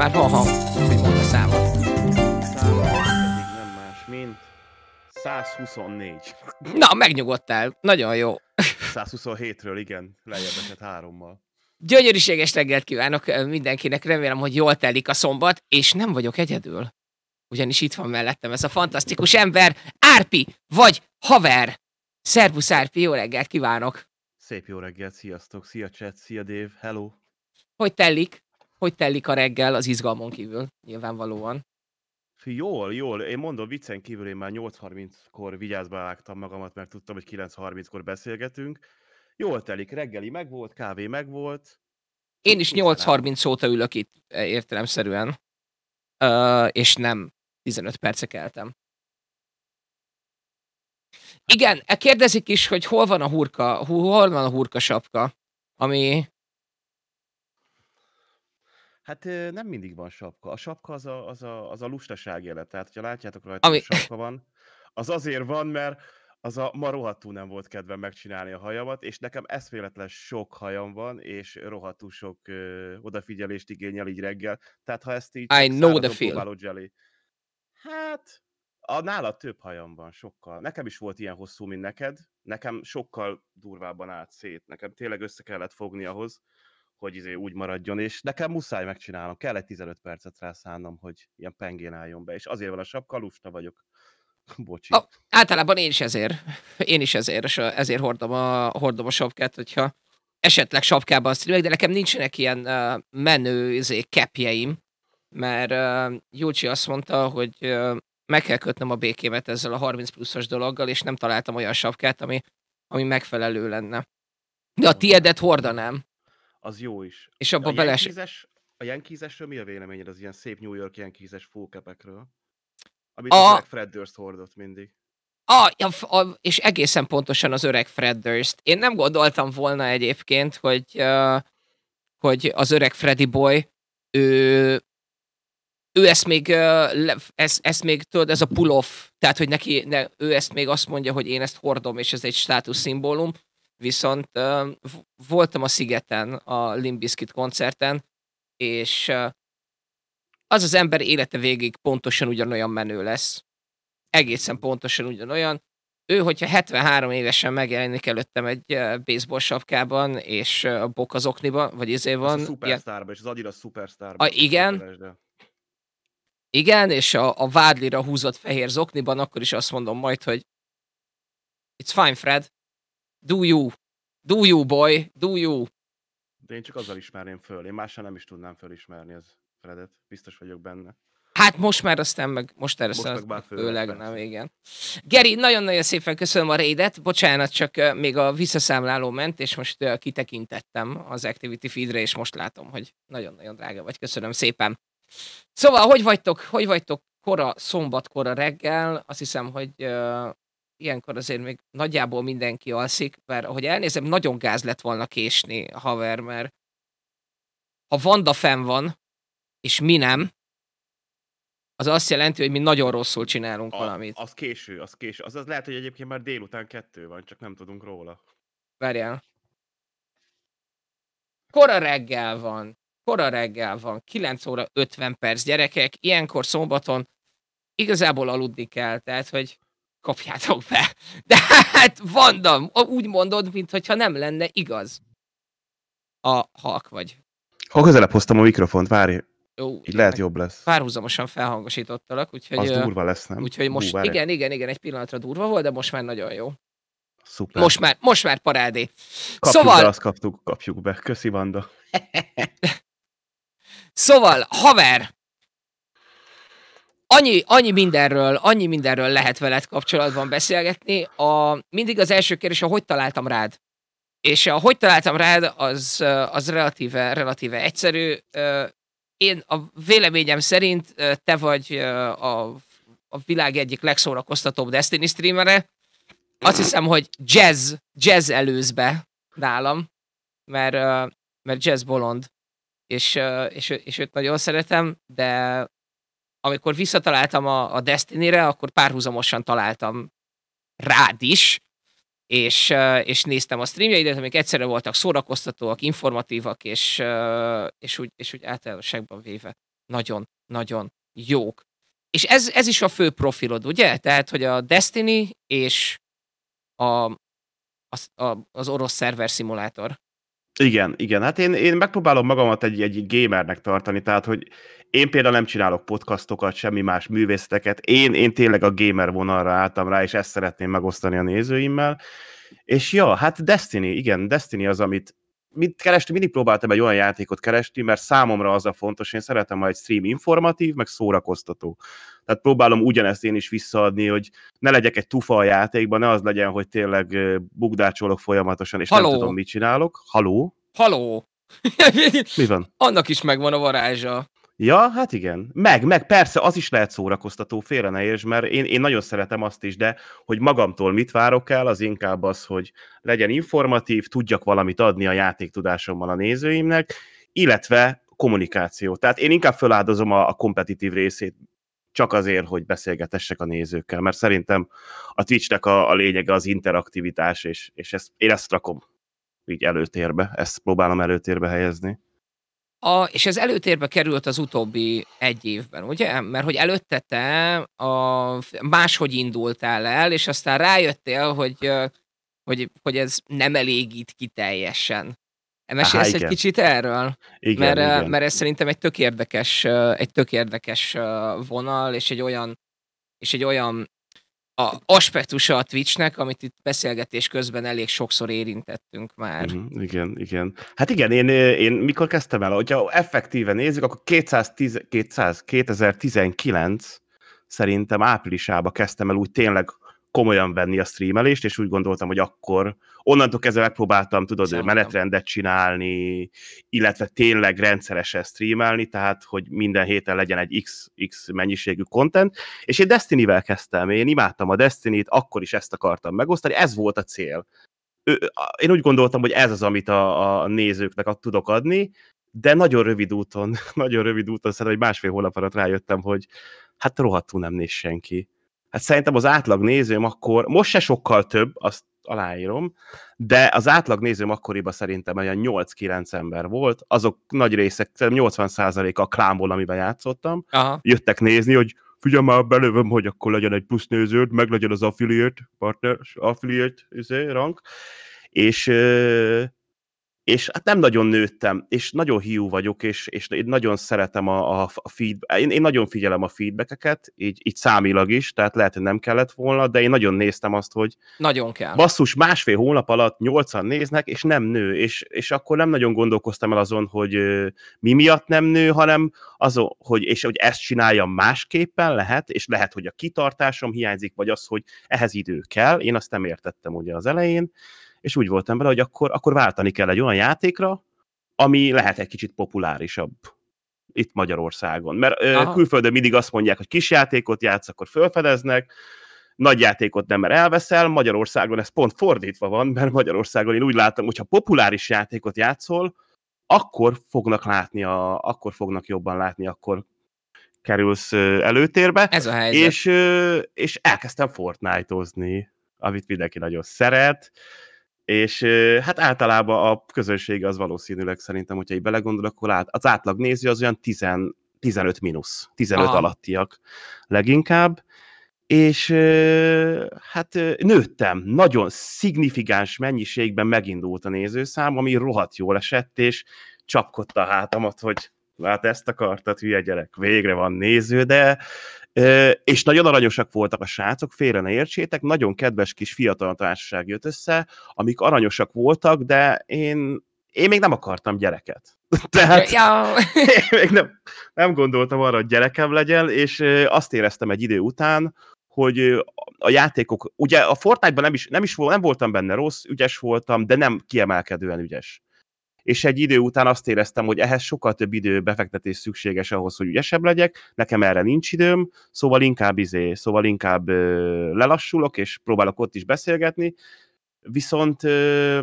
Már ha ha. hogy mond a számot. Száma pedig nem más, mint 124. Na, megnyugodtál. Nagyon jó. 127-ről, igen. Lejjebb esett hárommal. Gyönyörűséges reggelt kívánok mindenkinek, remélem, hogy jól telik a szombat, és nem vagyok egyedül. Ugyanis itt van mellettem ez a fantasztikus ember, Árpi, vagy haver. Szervusz Árpi, jó reggelt kívánok! Szép jó reggelt, sziasztok, szia chat, szia Dév, hello! Hogy telik? hogy telik a reggel az izgalmon kívül, nyilvánvalóan. Jól, jól. Én mondom, viccen kívül én már 8.30-kor vigyázba vágtam magamat, mert tudtam, hogy 9.30-kor beszélgetünk. Jól telik, reggeli megvolt, kávé megvolt. Én is 8.30 óta ülök itt e, értelemszerűen, uh, és nem 15 perce keltem. Igen, e, kérdezik is, hogy hol van a hurka, hol van a hurka sapka, ami Hát nem mindig van sapka. A sapka az a, az a, az a lustaság élet, Tehát, hogyha látjátok rajta, Ami... hogy sapka van, az azért van, mert az a ma rohadtul nem volt kedve megcsinálni a hajamat, és nekem eszméletlen sok hajam van, és rohadtul sok ö, odafigyelést igényel így reggel. Tehát ha ezt így... I know the feel. Hát, a nála több hajam van, sokkal. Nekem is volt ilyen hosszú, mint neked. Nekem sokkal durvábban állt szét. Nekem tényleg össze kellett fogni ahhoz hogy izé úgy maradjon, és nekem muszáj megcsinálnom, egy 15 percet rászánnom, hogy ilyen pengén álljon be, és azért van a sapka, lusta vagyok. Bocsi. Oh, általában én is ezért, én is ezért, és ezért hordom a, hordom a sapkát, hogyha esetleg sapkában azt de nekem nincsenek ilyen uh, menő izé, kepjeim, mert uh, Júcsi azt mondta, hogy uh, meg kell kötnöm a békémet ezzel a 30 pluszos dologgal, és nem találtam olyan sapkát, ami, ami megfelelő lenne. De a tiedet hordanám az jó is. És abba beles... A jenkízesről mi a véleményed az ilyen szép New York jenkízes es fókepekről? Amit a... az öreg Fred Durst hordott mindig. A, a, a, és egészen pontosan az öreg Fred Durst. Én nem gondoltam volna egyébként, hogy, uh, hogy az öreg Freddy Boy, ő, ő ezt még, uh, ez, ezt még tudod, ez a pull-off, tehát hogy neki, ne, ő ezt még azt mondja, hogy én ezt hordom, és ez egy státusz szimbólum, Viszont uh, voltam a szigeten, a Limbiskit koncerten, és uh, az az ember élete végig pontosan ugyanolyan menő lesz. Egészen pontosan ugyanolyan. Ő, hogyha 73 évesen megjelenik előttem egy uh, baseball sapkában, és uh, a bok az okniba, vagy izé van. A szupersztárba, és az Adidas szupersztárba. A, igen. Igen, és a, a vádlira húzott fehér zokniban, akkor is azt mondom majd, hogy it's fine, Fred. Do you. Do you, boy. Do you. De én csak azzal ismerném föl. Én mással nem is tudnám fölismerni az Fredet. Biztos vagyok benne. Hát most már aztán meg, most erre aztán meg főleg, nem, igen. Geri, nagyon-nagyon szépen köszönöm a raidet, bocsánat, csak még a visszaszámláló ment, és most kitekintettem az Activity feedre, és most látom, hogy nagyon-nagyon drága vagy, köszönöm szépen. Szóval, hogy vagytok, hogy vagytok kora szombat, kora reggel, azt hiszem, hogy ilyenkor azért még nagyjából mindenki alszik, mert ahogy elnézem, nagyon gáz lett volna késni haver, mert ha Vanda fenn van, és mi nem, az azt jelenti, hogy mi nagyon rosszul csinálunk a, valamit. Az késő, az késő. Az, az lehet, hogy egyébként már délután kettő van, csak nem tudunk róla. Várjál. Kora reggel van. Kora reggel van. 9 óra 50 perc gyerekek. Ilyenkor szombaton igazából aludni kell. Tehát, hogy kapjátok be. De hát Vandam, úgy mondod, mintha nem lenne igaz. A halk vagy. Ha közelebb hoztam a mikrofont, várj. Jó, Így lehet jobb lesz. Párhuzamosan felhangosítottalak, úgyhogy... Az durva lesz, nem? Úgyhogy most, Hú, igen, igen, igen, egy pillanatra durva volt, de most már nagyon jó. Szuper. Most már, most már parádé. Kapjuk szóval... be, azt kaptuk, kapjuk be. Köszi, Vanda. szóval, haver, annyi, annyi mindenről, annyi mindenről lehet veled kapcsolatban beszélgetni. A, mindig az első kérdés, a hogy találtam rád? És a hogy találtam rád, az, az relatíve, relatíve egyszerű. Én a véleményem szerint te vagy a, a világ egyik legszórakoztatóbb Destiny streamere. Azt mhm. hiszem, hogy jazz, jazz előz be nálam, mert, mert jazz bolond, és, és, és őt nagyon szeretem, de amikor visszataláltam a, a Destiny-re, akkor párhuzamosan találtam rád is, és, és néztem a streamjeidet, amik egyszerre voltak szórakoztatóak, informatívak, és, és, úgy, és úgy általánosságban véve nagyon-nagyon jók. És ez, ez is a fő profilod, ugye? Tehát, hogy a Destiny és a, az, a, az orosz szerver szimulátor. Igen, igen. Hát én, én megpróbálom magamat egy, egy gamernek tartani, tehát hogy én például nem csinálok podcastokat, semmi más művészeteket, én, én tényleg a gamer vonalra álltam rá, és ezt szeretném megosztani a nézőimmel. És ja, hát Destiny, igen, Destiny az, amit mit kerestem, mindig próbáltam egy olyan játékot keresni, mert számomra az a fontos, én szeretem, ha egy stream informatív, meg szórakoztató. Tehát próbálom ugyanezt én is visszaadni, hogy ne legyek egy tufa a játékban, ne az legyen, hogy tényleg bugdácsolok folyamatosan, és Halló. nem tudom, mit csinálok. Haló? Haló! Mi van? Annak is megvan a varázsa. Ja, hát igen. Meg, meg, persze, az is lehet szórakoztató, félre ne érts, mert én, én nagyon szeretem azt is, de hogy magamtól mit várok el, az inkább az, hogy legyen informatív, tudjak valamit adni a játéktudásommal a nézőimnek, illetve kommunikáció. Tehát én inkább feláldozom a, a kompetitív részét csak azért, hogy beszélgetessek a nézőkkel, mert szerintem a Twitchnek a, a lényege az interaktivitás, és, és ezt, én ezt rakom így előtérbe, ezt próbálom előtérbe helyezni. A, és ez előtérbe került az utóbbi egy évben, ugye? Mert hogy előtte te a, máshogy indultál el, és aztán rájöttél, hogy, hogy, hogy ez nem elégít ki teljesen. Mesélsz egy kicsit erről? Igen, mert, igen. mert ez szerintem egy tök, érdekes, egy tök érdekes vonal, és egy olyan, és egy olyan a aspektusa a Twitchnek, amit itt beszélgetés közben elég sokszor érintettünk már. Uh-huh, igen, igen. Hát igen, én, én mikor kezdtem el, hogyha effektíven nézzük, akkor 210, 200, 2019 szerintem áprilisába kezdtem el úgy tényleg komolyan venni a streamelést, és úgy gondoltam, hogy akkor onnantól kezdve megpróbáltam, tudod, Szerintem. menetrendet csinálni, illetve tényleg rendszeresen streamelni, tehát, hogy minden héten legyen egy X, X mennyiségű content, és én Destiny-vel kezdtem, én imádtam a Destiny-t, akkor is ezt akartam megosztani, ez volt a cél. Én úgy gondoltam, hogy ez az, amit a, a nézőknek tudok adni, de nagyon rövid úton, nagyon rövid úton, szerintem, egy másfél hónap alatt rájöttem, hogy hát rohadtul nem néz senki hát szerintem az átlag nézőm akkor, most se sokkal több, azt aláírom, de az átlag nézőm akkoriban szerintem olyan 8-9 ember volt, azok nagy részek, 80%-a a klámból, amiben játszottam, Aha. jöttek nézni, hogy figyelj már, belőlem, hogy akkor legyen egy plusz néződ, meg legyen az affiliate, partner, affiliate izé, rank, és és hát nem nagyon nőttem, és nagyon hiú vagyok, és, és én nagyon szeretem a, a, feedback, én, én nagyon figyelem a feedbackeket, így, így számilag is, tehát lehet, hogy nem kellett volna, de én nagyon néztem azt, hogy nagyon kell. basszus, másfél hónap alatt nyolcan néznek, és nem nő, és, és akkor nem nagyon gondolkoztam el azon, hogy mi miatt nem nő, hanem azon, hogy, és hogy ezt csináljam másképpen lehet, és lehet, hogy a kitartásom hiányzik, vagy az, hogy ehhez idő kell, én azt nem értettem ugye az elején, és úgy voltam vele, hogy akkor, akkor váltani kell egy olyan játékra, ami lehet egy kicsit populárisabb itt Magyarországon. Mert ö, külföldön mindig azt mondják, hogy játékot játsz, akkor felfedeznek, nagy játékot nem, mert elveszel, Magyarországon ez pont fordítva van, mert Magyarországon én úgy látom, hogyha populáris játékot játszol, akkor fognak látni, a, akkor fognak jobban látni, akkor kerülsz előtérbe. Ez a helyzet. És, és elkezdtem fortnite amit mindenki nagyon szeret, és hát általában a közönség az valószínűleg szerintem, hogyha így belegondol, akkor az átlag néző az olyan 10, 15 mínusz, 15 Aha. alattiak leginkább, és hát nőttem, nagyon szignifikáns mennyiségben megindult a nézőszám, ami rohadt jól esett, és csapkodta a hátamat, hogy hát ezt akartad, hülye gyerek, végre van néző, de és nagyon aranyosak voltak a srácok, félre ne értsétek, nagyon kedves kis fiatal társaság jött össze, amik aranyosak voltak, de én, én még nem akartam gyereket. Tehát ja. én még nem, nem gondoltam arra, hogy gyerekem legyen, és azt éreztem egy idő után, hogy a játékok, ugye a Fortnite-ban nem is, nem is nem voltam benne rossz, ügyes voltam, de nem kiemelkedően ügyes és egy idő után azt éreztem, hogy ehhez sokkal több idő befektetés szükséges ahhoz, hogy ügyesebb legyek, nekem erre nincs időm, szóval inkább izé, szóval inkább ö, lelassulok, és próbálok ott is beszélgetni, viszont ö,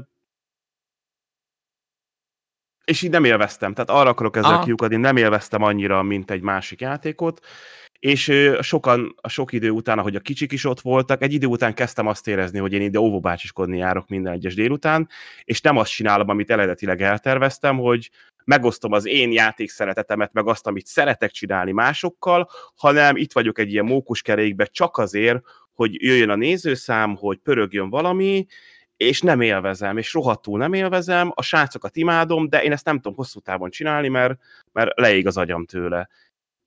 és így nem élveztem, tehát arra akarok ezzel kiukadni, nem élveztem annyira, mint egy másik játékot, és sokan a sok idő után, ahogy a kicsik is ott voltak, egy idő után kezdtem azt érezni, hogy én ide óvóbácsiskodni járok minden egyes délután, és nem azt csinálom, amit eredetileg elterveztem, hogy megosztom az én játék szeretetemet, meg azt, amit szeretek csinálni másokkal, hanem itt vagyok egy ilyen mókuskerékbe csak azért, hogy jöjjön a nézőszám, hogy pörögjön valami, és nem élvezem, és rohadtul nem élvezem, a srácokat imádom, de én ezt nem tudom hosszú távon csinálni, mert, mert leég az agyam tőle.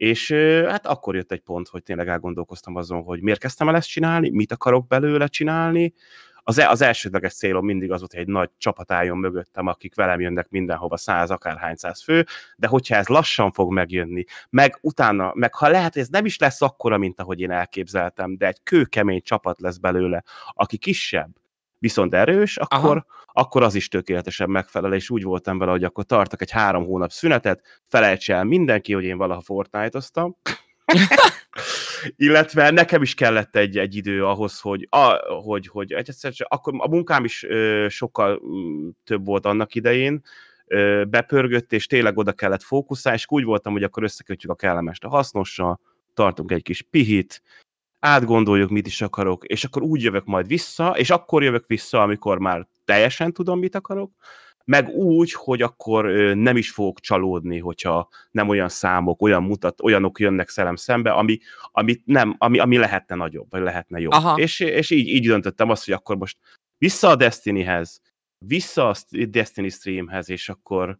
És hát akkor jött egy pont, hogy tényleg elgondolkoztam azon, hogy miért kezdtem el ezt csinálni, mit akarok belőle csinálni. Az, e, az elsődleges célom mindig az volt, hogy egy nagy csapat álljon mögöttem, akik velem jönnek mindenhova, száz, akárhány száz fő, de hogyha ez lassan fog megjönni, meg utána, meg ha lehet, hogy ez nem is lesz akkora, mint ahogy én elképzeltem, de egy kőkemény csapat lesz belőle, aki kisebb, viszont erős, akkor, akkor az is tökéletesen megfelel, és úgy voltam vele, hogy akkor tartok egy három hónap szünetet, felejts el mindenki, hogy én valaha Fortnite-oztam, illetve nekem is kellett egy, egy idő ahhoz, hogy, a, hogy, hogy egyszer, akkor a munkám is ö, sokkal mm, több volt annak idején, ö, bepörgött, és tényleg oda kellett fókuszálni, és úgy voltam, hogy akkor összekötjük a kellemest a hasznossal, tartunk egy kis pihit, átgondoljuk, mit is akarok, és akkor úgy jövök majd vissza, és akkor jövök vissza, amikor már teljesen tudom, mit akarok, meg úgy, hogy akkor nem is fogok csalódni, hogyha nem olyan számok, olyan mutat, olyanok jönnek szelem szembe, ami, ami, nem, ami, ami lehetne nagyobb, vagy lehetne jobb. Aha. És, és így, így döntöttem azt, hogy akkor most vissza a Destinyhez, vissza a Destiny streamhez, és akkor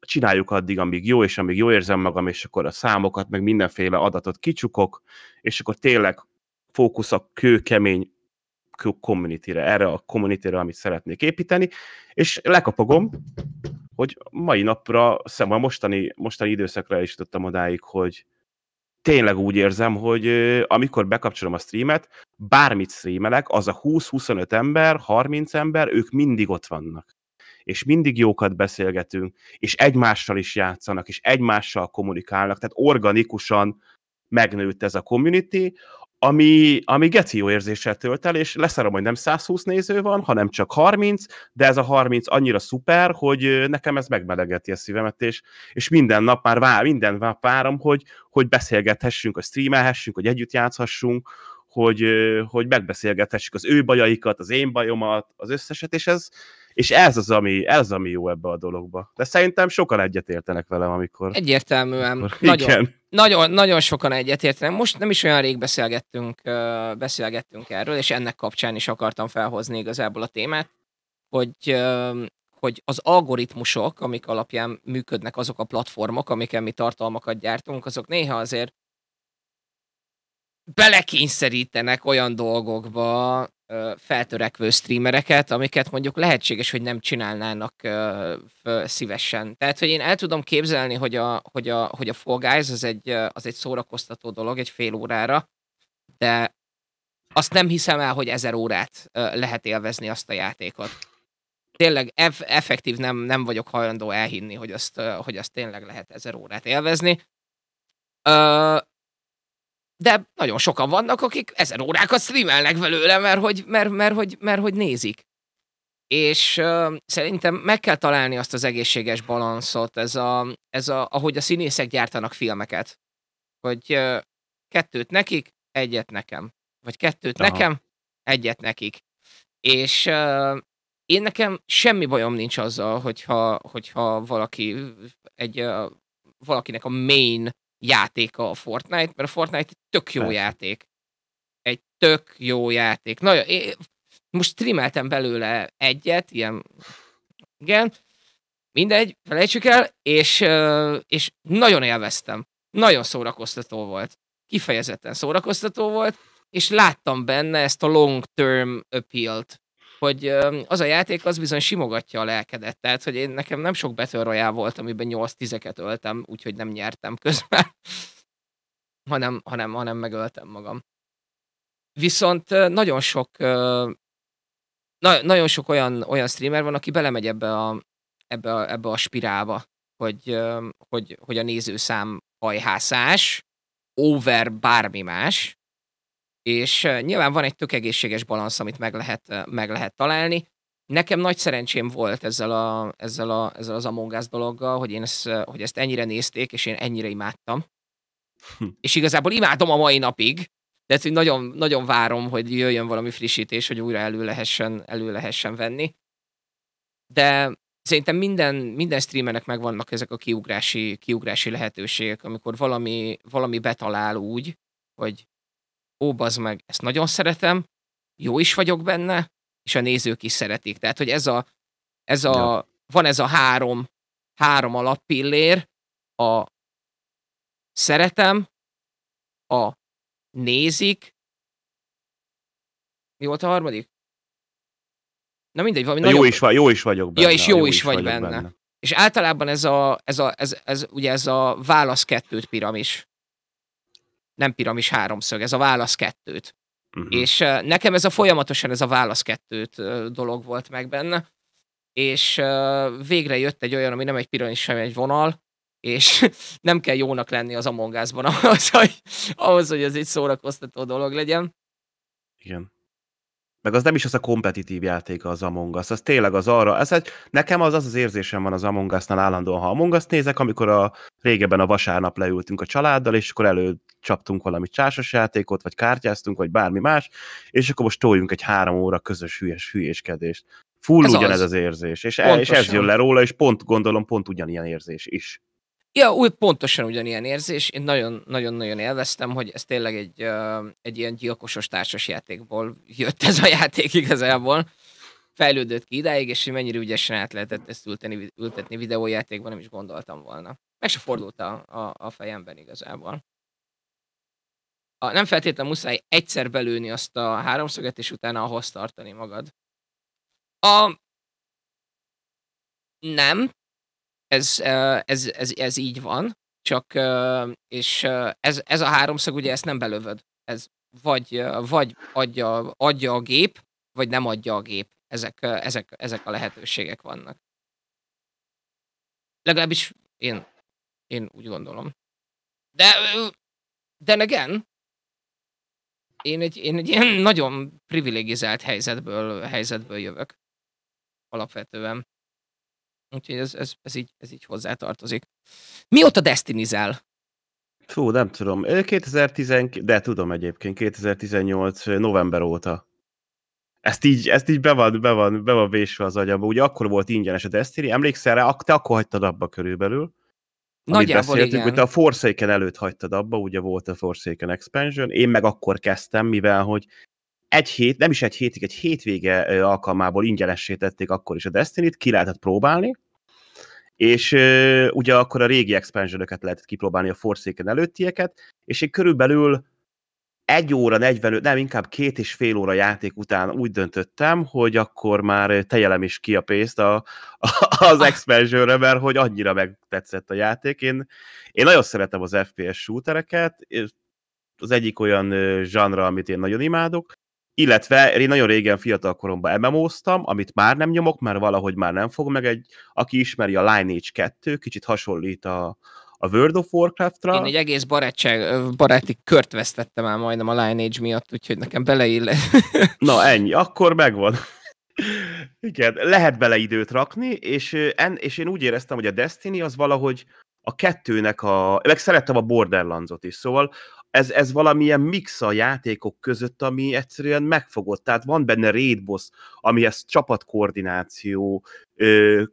csináljuk addig, amíg jó, és amíg jó érzem magam, és akkor a számokat, meg mindenféle adatot kicsukok, és akkor tényleg fókusz a kőkemény community-re, erre a community amit szeretnék építeni, és lekapogom, hogy mai napra, szem a mostani, mostani időszakra is tudtam odáig, hogy tényleg úgy érzem, hogy amikor bekapcsolom a streamet, bármit streamelek, az a 20-25 ember, 30 ember, ők mindig ott vannak és mindig jókat beszélgetünk, és egymással is játszanak, és egymással kommunikálnak, tehát organikusan megnőtt ez a community, ami, ami geció érzéssel tölt el, és leszárom, hogy nem 120 néző van, hanem csak 30, de ez a 30 annyira szuper, hogy nekem ez megmelegeti a szívemet, és, és minden nap már vár, minden nap várom, hogy, hogy beszélgethessünk, hogy streamelhessünk, hogy együtt játszhassunk, hogy, hogy megbeszélgethessük az ő bajaikat, az én bajomat, az összeset, és ez, és ez az, ami, ez ami jó ebbe a dologba. De szerintem sokan egyetértenek velem, amikor... Egyértelműen. Amikor, nagyon, igen. Nagyon, nagyon sokan egyetértenek. Most nem is olyan rég beszélgettünk, beszélgettünk erről, és ennek kapcsán is akartam felhozni igazából a témát, hogy hogy az algoritmusok, amik alapján működnek azok a platformok, amiken mi tartalmakat gyártunk, azok néha azért belekényszerítenek olyan dolgokba, feltörekvő streamereket, amiket mondjuk lehetséges, hogy nem csinálnának szívesen. Tehát, hogy én el tudom képzelni, hogy a, hogy a, hogy a Fall Guys az egy, az egy szórakoztató dolog egy fél órára, de azt nem hiszem el, hogy ezer órát lehet élvezni azt a játékot. Tényleg eff- effektív nem, nem vagyok hajlandó elhinni, hogy azt, hogy azt tényleg lehet ezer órát élvezni de nagyon sokan vannak, akik ezen órákat streamelnek belőle, mert hogy, mert, mert, hogy, mert hogy nézik. És uh, szerintem meg kell találni azt az egészséges balanszot, ez a, ez a, ahogy a színészek gyártanak filmeket. Hogy uh, kettőt nekik, egyet nekem. Vagy kettőt Aha. nekem, egyet nekik. És uh, én nekem semmi bajom nincs azzal, hogyha, hogyha valaki egy, uh, valakinek a main játéka a Fortnite, mert a Fortnite tök jó Persze. játék. Egy tök jó játék. Na, én most streameltem belőle egyet, ilyen, igen, mindegy, felejtsük el, és, és nagyon élveztem. Nagyon szórakoztató volt. Kifejezetten szórakoztató volt, és láttam benne ezt a long-term appeal-t, hogy az a játék az bizony simogatja a lelkedet. Tehát, hogy én nekem nem sok Battle Royale volt, amiben 8 tizeket öltem, úgyhogy nem nyertem közben, hanem, hanem, hanem megöltem magam. Viszont nagyon sok na, nagyon sok olyan, olyan streamer van, aki belemegy ebbe a, ebbe a, ebbe a spirálba, hogy, hogy, hogy a nézőszám hajhászás, over bármi más, és nyilván van egy tök egészséges balansz, amit meg lehet, meg lehet találni. Nekem nagy szerencsém volt ezzel, a, ezzel, a, ezzel az Among Us dologgal, hogy, én ezt, hogy ezt ennyire nézték, és én ennyire imádtam. Hm. És igazából imádom a mai napig, de ezt hát, nagyon, nagyon várom, hogy jöjjön valami frissítés, hogy újra elő lehessen, elő lehessen venni. De szerintem minden, minden streamernek megvannak ezek a kiugrási, kiugrási lehetőségek, amikor valami, valami betalál úgy, hogy ó, bazd meg, ezt nagyon szeretem, jó is vagyok benne, és a nézők is szeretik. Tehát, hogy ez a, ez a ja. van ez a három, három alappillér, a szeretem, a nézik, mi volt a harmadik? Na mindegy, valami jó, is va- jó is vagyok benne. Ja, és jó, jó is, is vagy benne. benne. És általában ez a, ez a ez, ez, ugye ez a válasz kettőt piramis nem piramis háromszög, ez a válasz kettőt. Uh-huh. És nekem ez a folyamatosan ez a válasz kettőt dolog volt meg benne, és végre jött egy olyan, ami nem egy piramis, hanem egy vonal, és nem kell jónak lenni az amongázban, ahhoz, hogy, ahhoz, hogy ez egy szórakoztató dolog legyen. Igen meg az nem is az a kompetitív játék az Among Us, az tényleg az arra, ez egy, nekem az az az érzésem van az Among Us-nál állandóan, ha Among Us-t nézek, amikor a régebben a vasárnap leültünk a családdal, és akkor csaptunk valami csásas játékot, vagy kártyáztunk, vagy bármi más, és akkor most toljunk egy három óra közös hülyes hülyéskedést. Full ez ugyanez az. az érzés, és, Pontosan. E, és ez jön le róla, és pont gondolom, pont ugyanilyen érzés is. Ja, úgy pontosan ugyanilyen érzés. Én nagyon-nagyon élveztem, hogy ez tényleg egy, egy ilyen gyilkosos társas játékból jött ez a játék igazából. Fejlődött ki idáig, és hogy mennyire ügyesen át lehetett ezt ülteni, ültetni videójátékban, nem is gondoltam volna. Meg se fordult a, a, a fejemben igazából. A, nem feltétlenül muszáj egyszer belőni azt a háromszöget, és utána ahhoz tartani magad. A... Nem, ez, ez, ez, ez így van, csak és ez, ez a háromszög, ugye ezt nem belövöd. Ez vagy, vagy adja, adja a gép, vagy nem adja a gép. Ezek, ezek, ezek a lehetőségek vannak. Legalábbis én, én úgy gondolom. De, de again, én egy, én egy ilyen nagyon privilegizált helyzetből, helyzetből jövök. Alapvetően. Úgyhogy ez, ez, ez, így, ez így hozzátartozik. Mióta destinizál? Fú, nem tudom. 2010, de tudom egyébként, 2018 november óta. Ezt így, ezt így be van, be van, be van vésve az agyamba. Ugye akkor volt ingyenes a Destiny, emlékszel rá, te akkor hagytad abba körülbelül. Nagyjából igen. igen. Te a Forsaken előtt hagytad abba, ugye volt a Forsaken Expansion, én meg akkor kezdtem, mivel hogy egy hét, nem is egy hétig, egy hétvége alkalmából ingyenessé tették akkor is a Destiny-t, ki lehetett próbálni, és ö, ugye akkor a régi expansion lehetett kipróbálni a Forsaken előttieket, és én körülbelül egy óra, 45, nem, inkább két és fél óra játék után úgy döntöttem, hogy akkor már tejelem is ki a pénzt a, a, az expansion mert hogy annyira megtetszett a játék. Én, én nagyon szeretem az FPS shootereket, az egyik olyan zsanra, amit én nagyon imádok, illetve én nagyon régen fiatal koromban MMO-ztam, amit már nem nyomok, mert valahogy már nem fog meg egy, aki ismeri a Lineage 2, kicsit hasonlít a, a World of Warcraft-ra. Én egy egész barátság, baráti kört vesztettem el majdnem a Lineage miatt, úgyhogy nekem beleille. Na ennyi, akkor megvan. Igen, lehet bele időt rakni, és, en, és én úgy éreztem, hogy a Destiny az valahogy a kettőnek a... Meg szerettem a Borderlandsot is, szóval ez, ez valamilyen mix a játékok között, ami egyszerűen megfogott. Tehát van benne raid boss, amihez csapatkoordináció,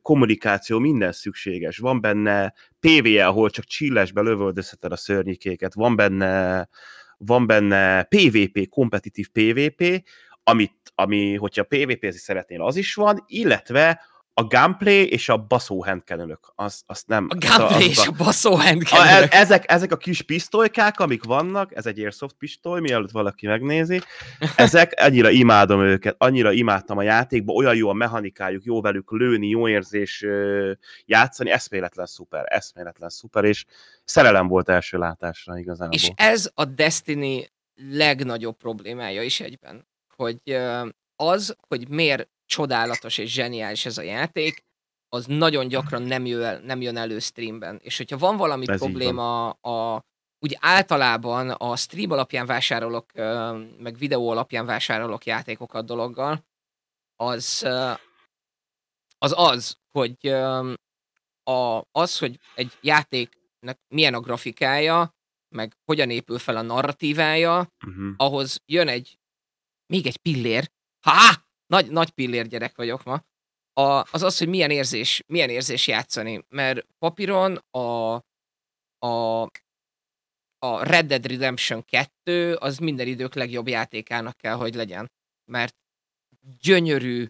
kommunikáció, minden szükséges. Van benne PvE, ahol csak csillesbe lövöldözheted a szörnyikéket, van benne, van benne PvP, kompetitív PvP, amit, ami, hogyha pvp zi szeretnél, az is van, illetve a gameplay és a baszó handcannonök. Az, az nem, a gameplay az, az és a, a baszó e- Ezek, ezek a kis pisztolykák, amik vannak, ez egy airsoft pisztoly, mielőtt valaki megnézi, ezek, annyira imádom őket, annyira imádtam a játékba, olyan jó a mechanikájuk, jó velük lőni, jó érzés játszani, eszméletlen szuper, eszméletlen szuper, és szerelem volt első látásra igazán. És ez a Destiny legnagyobb problémája is egyben, hogy az, hogy miért csodálatos és zseniális ez a játék, az nagyon gyakran nem, jön el, nem jön elő streamben. És hogyha van valami ez probléma a úgy általában a stream alapján vásárolok, meg videó alapján vásárolok játékokat dologgal, az az, az hogy a, az, hogy egy játéknak milyen a grafikája, meg hogyan épül fel a narratívája, uh-huh. ahhoz jön egy még egy pillér, ha nagy, nagy gyerek vagyok ma, a, az az, hogy milyen érzés, milyen érzés játszani. Mert papíron a, a, a Red Dead Redemption 2 az minden idők legjobb játékának kell, hogy legyen. Mert gyönyörű,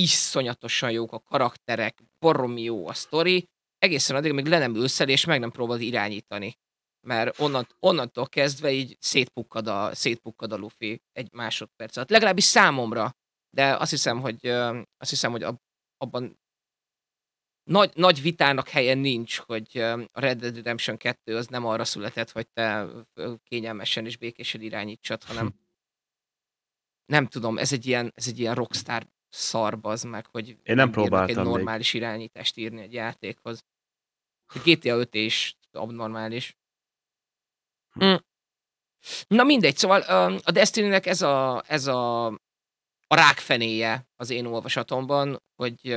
iszonyatosan jók a karakterek, baromi jó a sztori, egészen addig, amíg le nem ülsz el, és meg nem próbálod irányítani. Mert onnant, onnantól kezdve így szétpukkad a, szétpukkad a Luffy egy másodperc alatt. Legalábbis számomra de azt hiszem, hogy, azt hiszem, hogy abban nagy, nagy vitának helye nincs, hogy a Red Dead Redemption 2 az nem arra született, hogy te kényelmesen és békésen irányítsad, hm. hanem nem tudom, ez egy ilyen, ez egy ilyen rockstar szarba az meg, hogy Én nem próbáltam egy normális még. irányítást írni egy játékhoz. A GTA 5 is abnormális. Hm. Mm. Na mindegy, szóval a Destiny-nek ez a, ez a a rákfenéje az én olvasatomban, hogy,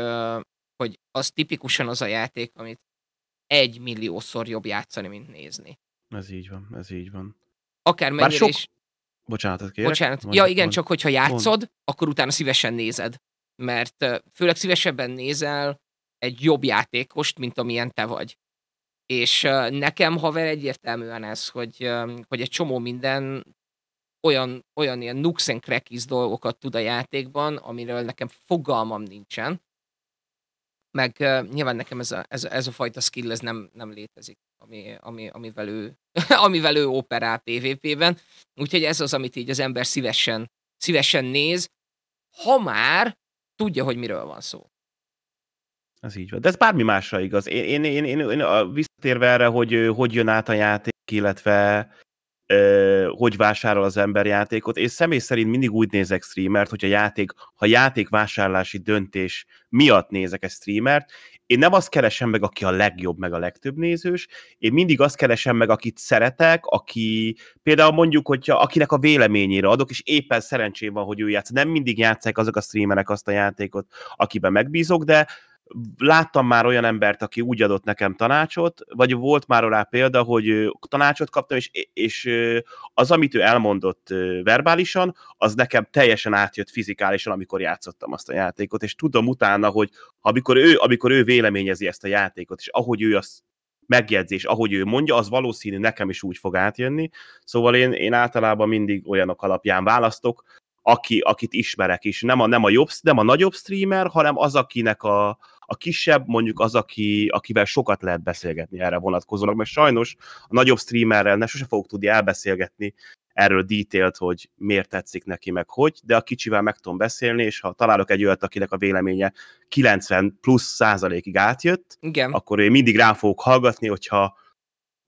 hogy az tipikusan az a játék, amit egy milliószor jobb játszani, mint nézni. Ez így van, ez így van. Akár Bár sok... is... Bocsánat, kérek. Bocsánat. Mond, ja igen, mond, csak hogyha játszod, mond. akkor utána szívesen nézed. Mert főleg szívesebben nézel egy jobb játékost, mint amilyen te vagy. És nekem haver egyértelműen ez, hogy, hogy egy csomó minden olyan, olyan ilyen nooks and crackies dolgokat tud a játékban, amiről nekem fogalmam nincsen. Meg uh, nyilván nekem ez a, ez, ez a fajta skill ez nem, nem létezik, ami, ami, amivel, ő, amivel ő operál PvP-ben. Úgyhogy ez az, amit így az ember szívesen, szívesen néz, ha már tudja, hogy miről van szó. Ez így van. De ez bármi másra igaz. Én, én, én, én, én visszatérve erre, hogy hogy jön át a játék, illetve hogy vásárol az ember játékot. Én személy szerint mindig úgy nézek streamert, hogy a játék, ha játék vásárlási döntés miatt nézek egy streamert, én nem azt keresem meg, aki a legjobb, meg a legtöbb nézős, én mindig azt keresem meg, akit szeretek, aki például mondjuk, hogyha akinek a véleményére adok, és éppen szerencsém van, hogy ő játsz. Nem mindig játszák azok a streamerek azt a játékot, akiben megbízok, de láttam már olyan embert, aki úgy adott nekem tanácsot, vagy volt már rá példa, hogy tanácsot kaptam, és, és az, amit ő elmondott verbálisan, az nekem teljesen átjött fizikálisan, amikor játszottam azt a játékot, és tudom utána, hogy amikor ő, amikor ő véleményezi ezt a játékot, és ahogy ő azt megjegyzés, ahogy ő mondja, az valószínű nekem is úgy fog átjönni, szóval én, én általában mindig olyanok alapján választok, aki, akit ismerek is. Nem a, nem a jobb, nem a nagyobb streamer, hanem az, akinek a, a kisebb mondjuk az, aki, akivel sokat lehet beszélgetni erre vonatkozólag, mert sajnos a nagyobb streamerrel ne sose fogok tudni elbeszélgetni erről detailt, hogy miért tetszik neki, meg hogy, de a kicsivel meg tudom beszélni, és ha találok egy olyat, akinek a véleménye 90 plusz százalékig átjött, Igen. akkor én mindig rá fogok hallgatni, hogyha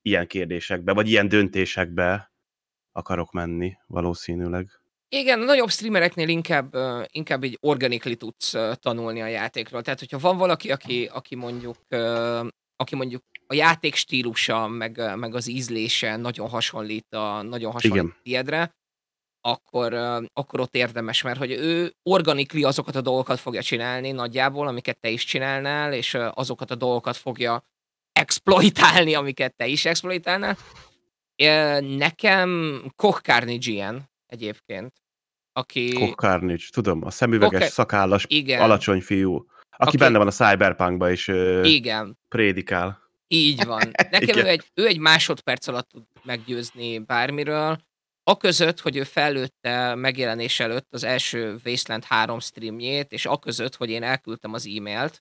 ilyen kérdésekbe, vagy ilyen döntésekbe akarok menni valószínűleg. Igen, a nagyobb streamereknél inkább, inkább így organikli tudsz tanulni a játékról. Tehát, hogyha van valaki, aki, aki mondjuk aki mondjuk a játék stílusa, meg, meg az ízlése nagyon hasonlít a nagyon hasonlít tiedre, akkor, akkor ott érdemes, mert hogy ő organikli azokat a dolgokat fogja csinálni nagyjából, amiket te is csinálnál, és azokat a dolgokat fogja exploitálni, amiket te is exploitálnál. Nekem Koch Carnage ilyen, egyébként. Aki... Cock tudom, a szemüveges, okay. szakállas, Igen. alacsony fiú, aki, aki benne van a Cyberpunkba és ö... Igen. prédikál. Így van. Nekem ő egy, ő egy másodperc alatt tud meggyőzni bármiről. Aközött, hogy ő fellőtte megjelenés előtt az első Wasteland 3 streamjét, és aközött, hogy én elküldtem az e-mailt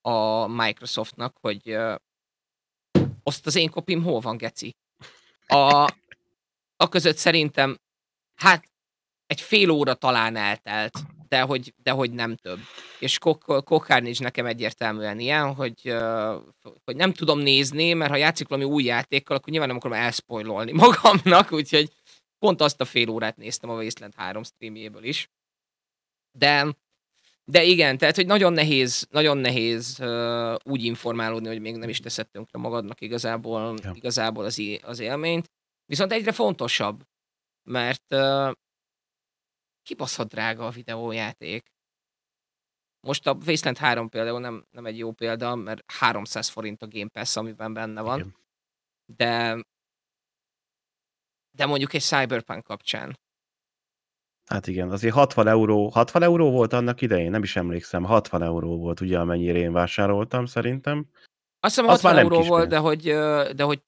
a Microsoftnak, hogy azt az én kopim hol van, geci? A, a között szerintem hát egy fél óra talán eltelt, de hogy, de hogy nem több. És Kokkárn is nekem egyértelműen ilyen, hogy, hogy nem tudom nézni, mert ha játszik valami új játékkal, akkor nyilván nem akarom elspoilolni magamnak, úgyhogy pont azt a fél órát néztem a Wasteland 3 streamjéből is. De, de igen, tehát, hogy nagyon nehéz, nagyon nehéz uh, úgy informálódni, hogy még nem is teszettünk le magadnak igazából, ja. igazából az, az élményt. Viszont egyre fontosabb mert uh, kibaszhat drága a videójáték. Most a Wasteland 3 például nem, nem egy jó példa, mert 300 forint a Game Pass, amiben benne van. Igen. De de mondjuk egy Cyberpunk kapcsán. Hát igen, azért 60 euró, 60 euró volt annak idején, nem is emlékszem, 60 euró volt ugye, amennyire én vásároltam szerintem. Azt hiszem 60 euró volt, de hogy, de hogy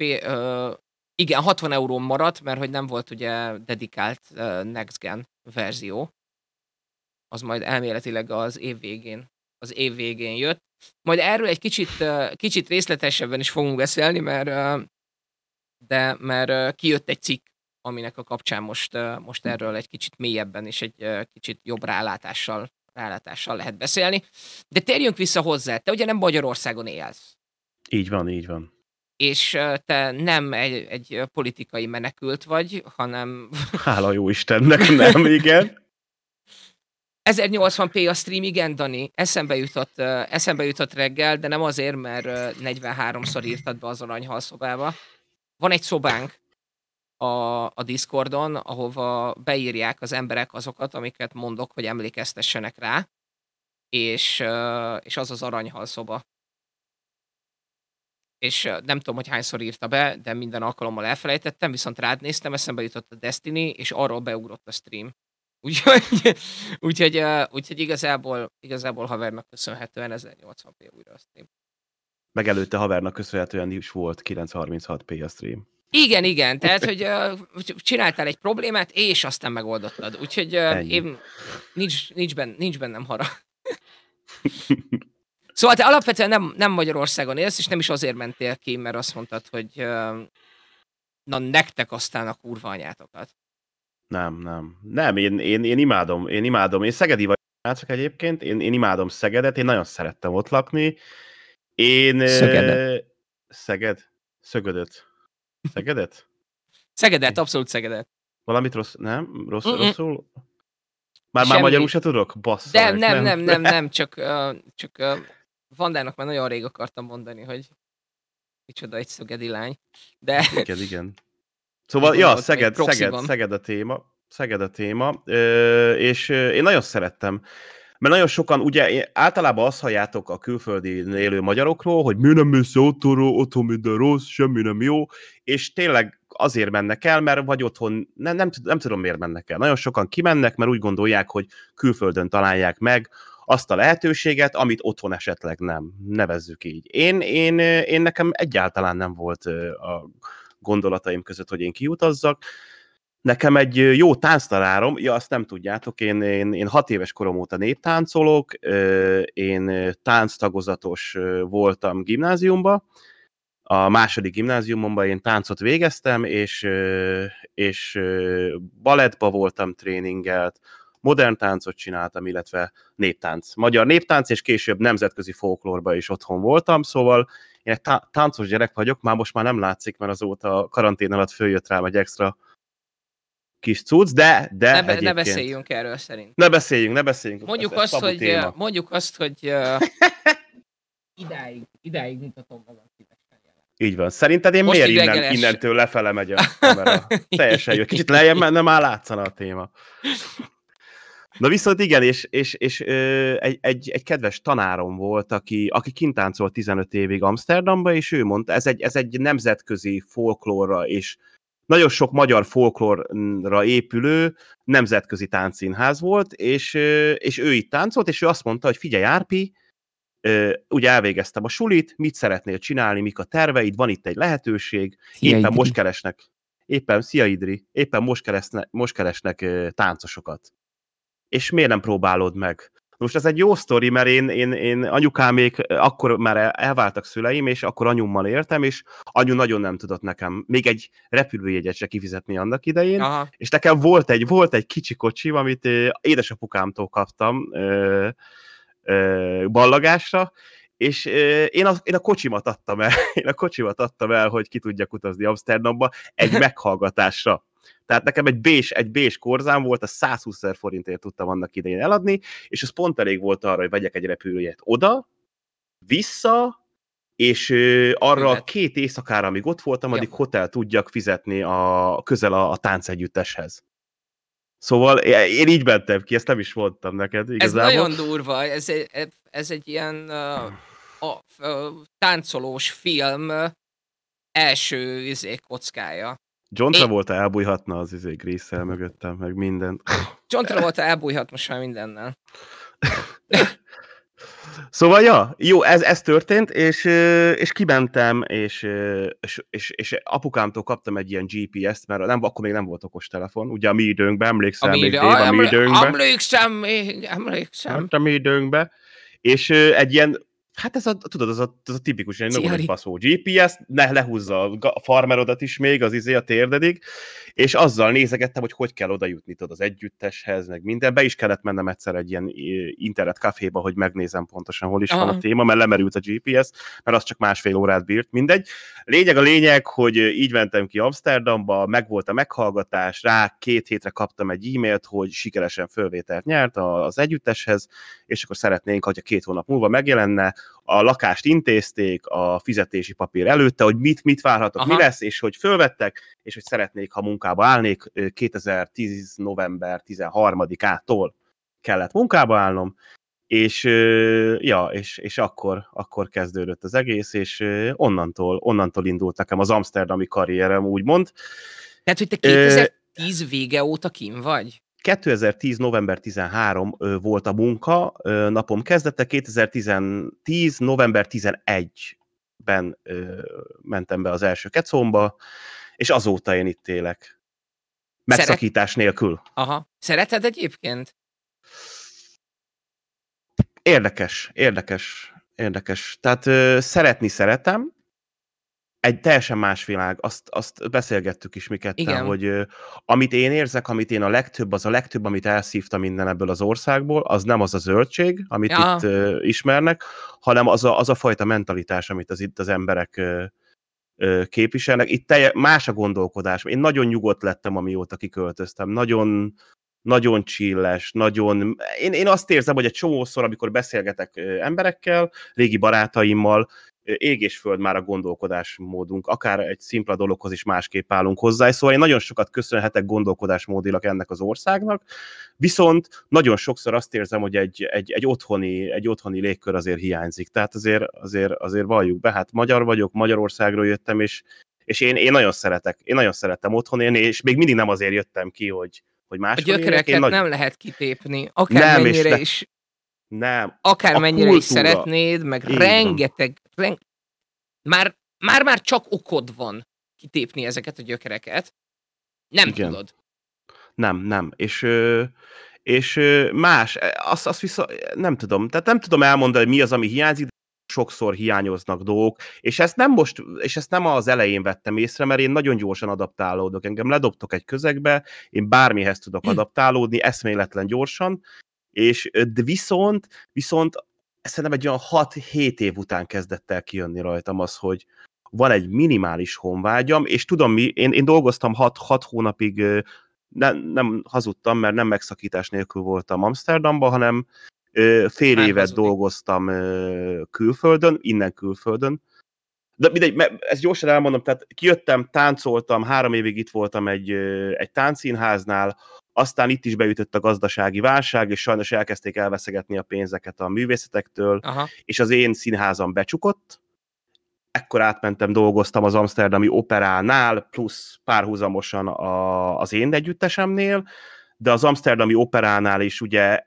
igen, 60 euró maradt, mert hogy nem volt ugye dedikált uh, Next Gen verzió. Az majd elméletileg az év végén, az év végén jött. Majd erről egy kicsit, uh, kicsit részletesebben is fogunk beszélni, mert uh, de mert uh, kijött egy cikk, aminek a kapcsán most, uh, most erről egy kicsit mélyebben és egy uh, kicsit jobb rálátással, rálátással lehet beszélni. De térjünk vissza hozzá. Te ugye nem Magyarországon élsz. Így van, így van és te nem egy, egy politikai menekült vagy, hanem... Hála jó Istennek, nem, igen. 1080p a stream, igen, Dani, eszembe jutott, eszembe jutott reggel, de nem azért, mert 43-szor írtad be az szobába. Van egy szobánk a, a Discordon, ahova beírják az emberek azokat, amiket mondok, hogy emlékeztessenek rá, és, és az az szoba és nem tudom, hogy hányszor írta be, de minden alkalommal elfelejtettem, viszont rád néztem, eszembe jutott a Destiny, és arról beugrott a stream. Úgyhogy, úgyhogy, úgyhogy igazából, igazából havernak köszönhetően 1080p újra a stream. Megelőtte havernak köszönhetően is volt 936p a stream. Igen, igen, tehát, hogy uh, csináltál egy problémát, és aztán megoldottad. Úgyhogy uh, én, nincs, nincs, ben, nincs bennem hara. Szóval te alapvetően nem, nem Magyarországon élsz, és nem is azért mentél ki, mert azt mondtad, hogy na nektek aztán a kurva anyátokat. Nem, nem. Nem, én, én, én imádom, én imádom. Én szegedi vagyok csak egyébként, én, én imádom Szegedet, én nagyon szerettem ott lakni. Én... Szögedet. Szeged? Szögödöt. Szegedet? Szegedet, abszolút Szegedet. Valamit rossz, nem? Rossz, Mm-mm. rosszul? Már, Semmi. már magyarul se tudok? Bassza. Nem, nem, nem, nem, nem, csak, uh, csak uh, Vandának már nagyon rég akartam mondani, hogy micsoda egy szögedi lány, de... Hát igen, igen. Szóval, ja, Szeged, Szeged, Szeged a téma. Szeged a téma, és én nagyon szerettem mert nagyon sokan, ugye általában azt halljátok a külföldi élő magyarokról, hogy mi nem mész otthonról, otthon minden rossz, semmi nem jó, és tényleg azért mennek el, mert vagy otthon, nem, nem, nem tudom miért mennek el. Nagyon sokan kimennek, mert úgy gondolják, hogy külföldön találják meg azt a lehetőséget, amit otthon esetleg nem. Nevezzük így. Én, én, én nekem egyáltalán nem volt a gondolataim között, hogy én kiutazzak. Nekem egy jó tánctalárom, ja, azt nem tudjátok, én, én, én hat éves korom óta néptáncolok, én tánctagozatos voltam gimnáziumba, a második gimnáziumomban én táncot végeztem, és, és balettba voltam tréningelt, modern táncot csináltam, illetve néptánc. Magyar néptánc, és később nemzetközi folklórba is otthon voltam, szóval én egy táncos gyerek vagyok, már most már nem látszik, mert azóta a karantén alatt följött rám egy extra kis cucc, de, de ne, be, ne beszéljünk erről szerint. Ne beszéljünk, ne beszéljünk. Mondjuk, azt, hogy, mondjuk azt, hogy uh... idáig, idáig mutatom magam Így van. Szerinted én Most miért innen, innentől lefele megy a kamera? Teljesen jó. Kicsit lejjebb menne, már látszana a téma. Na viszont igen, és, és, és ö, egy, egy, egy kedves tanárom volt, aki, aki kintáncolt 15 évig Amsterdamba, és ő mondta, ez egy, ez egy nemzetközi folklórra és nagyon sok magyar folklórra épülő nemzetközi táncszínház volt, és, és ő itt táncolt, és ő azt mondta, hogy figyelj Árpi, ugye elvégeztem a sulit, mit szeretnél csinálni, mik a terveid, van itt egy lehetőség, Szia, éppen Idri. most keresnek, éppen, szia Idri, éppen most keresnek, most keresnek táncosokat és miért nem próbálod meg? Most ez egy jó sztori, mert én, én, én anyukámék akkor már elváltak szüleim, és akkor anyummal értem és anyu nagyon nem tudott nekem még egy repülőjegyet se kifizetni annak idején, Aha. és nekem volt egy, volt egy kicsi kocsi, amit édesapukámtól kaptam ö, ö, ballagásra, és én a, én a kocsimat adtam el, én a kocsimat adtam el, hogy ki tudjak utazni Amsterdamba egy meghallgatásra. Tehát nekem egy bés, egy bés korzám volt, a 120 forintért tudtam annak idején eladni, és az pont elég volt arra, hogy vegyek egy repülőjét oda, vissza, és ö, arra a két éjszakára, amíg ott voltam, addig ja. hotel tudjak fizetni a, közel a, a táncegyütteshez. Szóval én így mentem ki, ezt nem is mondtam neked igazából. Ez nagyon durva, ez egy, e, ez egy ilyen uh, a, a, táncolós film első izé, kockája. John Travolta elbújhatna az izé Grésszel mögöttem, meg minden. John Travolta elbújhat most már mindennel. Szóval, ja, jó, ez, ez történt, és, és kimentem, és, és, és, apukámtól kaptam egy ilyen GPS-t, mert nem, akkor még nem volt okos telefon, ugye a mi időnkben, emlékszem, a mi, még, a, Dave, a mi időnkben. Emlékszem, emlékszem. Hát a mi időnkben, és egy ilyen Hát ez a, tudod, az a, az a tipikus, egy nagyon faszó GPS, ne, lehúzza a farmerodat is még, az izé a térdedig, és azzal nézegettem, hogy hogy kell oda jutni, tudod, az együtteshez, meg minden. Be is kellett mennem egyszer egy ilyen internet kaféba, hogy megnézem pontosan, hol is Aha. van a téma, mert lemerült a GPS, mert az csak másfél órát bírt, mindegy. Lényeg a lényeg, hogy így mentem ki Amsterdamba, meg volt a meghallgatás, rá két hétre kaptam egy e-mailt, hogy sikeresen fölvételt nyert az együtteshez, és akkor szeretnénk, hogy a két hónap múlva megjelenne, a lakást intézték, a fizetési papír előtte, hogy mit, mit várhatok, Aha. mi lesz, és hogy fölvettek, és hogy szeretnék, ha munkába állnék 2010. november 13-ától kellett munkába állnom, és ja, és, és akkor, akkor kezdődött az egész, és onnantól, onnantól indult nekem az amsterdami karrierem, úgymond. Tehát, hogy te 2010 vége óta kim vagy? 2010. november 13 volt a munka napom kezdete, 2010. november 11-ben mentem be az első kecomba, és azóta én itt élek. Megszakítás Szeret... nélkül. Aha. Szereted egyébként? Érdekes, érdekes, érdekes. Tehát ö, szeretni szeretem, egy teljesen más világ, azt, azt beszélgettük is mi ketten, Igen. hogy ö, amit én érzek, amit én a legtöbb, az a legtöbb, amit elszívtam minden ebből az országból, az nem az a zöldség, amit ja. itt ö, ismernek, hanem az a, az a fajta mentalitás, amit az itt az emberek ö, ö, képviselnek. Itt telje, más a gondolkodás. Én nagyon nyugodt lettem, amióta kiköltöztem. Nagyon nagyon csilles, nagyon... Én, én azt érzem, hogy egy csomószor, amikor beszélgetek emberekkel, régi barátaimmal, ég és föld már a gondolkodásmódunk, akár egy szimpla dologhoz is másképp állunk hozzá, szóval én nagyon sokat köszönhetek gondolkodásmódilag ennek az országnak, viszont nagyon sokszor azt érzem, hogy egy, egy, egy, otthoni, egy otthoni légkör azért hiányzik, tehát azért, azért, azért valljuk be, hát magyar vagyok, Magyarországról jöttem, és, és én, én nagyon szeretek, én nagyon szerettem otthon élni, és még mindig nem azért jöttem ki, hogy, hogy máshol A gyökereket nagy... nem lehet kitépni, akármennyire nem, és is nem. Akármennyire is szeretnéd, meg Én rengeteg, reng... már, már, már csak okod van kitépni ezeket a gyökereket. Nem Igen. tudod. Nem, nem. És, és más, e, azt, azt viszont nem tudom. Tehát nem tudom elmondani, mi az, ami hiányzik, sokszor hiányoznak dolgok, és ezt nem most, és ezt nem az elején vettem észre, mert én nagyon gyorsan adaptálódok. Engem ledobtok egy közegbe, én bármihez tudok hm. adaptálódni, eszméletlen gyorsan, és de viszont, viszont szerintem egy olyan 6-7 év után kezdett el kijönni rajtam az, hogy van egy minimális honvágyam, és tudom mi, én, én dolgoztam 6 hónapig, nem, nem hazudtam, mert nem megszakítás nélkül voltam Amsterdamban, hanem fél nem évet hazudik. dolgoztam külföldön, innen külföldön, de mindegy, ez gyorsan elmondom, tehát kijöttem, táncoltam, három évig itt voltam egy, egy táncínháznál, aztán itt is beütött a gazdasági válság, és sajnos elkezdték elveszegetni a pénzeket a művészetektől, Aha. és az én színházam becsukott, ekkor átmentem, dolgoztam az Amsterdami Operánál, plusz párhuzamosan a, az én együttesemnél, de az Amsterdami Operánál is ugye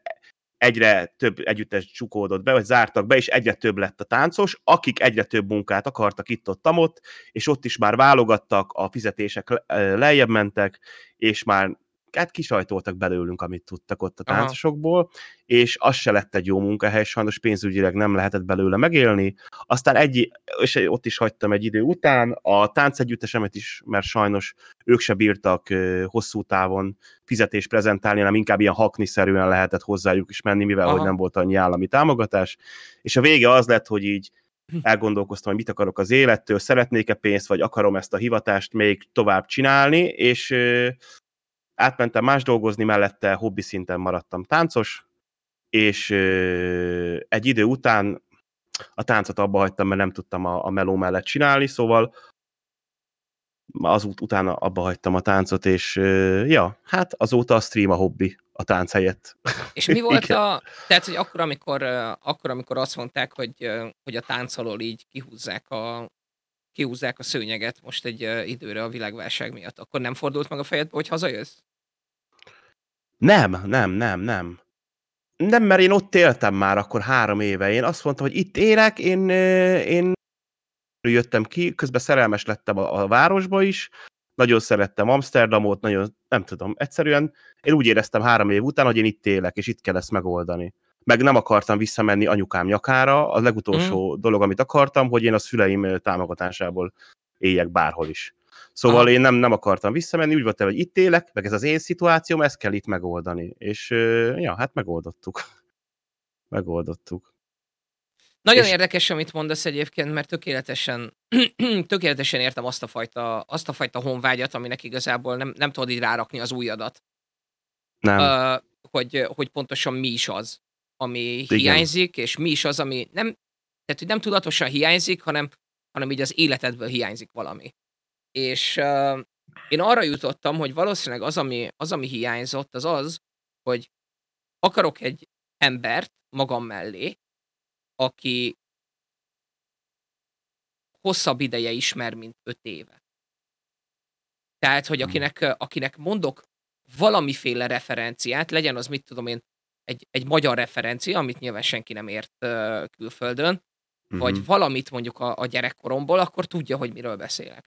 egyre több együttes csukódott be, vagy zártak be, és egyre több lett a táncos, akik egyre több munkát akartak itt-ott-ott, és ott is már válogattak, a fizetések lejjebb mentek, és már hát kisajtoltak belőlünk, amit tudtak ott a táncosokból, Aha. és az se lett egy jó munkahely, sajnos pénzügyileg nem lehetett belőle megélni. Aztán egy, és ott is hagytam egy idő után, a táncegyüttesemet is, mert sajnos ők se bírtak hosszú távon fizetést prezentálni, hanem inkább ilyen hakniszerűen lehetett hozzájuk is menni, mivel Aha. hogy nem volt annyi állami támogatás. És a vége az lett, hogy így elgondolkoztam, hogy mit akarok az élettől, szeretnék-e pénzt, vagy akarom ezt a hivatást még tovább csinálni, és átmentem más dolgozni, mellette hobbi szinten maradtam táncos, és egy idő után a táncot abba hagytam, mert nem tudtam a, a meló mellett csinálni, szóval az utána abba hagytam a táncot, és ja, hát azóta a stream a hobbi a tánc helyett. És mi volt a, tehát, hogy akkor, amikor, akkor, amikor azt mondták, hogy, hogy a táncolól így kihúzzák a, kiúzzák a szőnyeget most egy időre a világválság miatt, akkor nem fordult meg a fejedbe, hogy hazajössz? Nem, nem, nem, nem. Nem, mert én ott éltem már akkor három éve. Én azt mondtam, hogy itt élek, én, én jöttem ki, közben szerelmes lettem a, a városba is, nagyon szerettem Amsterdamot, nagyon, nem tudom, egyszerűen én úgy éreztem három év után, hogy én itt élek, és itt kell ezt megoldani meg nem akartam visszamenni anyukám nyakára. A legutolsó mm. dolog, amit akartam, hogy én a szüleim támogatásából éljek bárhol is. Szóval Aha. én nem, nem akartam visszamenni, úgy voltam, hogy itt élek, meg ez az én szituációm, ezt kell itt megoldani. És ja, hát megoldottuk. megoldottuk. Nagyon és... érdekes, amit mondasz egyébként, mert tökéletesen, tökéletesen értem azt a, fajta, azt a fajta honvágyat, aminek igazából nem, nem tudod így rárakni az újadat. Nem. Uh, hogy, hogy pontosan mi is az ami Igen. hiányzik, és mi is az, ami nem, tehát, hogy nem tudatosan hiányzik, hanem, hanem így az életedből hiányzik valami. És uh, én arra jutottam, hogy valószínűleg az ami, az, ami hiányzott, az az, hogy akarok egy embert magam mellé, aki hosszabb ideje ismer, mint öt éve. Tehát, hogy hmm. akinek, akinek mondok valamiféle referenciát, legyen az, mit tudom én, egy, egy magyar referencia, amit nyilván senki nem ért külföldön, uh-huh. vagy mhm. valamit mondjuk a, a gyerekkoromból, akkor tudja, hogy miről beszélek.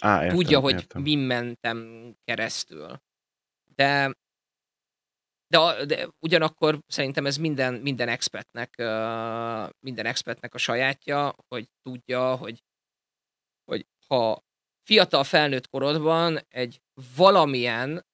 Á, értem, tudja, hogy mi mentem keresztül. De, de, de ugyanakkor szerintem ez minden, minden expertnek, minden expertnek a sajátja, hogy tudja, hogy, hogy ha fiatal felnőtt korodban egy valamilyen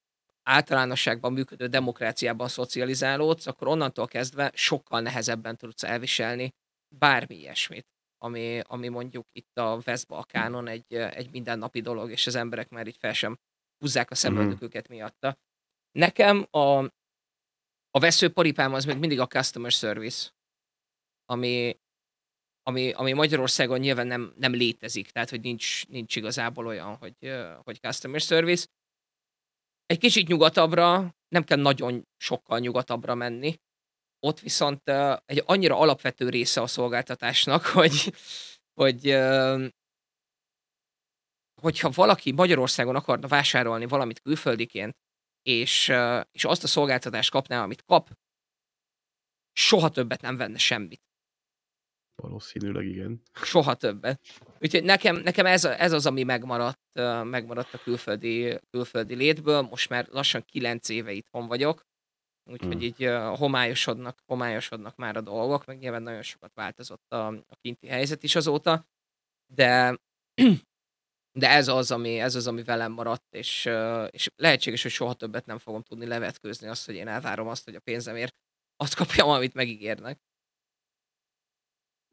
általánosságban működő demokráciában szocializálódsz, akkor onnantól kezdve sokkal nehezebben tudsz elviselni bármi ilyesmit, ami, ami mondjuk itt a West-Balkánon egy, egy mindennapi dolog, és az emberek már így fel sem húzzák a szemöldöküket mhm. miatta. Nekem a, a veszőparipám az még mindig a customer service, ami, ami, ami Magyarországon nyilván nem, nem létezik, tehát hogy nincs, nincs igazából olyan, hogy, hogy customer service. Egy kicsit nyugatabbra, nem kell nagyon sokkal nyugatabbra menni. Ott viszont egy annyira alapvető része a szolgáltatásnak, hogy, hogy hogyha valaki Magyarországon akarna vásárolni valamit külföldiként, és, és azt a szolgáltatást kapná, amit kap, soha többet nem venne semmit. Valószínűleg igen. Soha többet. Úgyhogy nekem, nekem ez, ez az, ami megmaradt, megmaradt a külföldi, külföldi létből. Most már lassan kilenc éve itthon vagyok, úgyhogy hmm. így homályosodnak, homályosodnak már a dolgok, meg nyilván nagyon sokat változott a, a kinti helyzet is azóta, de de ez az, ami, ez az, ami velem maradt, és, és lehetséges, hogy soha többet nem fogom tudni levetkőzni azt, hogy én elvárom azt, hogy a pénzemért azt kapjam, amit megígérnek.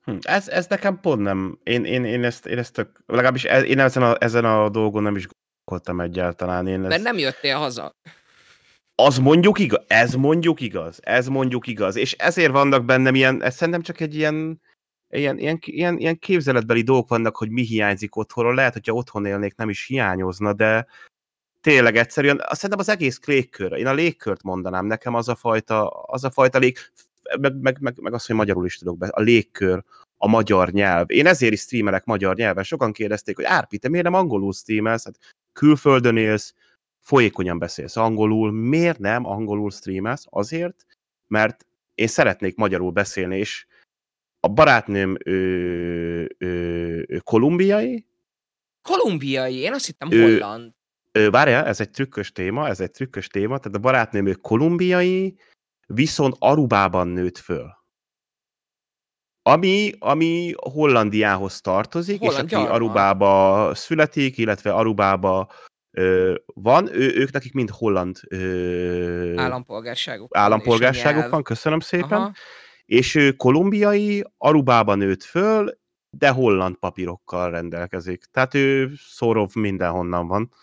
Hm, ez, ez nekem pont nem. Én, én, én ezt, én ezt tök, legalábbis ez, én ezen a, ezen a dolgon nem is gondoltam egyáltalán. Én ezt... Mert nem jöttél haza. Az mondjuk igaz, ez mondjuk igaz, ez mondjuk igaz, és ezért vannak bennem ilyen, ez szerintem csak egy ilyen, ilyen, ilyen, ilyen, ilyen képzeletbeli dolgok vannak, hogy mi hiányzik otthonról. Lehet, hogyha otthon élnék, nem is hiányozna, de tényleg egyszerűen, szerintem az egész légkör, én a légkört mondanám, nekem az a fajta, az a fajta lég, meg, meg, meg, meg az, hogy magyarul is tudok be, a légkör, a magyar nyelv. Én ezért is streamerek magyar nyelven. Sokan kérdezték, hogy Árpi, te miért nem angolul streamelsz? Hát külföldön élsz, folyékonyan beszélsz angolul, miért nem angolul streamelsz? Azért, mert én szeretnék magyarul beszélni, és a barátnőm ő, ő, ő, kolumbiai. Kolumbiai? Én azt hittem holland. Ő, várjál, ez egy trükkös téma, ez egy trükkös téma, tehát a barátnőm ő kolumbiai, viszont Arubában nőtt föl. Ami, ami Hollandiához tartozik, Holland, és aki gyarma. Arubába születik, illetve Arubába ö, van, ő, ők nekik mind holland ö, állampolgárságuk, állampolgárságuk van, köszönöm szépen. Aha. És ő kolumbiai, Arubában nőtt föl, de holland papírokkal rendelkezik. Tehát ő szorov mindenhonnan van.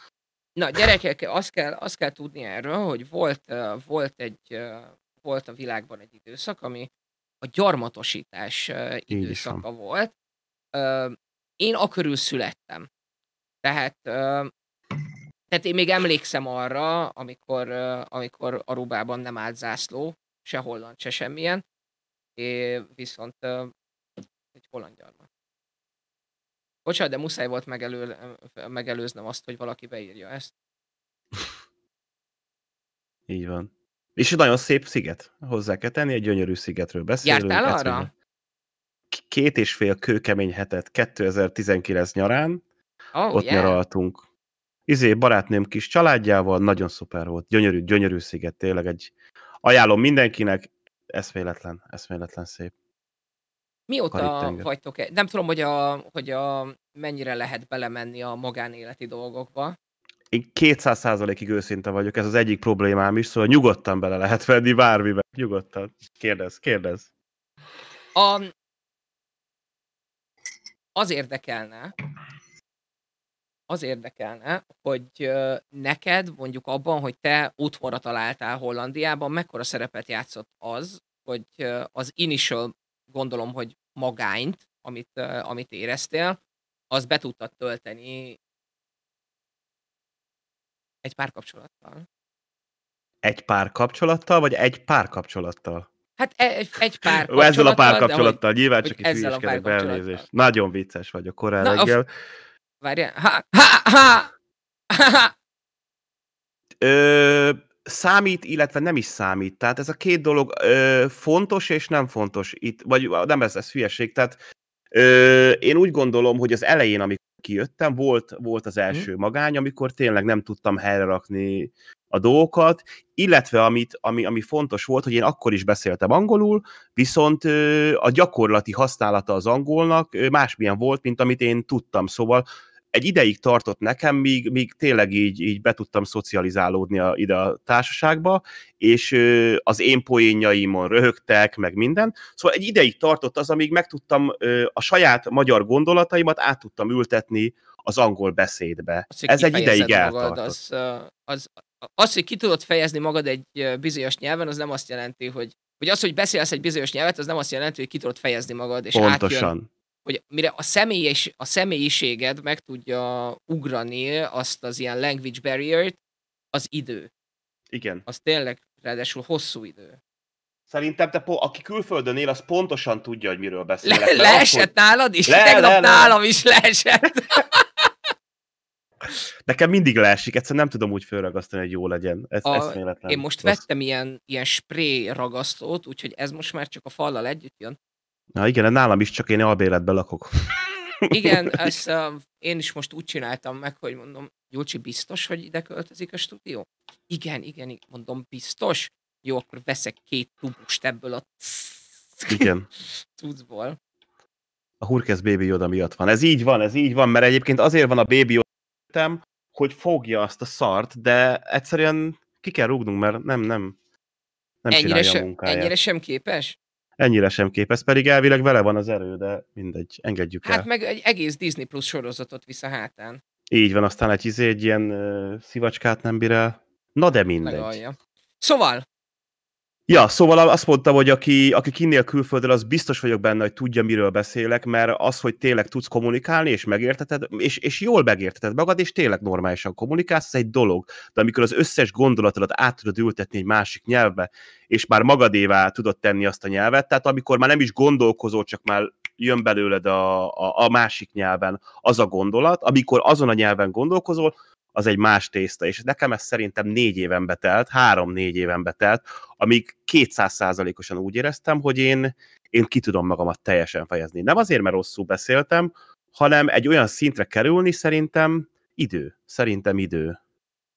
Na, gyerekek, azt kell, azt kell tudni erről, hogy volt, volt egy volt a világban egy időszak, ami a gyarmatosítás időszaka volt. Én akörül születtem. Tehát, tehát én még emlékszem arra, amikor, amikor a Rubában nem állt zászló, se holland, se semmilyen, é, viszont egy holland gyarmat. Bocsánat, de muszáj volt megelő, megelőznem azt, hogy valaki beírja ezt. Így van. És egy nagyon szép sziget, hozzá kell tenni, egy gyönyörű szigetről beszélünk. Jártál arra? Egyszerűen. Két és fél kőkemény hetet 2019 nyarán, oh, ott yeah. nyaraltunk. Izé, barátnőm kis családjával, nagyon szuper volt, gyönyörű, gyönyörű sziget, tényleg egy, ajánlom mindenkinek, ez véletlen szép. Mióta vagytok -e? Nem tudom, hogy, a, hogy a, mennyire lehet belemenni a magánéleti dolgokba én 200 ig őszinte vagyok, ez az egyik problémám is, szóval nyugodtan bele lehet venni bármiben. Nyugodtan. Kérdez, kérdez. A... Az érdekelne, az érdekelne, hogy neked mondjuk abban, hogy te otthonra találtál Hollandiában, mekkora szerepet játszott az, hogy az initial, gondolom, hogy magányt, amit, amit éreztél, az be tudtad tölteni egy párkapcsolattal. Egy párkapcsolattal, vagy egy párkapcsolattal? Hát e, egy, egy pár kapcsolattal. Ezzel a pár kapcsolattal, hogy, nyilván csak itt hülyeskedek belnézést. Nagyon vicces vagyok korán Na, reggel. F... Várjál. Ha, ha, ha, ha. Ö, számít, illetve nem is számít. Tehát ez a két dolog ö, fontos és nem fontos itt, vagy nem ez, ez hülyeség. Tehát ö, én úgy gondolom, hogy az elején, amikor kijöttem, volt, volt az mhm. első mm. magány, amikor tényleg nem tudtam rakni a dolgokat, illetve amit, ami, ami fontos volt, hogy én akkor is beszéltem angolul, viszont a gyakorlati használata az angolnak másmilyen volt, mint amit én tudtam, szóval egy ideig tartott nekem, míg, míg tényleg így, így be tudtam szocializálódni a, ide a társaságba, és ö, az én poénjaimon röhögtek, meg minden. Szóval egy ideig tartott az, amíg meg tudtam ö, a saját magyar gondolataimat át tudtam ültetni az angol beszédbe. Az, Ez egy ideig eltartott. Magad, az, az, az, hogy ki tudod fejezni magad egy bizonyos nyelven, az nem azt jelenti, hogy hogy az, hogy beszélsz egy bizonyos nyelvet, az nem azt jelenti, hogy ki tudod fejezni magad, és Pontosan. Átjön, hogy mire a, személyis, a személyiséged meg tudja ugrani azt az ilyen language barrier az idő. Igen. Az tényleg ráadásul hosszú idő. Szerintem te, aki külföldön él, az pontosan tudja, hogy miről beszélek. Le, leesett akkor... nálad is? Le, Tegnap le, le. nálam is leesett. Nekem mindig leesik, egyszerűen nem tudom úgy fölragasztani, hogy jó legyen. Ez a, eszméletlen. Én most vettem ilyen, ilyen spray ragasztót, úgyhogy ez most már csak a fallal együtt jön. Na igen, nálam is, csak én albérletben lakok. Igen, ezt uh, én is most úgy csináltam meg, hogy mondom, Gyulcsi, biztos, hogy ide költözik a stúdió? Igen, igen, igen, mondom, biztos? Jó, akkor veszek két tubust ebből a igen. cuccból. A Hurkesz Baby Yoda miatt van. Ez így van, ez így van, mert egyébként azért van a Baby Yoda hogy fogja azt a szart, de egyszerűen ki kell rúgnunk, mert nem, nem, nem ennyire csinálja sem, a munkáját. Ennyire sem képes? ennyire sem képes, pedig elvileg vele van az erő, de mindegy, engedjük hát el. Hát meg egy egész Disney Plus sorozatot visz a hátán. Így van, aztán egy, izé, egy ilyen uh, szivacskát nem bír el. Na de mindegy. Legalja. Szóval, Ja, szóval azt mondtam, hogy aki, aki kinnél külföldön, az biztos vagyok benne, hogy tudja, miről beszélek, mert az, hogy tényleg tudsz kommunikálni, és megérteted, és, és jól megérteted magad, és tényleg normálisan kommunikálsz, ez egy dolog. De amikor az összes gondolatodat át tudod ültetni egy másik nyelvbe, és már magadévá tudod tenni azt a nyelvet, tehát amikor már nem is gondolkozol, csak már jön belőled a, a, a másik nyelven az a gondolat, amikor azon a nyelven gondolkozol, az egy más tészta, és nekem ez szerintem négy éven betelt, három-négy éven betelt, amíg 200%-osan úgy éreztem, hogy én, én ki tudom magamat teljesen fejezni. Nem azért, mert rosszul beszéltem, hanem egy olyan szintre kerülni szerintem idő. Szerintem idő.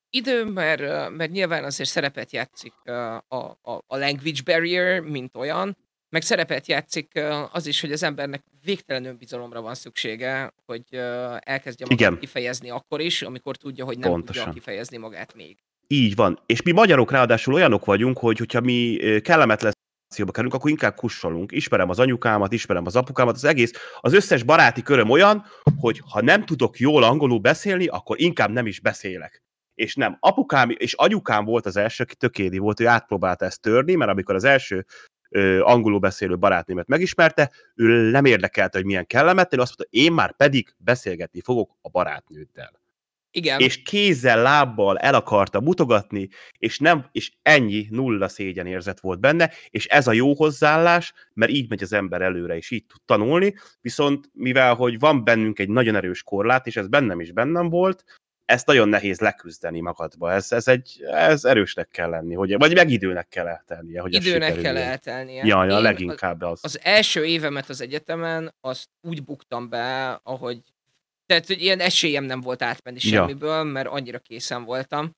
Idő, mert, mert nyilván azért szerepet játszik a, a, a language barrier, mint olyan, meg szerepet játszik az is, hogy az embernek végtelen önbizalomra van szüksége, hogy elkezdje magát Igen. kifejezni akkor is, amikor tudja, hogy nem Pontosan. tudja kifejezni magát még. Így van. És mi magyarok ráadásul olyanok vagyunk, hogy hogyha mi kellemetlen szituációba kerülünk, akkor inkább kussolunk. Ismerem az anyukámat, ismerem az apukámat, az egész. Az összes baráti köröm olyan, hogy ha nem tudok jól angolul beszélni, akkor inkább nem is beszélek és nem. Apukám és anyukám volt az első, aki tökéli volt, hogy átpróbálta ezt törni, mert amikor az első angolul beszélő barátnémet megismerte, ő nem érdekelte, hogy milyen kellemetlen, azt mondta, én már pedig beszélgetni fogok a barátnőddel. Igen. És kézzel, lábbal el akarta mutogatni, és, nem, és ennyi nulla szégyen érzet volt benne, és ez a jó hozzáállás, mert így megy az ember előre, és így tud tanulni, viszont mivel, hogy van bennünk egy nagyon erős korlát, és ez bennem is bennem volt, ezt nagyon nehéz leküzdeni magadba. Ez, ez, egy, ez erősnek kell lenni, hogy, vagy meg időnek kell eltelnie. Hogy időnek kell eltelnie. Ja, ja, leginkább az. Az első évemet az egyetemen, azt úgy buktam be, ahogy tehát, hogy ilyen esélyem nem volt átmenni semmiből, ja. mert annyira készen voltam,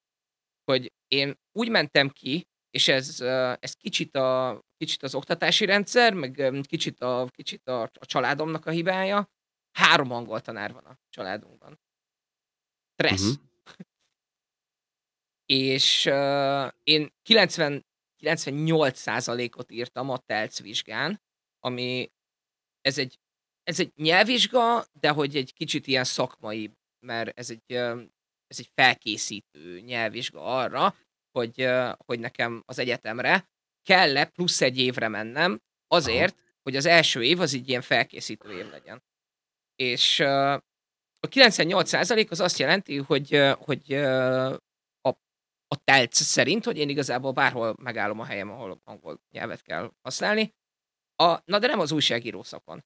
hogy én úgy mentem ki, és ez, ez kicsit, a, kicsit az oktatási rendszer, meg kicsit a, kicsit a, a családomnak a hibája. Három angol tanár van a családunkban. Stressz. Uh-huh. És uh, én 90, 98%-ot írtam a TELC vizsgán, ami ez egy, ez egy nyelvvizsga, de hogy egy kicsit ilyen szakmai, mert ez egy, ez egy felkészítő nyelvvizsga arra, hogy, hogy nekem az egyetemre kell-e plusz egy évre mennem azért, Aha. hogy az első év az így ilyen felkészítő év legyen. És a 98% az azt jelenti, hogy, hogy a, a telc szerint, hogy én igazából bárhol megállom a helyem, ahol angol nyelvet kell használni. A, na de nem az újságíró szakon.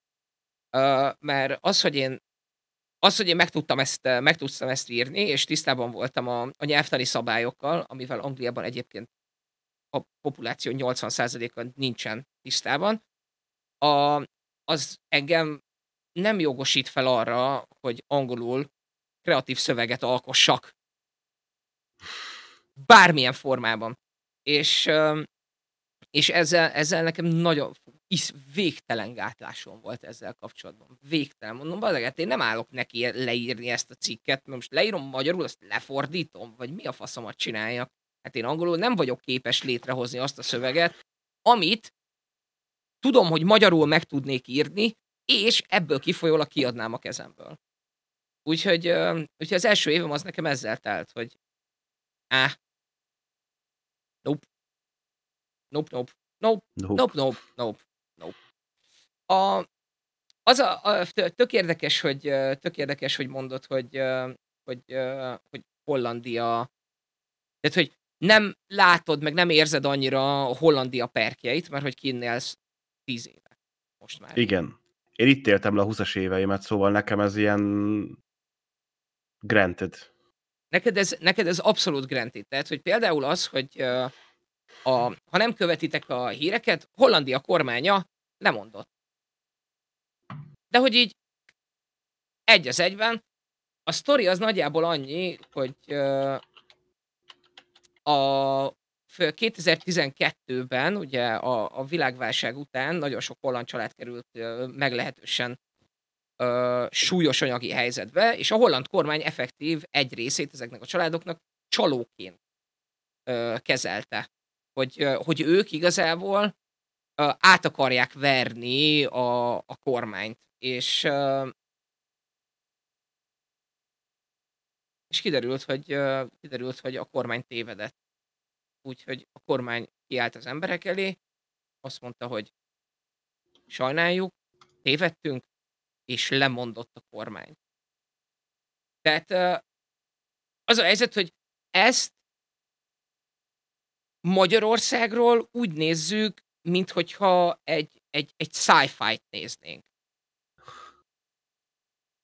Mert az, hogy én az, hogy én meg tudtam ezt, meg tudtam ezt írni, és tisztában voltam a, a nyelvtani szabályokkal, amivel Angliában egyébként a populáció 80%-a nincsen tisztában, a, az engem nem jogosít fel arra, hogy angolul kreatív szöveget alkossak. Bármilyen formában. És, és ezzel, ezzel nekem nagyon is végtelen gátlásom volt ezzel kapcsolatban. Végtelen. Mondom, hát én nem állok neki leírni ezt a cikket, mert most leírom magyarul, azt lefordítom, vagy mi a faszomat csináljak. Hát én angolul nem vagyok képes létrehozni azt a szöveget, amit tudom, hogy magyarul meg tudnék írni, és ebből kifolyólag kiadnám a kezemből. Úgyhogy, úgyhogy az első évem az nekem ezzel telt, hogy á, nope, nope, nope, nope, nope, nope, nope, nope. A, az a, a, tök, érdekes, hogy, tök érdekes, hogy mondod, hogy, hogy, hogy Hollandia, tehát, hogy nem látod, meg nem érzed annyira a Hollandia perkjeit, mert hogy kinnélsz tíz éve most már. Igen én itt éltem le a 20-as éveimet, szóval nekem ez ilyen granted. Neked ez, neked ez abszolút granted. Tehát, hogy például az, hogy a, ha nem követitek a híreket, Hollandia kormánya lemondott. De hogy így egy az egyben, a sztori az nagyjából annyi, hogy a 2012-ben, ugye a, a világválság után nagyon sok holland család került meglehetősen ö, súlyos anyagi helyzetbe, és a holland kormány effektív egy részét ezeknek a családoknak csalóként ö, kezelte. Hogy, ö, hogy ők igazából ö, át akarják verni a, a kormányt. És, ö, és kiderült, hogy, ö, kiderült, hogy a kormány tévedett. Úgyhogy a kormány kiállt az emberek elé, azt mondta, hogy sajnáljuk, tévedtünk, és lemondott a kormány. Tehát az a helyzet, hogy ezt Magyarországról úgy nézzük, mint hogyha egy, egy, egy sci-fi-t néznénk.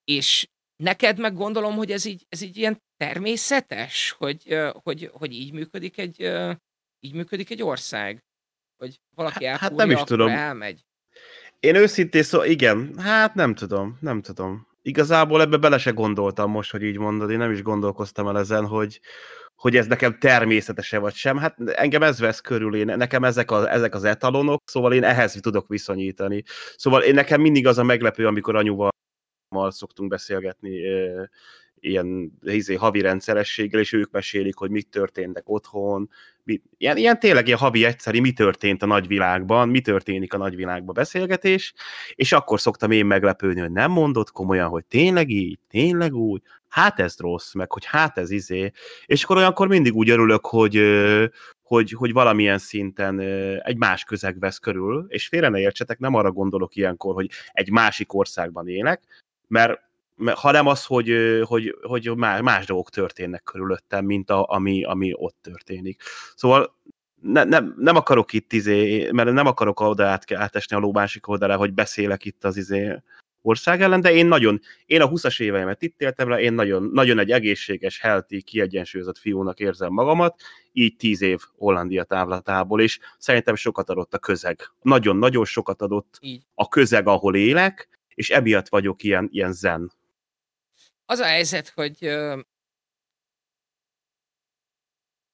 És Neked meg gondolom, hogy ez így, ez így ilyen természetes, hogy, hogy, hogy így, működik egy, így működik egy ország. Hogy valaki hát, elkúrja, hát nem is tudom. elmegy. Én őszintén szó, igen, hát nem tudom, nem tudom. Igazából ebbe bele se gondoltam most, hogy így mondod, én nem is gondolkoztam el ezen, hogy, hogy ez nekem természetese vagy sem. Hát engem ez vesz körül, én, nekem ezek, a, ezek az etalonok, szóval én ehhez tudok viszonyítani. Szóval én nekem mindig az a meglepő, amikor anyuval mal szoktunk beszélgetni ilyen izé, havi rendszerességgel, és ők mesélik, hogy mit történtek otthon, mi, ilyen, ilyen tényleg ilyen havi egyszeri, mi történt a nagyvilágban, mi történik a nagyvilágban beszélgetés, és akkor szoktam én meglepődni, hogy nem mondott komolyan, hogy tényleg így, tényleg úgy, hát ez rossz, meg hogy hát ez izé, és akkor olyankor mindig úgy örülök, hogy, hogy, hogy valamilyen szinten egy más közeg vesz körül, és félre ne értsetek, nem arra gondolok ilyenkor, hogy egy másik országban élek, mert, mert hanem az, hogy, hogy, hogy más, más dolgok történnek körülöttem, mint a, ami, ami ott történik. Szóval ne, nem, nem akarok itt izé, mert nem akarok oda át, átesni a ló másik oldalára, hogy beszélek itt az izé ország ellen, de én nagyon, én a 20-as éveimet itt éltem le, én nagyon, nagyon egy egészséges, healthy, kiegyensúlyozott fiúnak érzem magamat, így 10 év Hollandia távlatából, és szerintem sokat adott a közeg. Nagyon-nagyon sokat adott így. a közeg, ahol élek, és emiatt vagyok ilyen, ilyen zen. Az a helyzet, hogy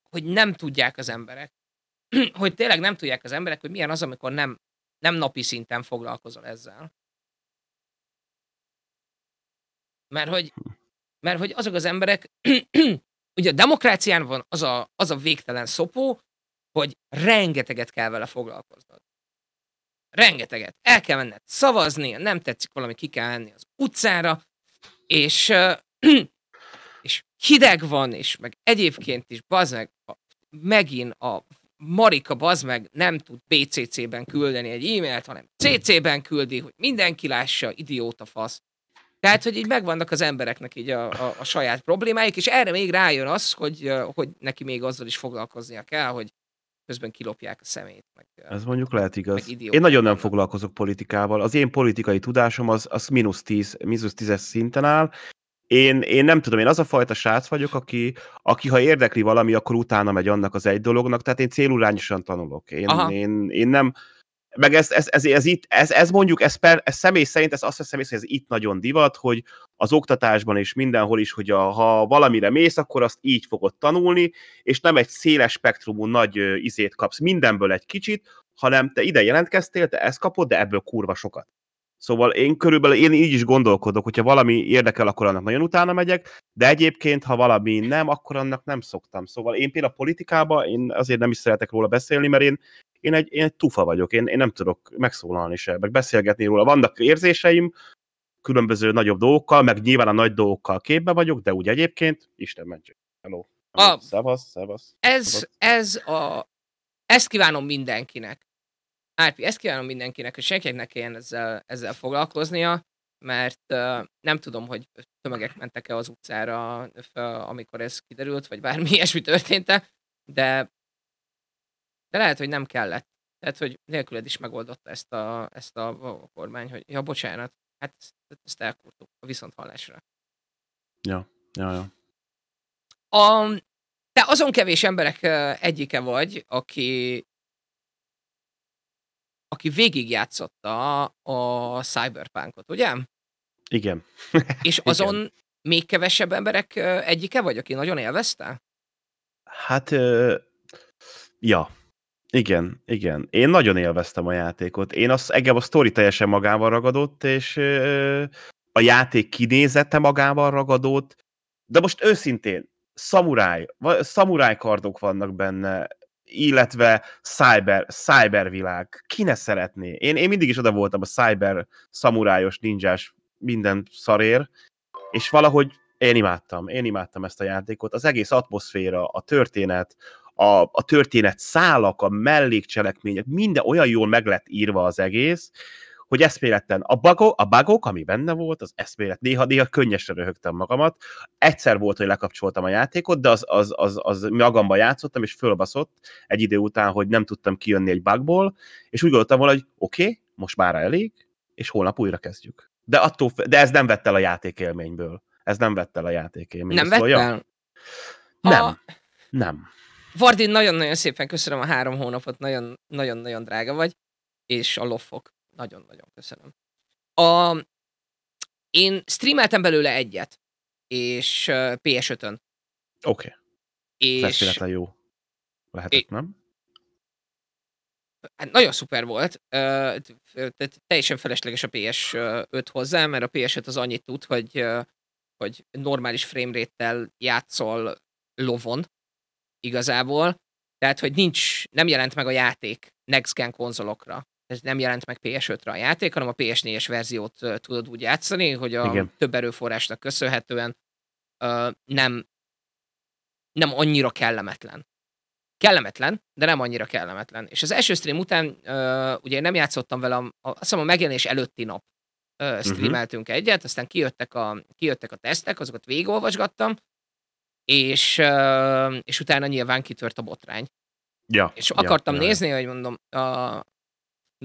hogy nem tudják az emberek, hogy tényleg nem tudják az emberek, hogy milyen az, amikor nem, nem napi szinten foglalkozol ezzel. Mert hogy, hm. mert hogy azok az emberek, ugye a demokrácián van az a, az a végtelen szopó, hogy rengeteget kell vele foglalkoznod. Rengeteget. El kell menned szavazni, nem tetszik valami, ki kell menni az utcára, és, és hideg van, és meg egyébként is, bazd meg, megint a Marika bazd meg nem tud BCC-ben küldeni egy e-mailt, hanem CC-ben küldi, hogy mindenki lássa, idióta fasz. Tehát, hogy így megvannak az embereknek így a, a, a saját problémáik, és erre még rájön az, hogy, hogy neki még azzal is foglalkoznia kell, hogy közben kilopják a szemét. Meg, Ez mondjuk lehet igaz. Én nagyon nem foglalkozok politikával. Az én politikai tudásom az, az mínusz 10, mínusz 10 szinten áll, én, én nem tudom, én az a fajta srác vagyok, aki, aki ha érdekli valami, akkor utána megy annak az egy dolognak, tehát én célulányosan tanulok. Én, én, én nem, meg ez, ez, ez, ez, itt, ez, ez mondjuk, ez, per, ez személy szerint, ez azt hiszem, hogy ez itt nagyon divat, hogy az oktatásban és mindenhol is, hogy a, ha valamire mész, akkor azt így fogod tanulni, és nem egy széles spektrumú nagy izét kapsz mindenből egy kicsit, hanem te ide jelentkeztél, te ezt kapod, de ebből kurva sokat. Szóval én körülbelül én így is gondolkodok, hogyha valami érdekel, akkor annak nagyon utána megyek, de egyébként, ha valami nem, akkor annak nem szoktam. Szóval én például a politikába, én azért nem is szeretek róla beszélni, mert én, én, egy, én egy tufa vagyok, én, én nem tudok megszólalni se, meg beszélgetni róla. Vannak érzéseim, különböző nagyobb dolgokkal, meg nyilván a nagy dolgokkal képbe vagyok, de úgy egyébként, Isten mentse. Hello. A... Szevasz, szevasz. Ez, szevasz. ez a... Ezt kívánom mindenkinek. Hát Ezt kívánom mindenkinek, hogy senkinek ne kelljen ezzel, ezzel foglalkoznia, mert uh, nem tudom, hogy tömegek mentek-e az utcára, fel, amikor ez kiderült, vagy bármi ilyesmi történt-e, de, de lehet, hogy nem kellett. Tehát, hogy nélküled is megoldotta ezt a, ezt a, a kormány, hogy ja, bocsánat, hát ezt, ezt elkurtuk a viszonthallásra. Ja, ja, ja. A, te azon kevés emberek egyike vagy, aki aki végigjátszotta a Cyberpunkot, ugye? Igen. És azon Igen. még kevesebb emberek egyike vagy, aki nagyon élvezte? Hát, ö... ja, igen, igen. Én nagyon élveztem a játékot. Én az, engem a sztori teljesen magával ragadott, és ö, a játék kinézete magával ragadott, de most őszintén, szamuráj, szamuráj kardok vannak benne, illetve cyber, cyber világ. Ki ne szeretné? Én, én mindig is oda voltam a cyber szamurájos, ninjás minden szarér, és valahogy én imádtam, én imádtam ezt a játékot. Az egész atmoszféra, a történet, a, a történet szálak, a mellékcselekmények, minden olyan jól meg lett írva az egész, hogy eszméletlen a, bagó, a bagok, ami benne volt, az eszmélet. Néha, néha könnyesen röhögtem magamat. Egyszer volt, hogy lekapcsoltam a játékot, de az, az, az, az magamban játszottam, és fölbaszott egy idő után, hogy nem tudtam kijönni egy bugból, és úgy gondoltam volna, hogy oké, okay, most már elég, és holnap újra kezdjük. De, attól, de ez nem vett el a játékélményből. Ez nem vett el a játékélményből. Nem vett el? Nem. A... Nem. Vardin, nagyon-nagyon szépen köszönöm a három hónapot, nagyon-nagyon drága vagy, és a lofok. Nagyon-nagyon köszönöm. A, én streameltem belőle egyet, és PS5-ön. Oké. Okay. És... jó. Lehetett, é... nem? Hát nagyon szuper volt. Te teljesen felesleges a PS5 hozzá, mert a PS5 az annyit tud, hogy, hogy normális framerate-tel játszol lovon igazából. Tehát, hogy nincs, nem jelent meg a játék next gen konzolokra ez nem jelent meg PS5-re a játék, hanem a PS4-es verziót tudod úgy játszani, hogy a Igen. több erőforrásnak köszönhetően uh, nem, nem annyira kellemetlen. Kellemetlen, de nem annyira kellemetlen. És az első stream után, uh, ugye én nem játszottam vele, a, azt hiszem a megjelenés előtti nap uh, streameltünk uh-huh. egyet, aztán kijöttek a, kijöttek a tesztek, azokat végigolvasgattam, és, uh, és utána nyilván kitört a botrány. Ja, és akartam ja, nézni, ja. hogy mondom, a,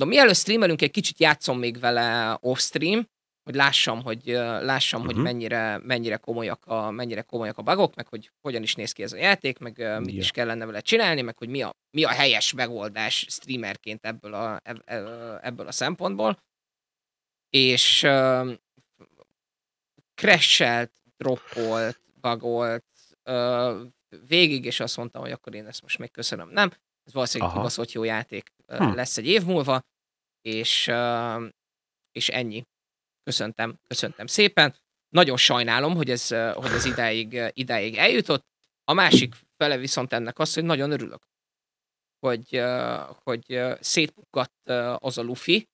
de mielőtt streamelünk, egy kicsit játszom még vele off-stream, hogy lássam, hogy, lássam, uh-huh. hogy mhm. mennyire, mennyire, komolyak a, mennyire komolyak a bugok, meg hogy hogyan is néz ki ez a játék, meg yeah. mit is kellene vele csinálni, meg hogy mi a, mi a helyes megoldás streamerként ebből a, e, ebből a szempontból. És uh, crashelt, droppolt, bagolt, uh, végig, és azt mondtam, hogy akkor én ezt most megköszönöm. Nem, ez valószínűleg kibaszott jó játék hm. lesz egy év múlva, és, és ennyi. Köszöntem, köszöntem szépen. Nagyon sajnálom, hogy ez, hogy ez idáig, idáig eljutott. A másik fele viszont ennek az, hogy nagyon örülök, hogy, hogy szétpukkadt az a lufi,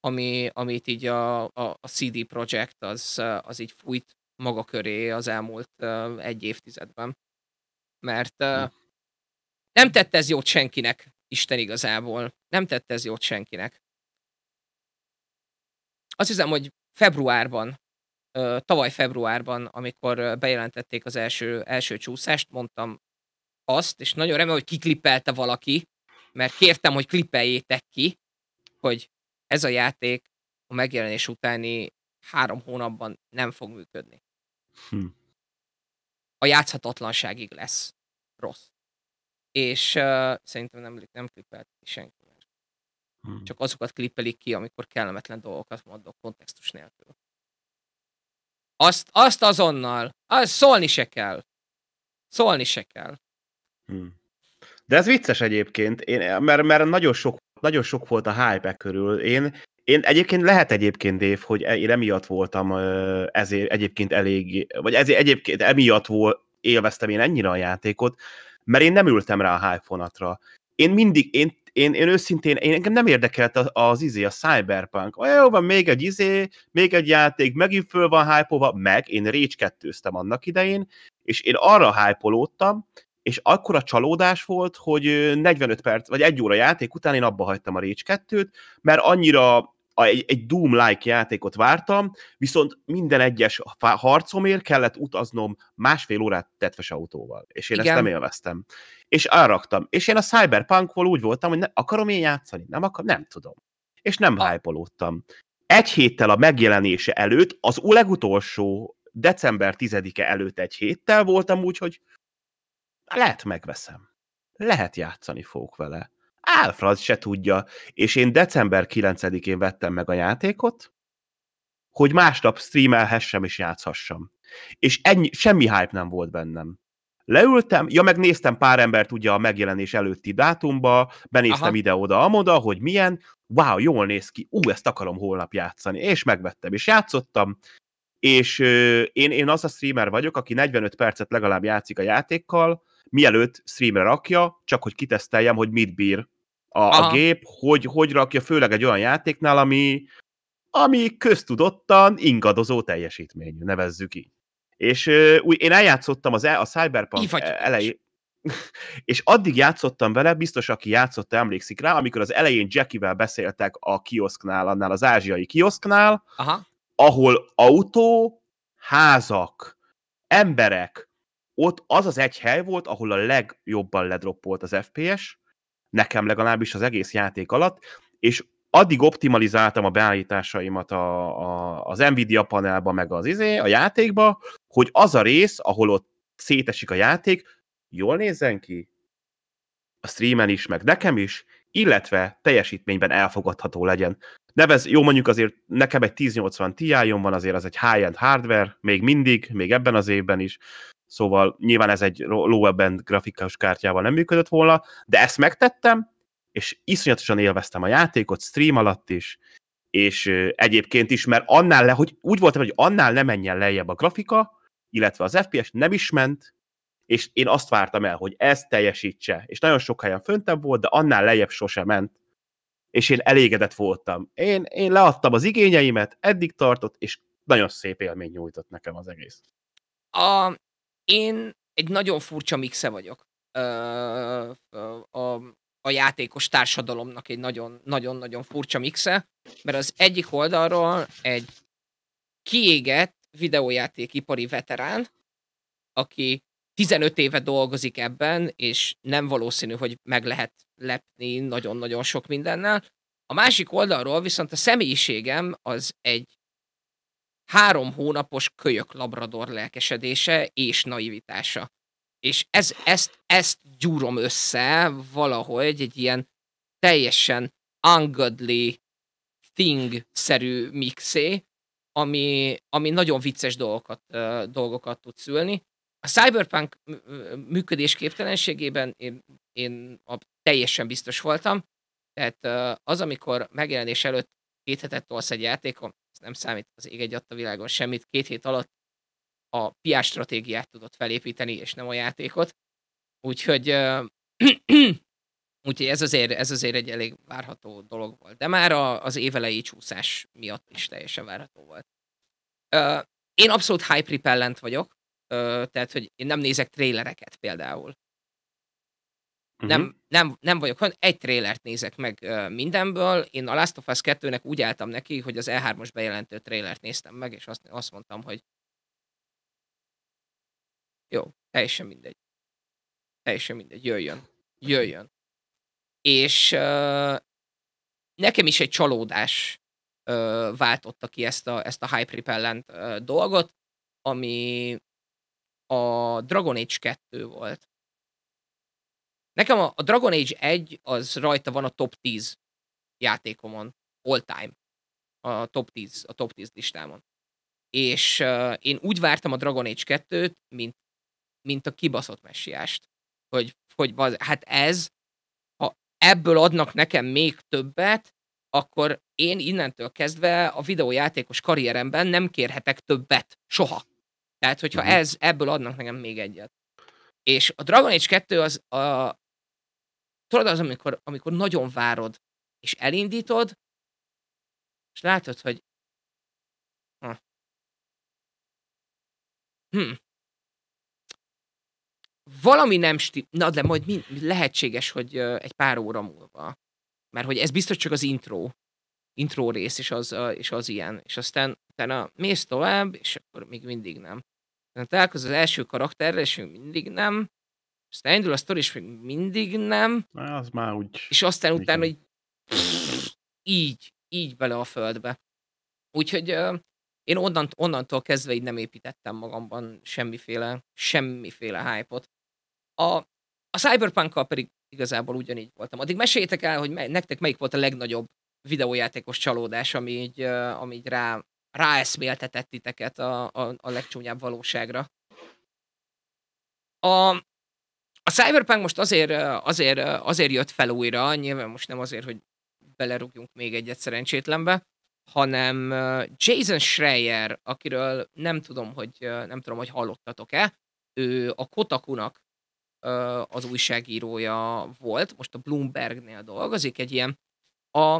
ami, amit így a, a, a CD Projekt az, az így fújt maga köré az elmúlt egy évtizedben. Mert hm. nem tett ez jót senkinek, Isten igazából. Nem tette ez jót senkinek. Azt hiszem, hogy februárban, tavaly februárban, amikor bejelentették az első, első csúszást, mondtam azt, és nagyon remélem, hogy kiklipelte valaki, mert kértem, hogy klipeljétek ki, hogy ez a játék a megjelenés utáni három hónapban nem fog működni. Hm. A játszhatatlanságig lesz rossz és uh, szerintem nem, nem klippelt senki. Hmm. Csak azokat klippelik ki, amikor kellemetlen dolgokat mondok kontextus nélkül. Azt, azt azonnal. az szólni se kell. Szólni se kell. Hmm. De ez vicces egyébként, én, mert, mert nagyon, sok, nagyon sok volt a hype körül. Én, én egyébként lehet egyébként, Dév, hogy e, én emiatt voltam ezért egyébként elég, vagy ezért egyébként emiatt volt, élveztem én ennyire a játékot, mert én nem ültem rá a hype vonatra. Én mindig, én, én, én őszintén, én, engem nem érdekelt az, az izé, a cyberpunk. Olyan jó van, még egy izé, még egy játék, megint föl van hype meg, én récs kettőztem annak idején, és én arra hype és akkor a csalódás volt, hogy 45 perc, vagy egy óra játék után én abba hagytam a Récs 2-t, mert annyira egy, egy Doom-like játékot vártam, viszont minden egyes harcomért kellett utaznom másfél órát tetves autóval, és én Igen. ezt nem élveztem. És elraktam. És én a Cyberpunkból úgy voltam, hogy ne, akarom én játszani? Nem akarom? Nem tudom. És nem a... hype Egy héttel a megjelenése előtt, az legutolsó december 10-e előtt egy héttel voltam úgy, hogy lehet megveszem. Lehet játszani fogok vele. Álfrad se tudja. És én december 9-én vettem meg a játékot, hogy másnap streamelhessem és játszhassam. És ennyi, semmi hype nem volt bennem. Leültem, ja, megnéztem pár embert ugye a megjelenés előtti dátumba, benéztem Aha. ide-oda, amoda, hogy milyen, wow, jól néz ki, ú, ezt akarom holnap játszani, és megvettem, és játszottam, és ö, én, én az a streamer vagyok, aki 45 percet legalább játszik a játékkal, mielőtt streamre rakja, csak hogy kiteszteljem, hogy mit bír a, a gép, hogy, hogy rakja, főleg egy olyan játéknál, ami, ami köztudottan ingadozó teljesítmény, nevezzük így. És úgy, én eljátszottam az, e, a Cyberpunk elején, és addig játszottam vele, biztos aki játszott, emlékszik rá, amikor az elején Jackivel beszéltek a kiosknál, annál az ázsiai kiosknál, Aha. ahol autó, házak, emberek, ott az az egy hely volt, ahol a legjobban ledroppolt az FPS, nekem legalábbis az egész játék alatt, és addig optimalizáltam a beállításaimat a, a, az Nvidia panelba, meg az izé, a játékba, hogy az a rész, ahol ott szétesik a játék, jól nézzen ki, a streamen is, meg nekem is, illetve teljesítményben elfogadható legyen. Nevez, jó mondjuk azért nekem egy 1080 ti van, azért az egy high-end hardware, még mindig, még ebben az évben is, Szóval nyilván ez egy low end grafikus kártyával nem működött volna, de ezt megtettem, és iszonyatosan élveztem a játékot, stream alatt is, és egyébként is, mert annál le, hogy úgy voltam, hogy annál nem menjen lejjebb a grafika, illetve az FPS nem is ment, és én azt vártam el, hogy ez teljesítse, és nagyon sok helyen föntebb volt, de annál lejjebb sose ment, és én elégedett voltam. Én, én leadtam az igényeimet, eddig tartott, és nagyon szép élmény nyújtott nekem az egész. A, én egy nagyon furcsa mixe vagyok. a, a, a játékos társadalomnak egy nagyon-nagyon furcsa mixe, mert az egyik oldalról egy kiégett videójátékipari veterán, aki 15 éve dolgozik ebben, és nem valószínű, hogy meg lehet lepni nagyon-nagyon sok mindennel. A másik oldalról viszont a személyiségem az egy három hónapos kölyök labrador lelkesedése és naivitása. És ez, ezt, ezt gyúrom össze valahogy egy ilyen teljesen ungodly thing-szerű mixé, ami, ami nagyon vicces dolgokat, dolgokat tud szülni. A cyberpunk működésképtelenségében én, én a, teljesen biztos voltam, tehát az, amikor megjelenés előtt két hetet tolsz egy játékon, nem számít az ég egy adta világon semmit, két hét alatt a piás stratégiát tudott felépíteni, és nem a játékot. Úgyhogy, úgyhogy ez, azért, ez azért egy elég várható dolog volt. De már a, az évelei csúszás miatt is teljesen várható volt. én abszolút hype repellent vagyok, tehát, hogy én nem nézek trélereket például. Uh-huh. Nem, mhm. nem, nem vagyok olyan, egy trélert nézek meg mindenből. Én a Last of Us 2-nek úgy álltam neki, hogy az E3-os bejelentő trélert néztem meg, és azt, azt mondtam, hogy jó, teljesen mindegy. Teljesen mindegy, jöjjön. Jöjjön. És uh, nekem is egy csalódás uh, váltotta ki ezt a, ezt a Hype Repellent uh, dolgot, ami a Dragon Age 2 volt. Nekem a, Dragon Age 1 az rajta van a top 10 játékomon, all time. A top 10, a top 10 listámon. És uh, én úgy vártam a Dragon Age 2-t, mint, mint a kibaszott messiást. Hogy, hogy baz, hát ez, ha ebből adnak nekem még többet, akkor én innentől kezdve a videójátékos karrieremben nem kérhetek többet. Soha. Tehát, hogyha mhm. ez, ebből adnak nekem még egyet. És a Dragon Age 2 az a, tudod az, amikor, amikor nagyon várod, és elindítod, és látod, hogy Hm. Valami nem sti, Na, de majd mi... lehetséges, hogy egy pár óra múlva. Mert hogy ez biztos csak az intro. Intro rész, és az, és az ilyen. És aztán utána mész tovább, és akkor még mindig nem. Tehát találkozol az első karakterrel, és még mindig nem. Aztán elindul a sztori, és még mindig nem. Na, az már úgy... És aztán utána, hogy így, így bele a földbe. Úgyhogy uh, én onnant, onnantól kezdve így nem építettem magamban semmiféle, semmiféle hype-ot. A, a cyberpunk pedig igazából ugyanígy voltam. Addig meséljétek el, hogy me, nektek melyik volt a legnagyobb videójátékos csalódás, ami így, uh, ami így rá, ráeszméltetett titeket a, a, a legcsúnyább valóságra. A, a Cyberpunk most azért, azért, azért jött fel újra, nyilván most nem azért, hogy belerúgjunk még egyet szerencsétlenbe, hanem Jason Schreier, akiről nem tudom, hogy, nem tudom, hogy hallottatok-e, ő a Kotakunak az újságírója volt, most a Bloombergnél dolgozik, egy ilyen, a,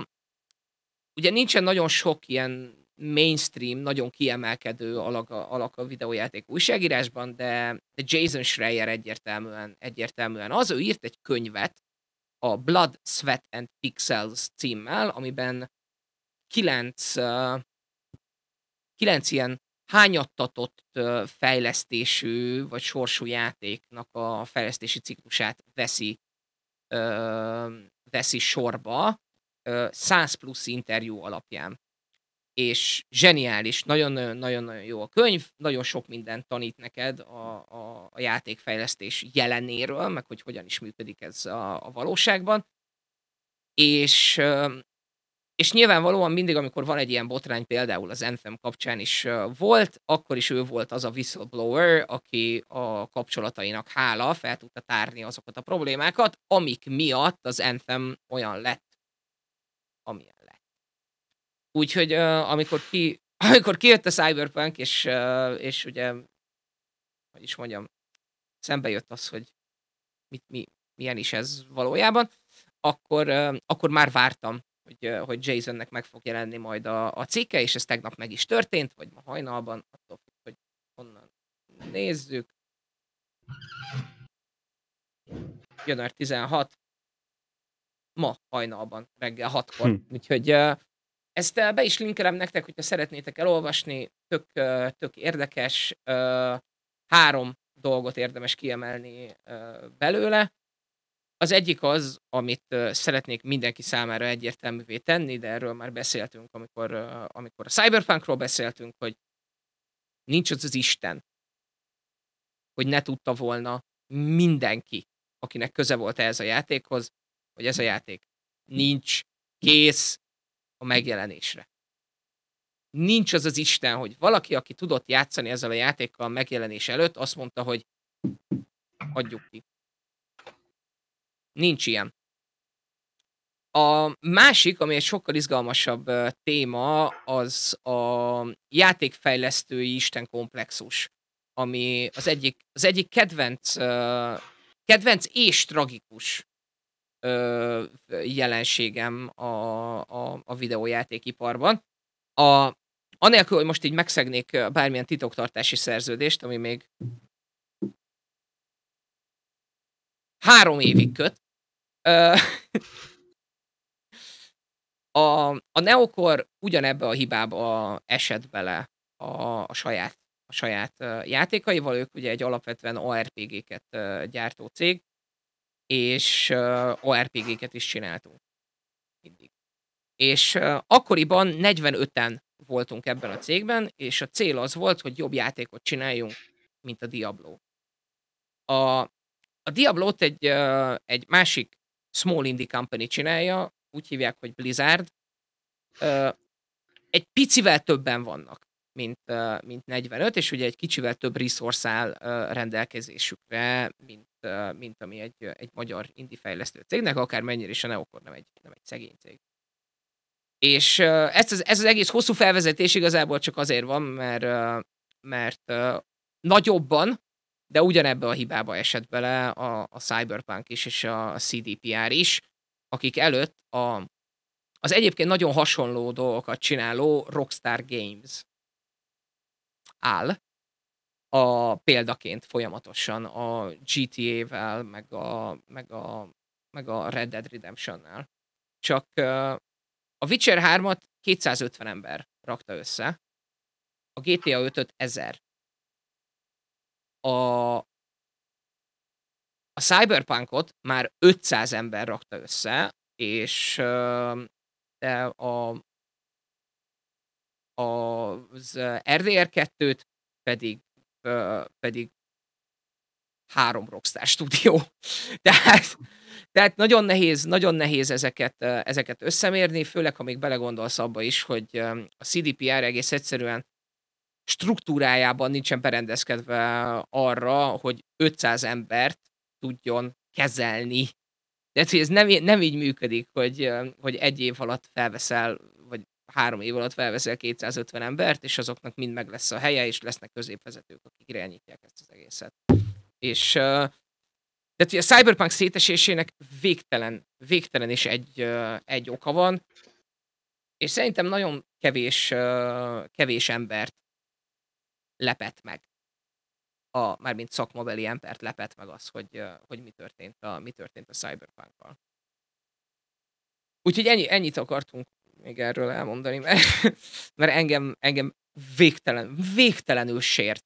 ugye nincsen nagyon sok ilyen mainstream, nagyon kiemelkedő alak a, alak a videójáték újságírásban, de, de Jason Schreier egyértelműen, egyértelműen az, ő írt egy könyvet a Blood, Sweat and Pixels címmel, amiben kilenc, uh, kilenc ilyen hányattatott uh, fejlesztésű vagy sorsú játéknak a fejlesztési ciklusát veszi, uh, veszi sorba, 100 plusz interjú alapján és zseniális, nagyon-nagyon jó a könyv, nagyon sok mindent tanít neked a, a, a játékfejlesztés jelenéről, meg hogy hogyan is működik ez a, a valóságban. És, és nyilvánvalóan mindig, amikor van egy ilyen botrány, például az Anthem kapcsán is volt, akkor is ő volt az a whistleblower, aki a kapcsolatainak hála fel tudta tárni azokat a problémákat, amik miatt az Anthem olyan lett, amilyen lett. Úgyhogy uh, amikor, ki, amikor kijött a Cyberpunk, és, uh, és ugye, hogy is mondjam, szembe jött az, hogy mit, mi, milyen is ez valójában, akkor, uh, akkor már vártam, hogy, uh, hogy Jasonnek meg fog jelenni majd a, a cikke, és ez tegnap meg is történt, vagy ma hajnalban, attól függ, hogy honnan nézzük. Január 16, ma hajnalban, reggel 6-kor. Hm. Úgyhogy uh, ezt eh, be is linkelem nektek, hogyha szeretnétek elolvasni, tök, eh, tök érdekes, eh, három dolgot érdemes kiemelni belőle. Az egyik az, amit szeretnék mindenki számára egyértelművé tenni, de erről már beszéltünk, amikor, amikor a Cyberpunkról beszéltünk, hogy nincs az az Isten, hogy ne tudta volna mindenki, akinek köze volt ehhez a játékhoz, hogy ez a játék nincs kész, a megjelenésre. Nincs az az Isten, hogy valaki, aki tudott játszani ezzel a játékkal a megjelenés előtt, azt mondta, hogy adjuk ki. Nincs ilyen. A másik, ami egy sokkal izgalmasabb téma, az a játékfejlesztői Isten komplexus, ami az egyik, az egyik kedvenc, kedvenc és tragikus ö, jelenségem a, a, a videójátékiparban. A, anélkül, hogy most így megszegnék bármilyen titoktartási szerződést, ami még három évig köt. Ö, a, a Neokor ugyanebbe a hibába esett bele a, a saját, a saját játékaival. Ők ugye egy alapvetően ARPG-ket gyártó cég, és uh, ORPG-ket is csináltunk. Mindig. És uh, akkoriban 45-en voltunk ebben a cégben, és a cél az volt, hogy jobb játékot csináljunk, mint a Diablo. A, a Diablo-t egy, uh, egy másik small indie company csinálja, úgy hívják, hogy Blizzard. Uh, egy picivel többen vannak, mint, uh, mint 45, és ugye egy kicsivel több resource áll uh, rendelkezésükre, mint mint ami egy, egy magyar indie fejlesztő cégnek, akár mennyire is a Neocor nem egy, nem egy szegény cég. És ez az, ez az egész hosszú felvezetés igazából csak azért van, mert, mert nagyobban, de ugyanebbe a hibába esett bele a, a Cyberpunk is, és a CDPR is, akik előtt a, az egyébként nagyon hasonló dolgokat csináló Rockstar Games áll, a példaként folyamatosan a GTA-vel, meg a, meg a, meg a Red Dead Redemption-nel. Csak a Witcher 3-at 250 ember rakta össze, a GTA 5-öt 1000. A, a Cyberpunkot már 500 ember rakta össze, és de a, a, az RDR2-t pedig pedig három rockstar stúdió. Tehát, tehát nagyon nehéz, nagyon nehéz ezeket, ezeket összemérni, főleg, ha még belegondolsz abba is, hogy a CDPR egész egyszerűen struktúrájában nincsen berendezkedve arra, hogy 500 embert tudjon kezelni. De ez nem, nem így működik, hogy, hogy egy év alatt felveszel három év alatt felveszel 250 embert, és azoknak mind meg lesz a helye, és lesznek középvezetők, akik irányítják ezt az egészet. És tehát ugye a Cyberpunk szétesésének végtelen, végtelen is egy, egy oka van, és szerintem nagyon kevés, kevés embert lepet meg. A, mármint szakmabeli embert lepet meg az, hogy, hogy mi, történt a, mi történt a Cyberpunk-kal. Úgyhogy ennyi, ennyit akartunk még erről elmondani, mert, mert engem, engem végtelen, végtelenül sért.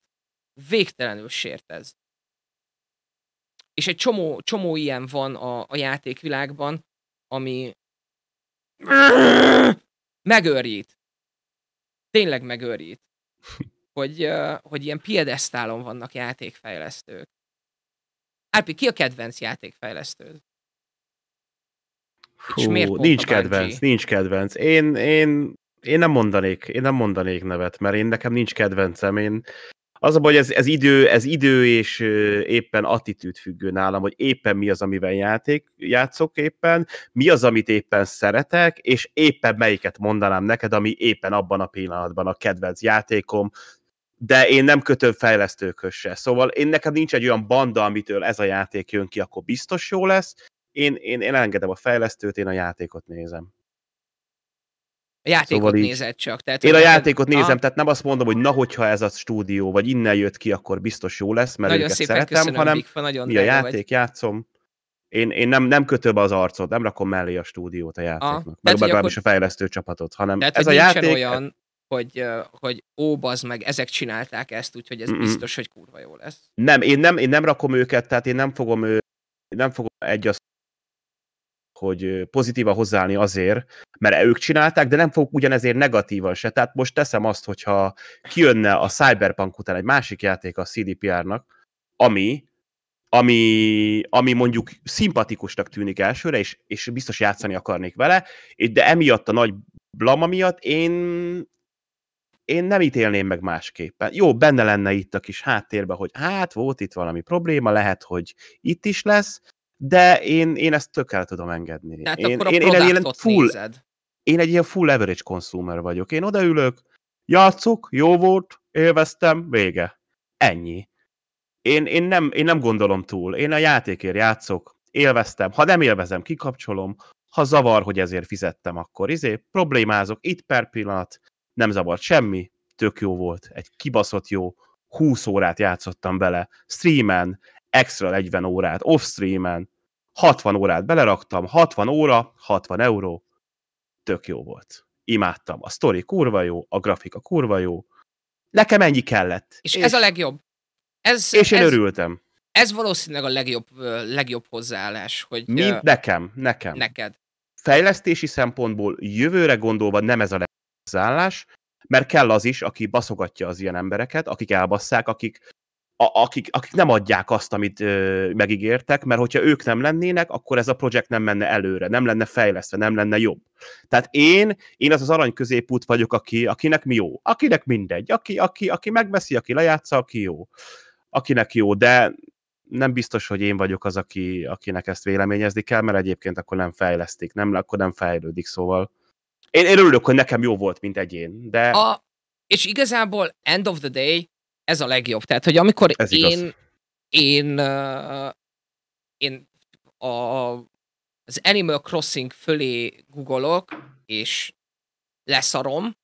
Végtelenül sért ez. És egy csomó, csomó ilyen van a, a játékvilágban, ami megőrjít. Tényleg megőrjít. Hogy, hogy ilyen piedesztálon vannak játékfejlesztők. Árpi, ki a kedvenc játékfejlesztőd? Hú, és miért nincs kedvenc, PUBG? nincs kedvenc. Én, én, én nem mondanék, én nem mondanék nevet, mert én nekem nincs kedvencem. Én, az a baj, hogy ez, ez, idő, ez idő és éppen attitűd függő nálam, hogy éppen mi az, amivel játék, játszok éppen, mi az, amit éppen szeretek, és éppen melyiket mondanám neked, ami éppen abban a pillanatban a kedvenc játékom, de én nem kötöm fejlesztőkös se. Szóval én nekem nincs egy olyan banda, amitől ez a játék jön ki, akkor biztos jó lesz, én, én, én elengedem a fejlesztőt, én a játékot nézem. A játékot szóval így, nézed csak. Tehát én a játékot a... nézem, tehát nem azt mondom, hogy na, hogyha ez a stúdió, vagy innen jött ki, akkor biztos jó lesz, mert nagyon őket szépen szeretem, köszönöm, hanem Bigfa, nagyon mi a játék, vagy. játszom. Én, én nem, nem kötöm be az arcot, nem rakom mellé a stúdiót a játéknak, meg legalábbis akkor... a fejlesztő csapatot, hanem tehát, ez a játék... olyan, hogy, hogy ó, bazd meg, ezek csinálták ezt, úgyhogy ez Mm-mm. biztos, hogy kurva jó lesz. Nem, én nem, én nem rakom őket, tehát én nem fogom, ő, nem fogom egy az hogy pozitíva hozzáállni azért, mert ők csinálták, de nem fogok ugyanezért negatívan se. Tehát most teszem azt, hogyha kijönne a Cyberpunk után egy másik játék a CDPR-nak, ami, ami, ami mondjuk szimpatikusnak tűnik elsőre, és, és biztos játszani akarnék vele, de emiatt a nagy blama miatt én, én nem ítélném meg másképpen. Jó, benne lenne itt a kis háttérben, hogy hát volt itt valami probléma, lehet, hogy itt is lesz, de én, én ezt tök el tudom engedni. Tehát én, akkor a én, én, egy ilyen full, nézed. én egy ilyen full average consumer vagyok. Én odaülök, játszok, jó volt, élveztem, vége. Ennyi. Én, én, nem, én nem gondolom túl. Én a játékért játszok, élveztem. Ha nem élvezem, kikapcsolom. Ha zavar, hogy ezért fizettem, akkor izé, problémázok, itt per pillanat, nem zavart semmi, tök jó volt, egy kibaszott jó, 20 órát játszottam bele, streamen, extra 40 órát off-streamen, 60 órát beleraktam, 60 óra, 60 euró, tök jó volt. Imádtam. A story kurva jó, a grafika kurva jó. Nekem ennyi kellett. És, és ez a legjobb. Ez, és én ez, örültem. Ez valószínűleg a legjobb, legjobb hozzáállás. Hogy, Mint uh, nekem, nekem. Neked. Fejlesztési szempontból jövőre gondolva nem ez a legjobb hozzáállás, mert kell az is, aki baszogatja az ilyen embereket, akik elbasszák, akik a, akik, akik nem adják azt, amit ö, megígértek, mert hogyha ők nem lennének, akkor ez a projekt nem menne előre, nem lenne fejlesztve, nem lenne jobb. Tehát én, én az az arany középút vagyok, aki, akinek mi jó, akinek mindegy, aki, aki, aki megveszi, aki lejátsza, aki jó, akinek jó, de nem biztos, hogy én vagyok az, aki, akinek ezt véleményezni kell, mert egyébként akkor nem fejlesztik, nem, akkor nem fejlődik, szóval én, én örülök, hogy nekem jó volt, mint egyén, de... A, és igazából end of the day ez a legjobb. Tehát, hogy amikor ez én, én, én, én a, az Animal Crossing fölé googolok, és leszarom,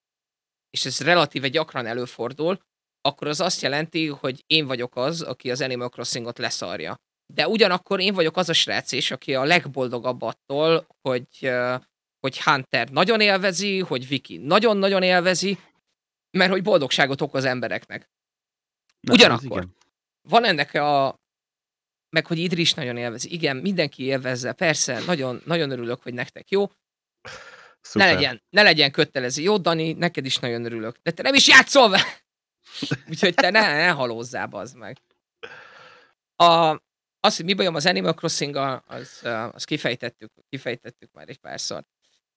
és ez relatíve gyakran előfordul, akkor az azt jelenti, hogy én vagyok az, aki az Animal Crossingot leszarja. De ugyanakkor én vagyok az a srác is, aki a legboldogabb attól, hogy, hogy Hunter nagyon élvezi, hogy Viki nagyon-nagyon élvezi, mert hogy boldogságot okoz embereknek. Na, Ugyanakkor van ennek a meg hogy Idris nagyon élvez. Igen, mindenki élvezze, persze, nagyon, nagyon örülök, hogy nektek jó. Szuper. Ne legyen, ne legyen kötelező. Jó, Dani, neked is nagyon örülök. De te nem is játszol vele! Úgyhogy te ne, ne halózzál, az meg. A, az, hogy mi bajom az Animal crossing az, az kifejtettük, kifejtettük már egy párszor.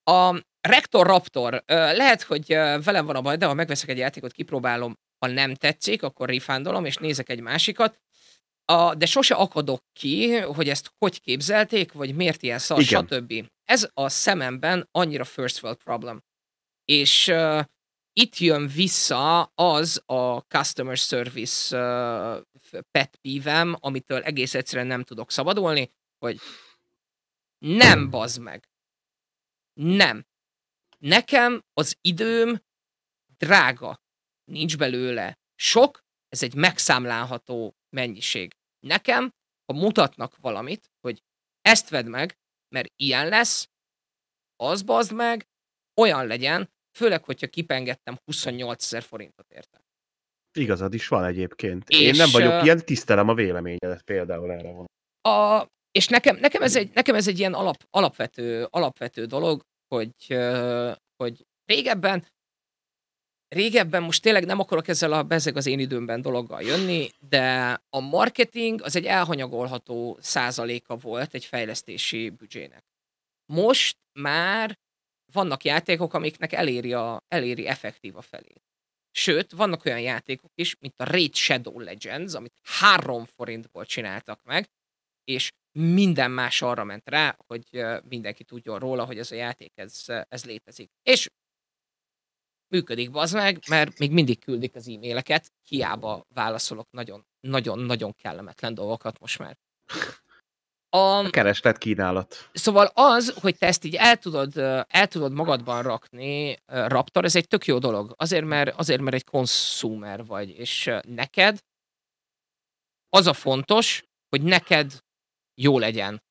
A Rector Raptor, lehet, hogy velem van a baj, de ha megveszek egy játékot, kipróbálom, ha nem tetszik, akkor rifándolom, és nézek egy másikat, a, de sose akadok ki, hogy ezt hogy képzelték, vagy miért ilyen szar, Igen. stb. Ez a szememben annyira first world problem. És uh, itt jön vissza az a customer service uh, pet pívem, amitől egész egyszerűen nem tudok szabadulni, hogy nem hmm. bazd meg. Nem. Nekem az időm drága nincs belőle. Sok, ez egy megszámlálható mennyiség. Nekem, ha mutatnak valamit, hogy ezt vedd meg, mert ilyen lesz, az bazd meg, olyan legyen, főleg, hogyha kipengettem 28 ezer forintot érte. Igazad is van egyébként. És, Én nem vagyok ilyen, tisztelem a véleményedet például erre van. A, és nekem, nekem, ez egy, nekem ez egy ilyen alap, alapvető, alapvető dolog, hogy, hogy régebben régebben most tényleg nem akarok ezzel a bezeg az én időmben dologgal jönni, de a marketing az egy elhanyagolható százaléka volt egy fejlesztési büdzsének. Most már vannak játékok, amiknek eléri, a, eléri effektív a felét. Sőt, vannak olyan játékok is, mint a Raid Shadow Legends, amit három forintból csináltak meg, és minden más arra ment rá, hogy mindenki tudjon róla, hogy ez a játék, ez, ez létezik. És működik az meg, mert még mindig küldik az e-maileket, hiába válaszolok nagyon-nagyon-nagyon kellemetlen dolgokat most már. A, a kereslet kínálat. Szóval az, hogy te ezt így el tudod, el tudod magadban rakni, raptor, ez egy tök jó dolog. Azért, mert, azért, mert egy konszumer vagy, és neked az a fontos, hogy neked jó legyen.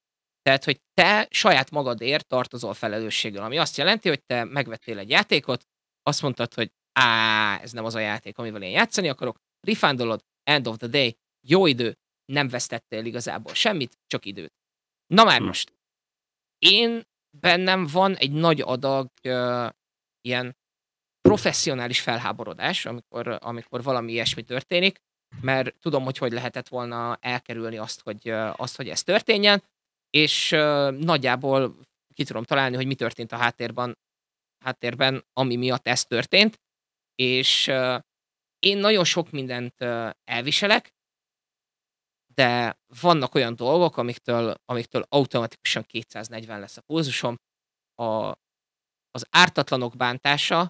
Tehát, hogy te saját magadért tartozol felelősséggel, ami azt jelenti, hogy te megvettél egy játékot, azt mondtad, hogy á, ez nem az a játék, amivel én játszani akarok, rifándolod, end of the day, jó idő, nem vesztettél igazából semmit, csak időt. Na már hmm. most. Én bennem van egy nagy adag uh, ilyen professzionális felháborodás, amikor, amikor valami ilyesmi történik, mert tudom, hogy hogy lehetett volna elkerülni azt, hogy, uh, azt, hogy ez történjen, és uh, nagyjából ki tudom találni, hogy mi történt a háttérben háttérben, ami miatt ez történt, és én nagyon sok mindent elviselek, de vannak olyan dolgok, amiktől, amiktől automatikusan 240 lesz a pulzusom. A, az ártatlanok bántása,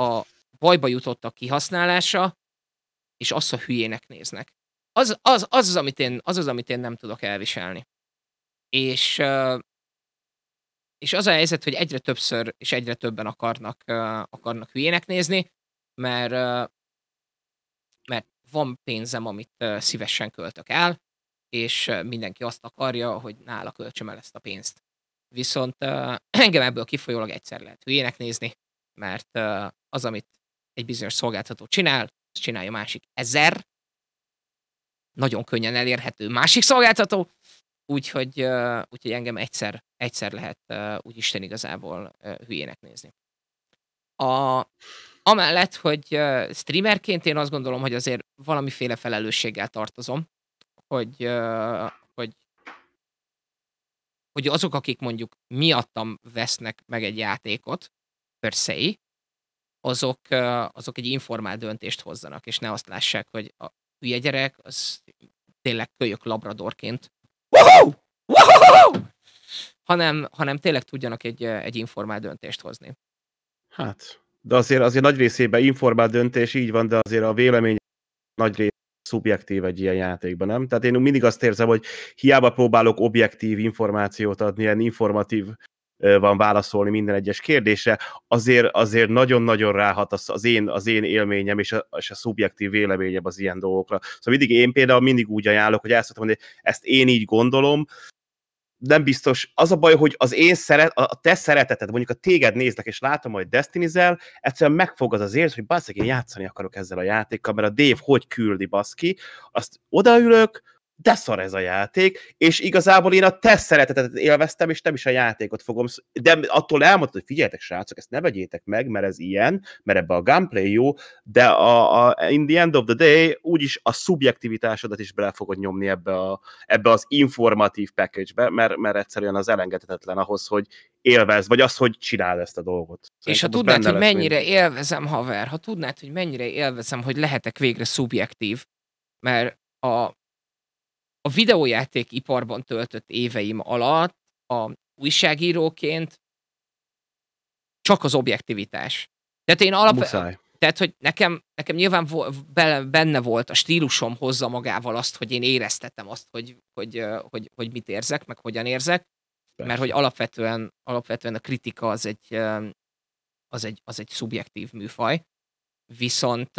a bajba jutottak kihasználása, és az, a hülyének néznek. Az az, az, az, amit én, az az, amit én nem tudok elviselni. És és az a helyzet, hogy egyre többször és egyre többen akarnak, uh, akarnak hülyének nézni, mert, uh, mert van pénzem, amit uh, szívesen költök el, és uh, mindenki azt akarja, hogy nála költsem el ezt a pénzt. Viszont uh, engem ebből kifolyólag egyszer lehet hülyének nézni, mert uh, az, amit egy bizonyos szolgáltató csinál, azt csinálja másik ezer, nagyon könnyen elérhető másik szolgáltató, Úgyhogy, úgy úgyhogy engem egyszer, egyszer lehet úgy Isten igazából hülyének nézni. A, amellett, hogy streamerként én azt gondolom, hogy azért valamiféle felelősséggel tartozom, hogy, hogy, hogy azok, akik mondjuk miattam vesznek meg egy játékot, per se, azok, azok egy informált döntést hozzanak, és ne azt lássák, hogy a hülye gyerek az tényleg kölyök labradorként Woohoo! Woohoo! Hanem, hanem tényleg tudjanak egy, egy informált döntést hozni. Hát, de azért, azért nagy részében informált döntés így van, de azért a vélemény nagy rész szubjektív egy ilyen játékban, nem? Tehát én mindig azt érzem, hogy hiába próbálok objektív információt adni, ilyen informatív van válaszolni minden egyes kérdésre, azért, azért nagyon-nagyon ráhat az, az, én, az én élményem és a, és a szubjektív véleményem az ilyen dolgokra. Szóval mindig én például mindig úgy ajánlok, hogy ezt mondani, ezt én így gondolom, nem biztos, az a baj, hogy az én szeret, a te szereteted, mondjuk a téged néznek, és látom, hogy Destinizel, egyszerűen megfog az az érzés, hogy baszik, én játszani akarok ezzel a játékkal, mert a Dave hogy küldi baszki, azt odaülök, de szar ez a játék, és igazából én a te szeretetet élveztem, és nem is a játékot fogom, de attól elmondtad, hogy figyeljetek srácok, ezt ne vegyétek meg, mert ez ilyen, mert ebbe a gameplay jó, de a, a, in the end of the day úgyis a szubjektivitásodat is bele fogod nyomni ebbe, a, ebbe az informatív package-be, mert, mert egyszerűen az elengedhetetlen ahhoz, hogy élvez, vagy az, hogy csinál ezt a dolgot. Szerintem és ha tudnád, hogy mennyire mind. élvezem, haver, ha tudnád, hogy mennyire élvezem, hogy lehetek végre szubjektív, mert a a videójáték iparban töltött éveim alatt a újságíróként csak az objektivitás. Tehát én alap... Muszáj. Tehát, hogy nekem, nekem nyilván benne volt, a stílusom hozza magával azt, hogy én éreztetem azt, hogy, hogy, hogy, hogy mit érzek, meg hogyan érzek, Persze. mert hogy alapvetően, alapvetően a kritika az egy, az egy, az egy szubjektív műfaj, viszont,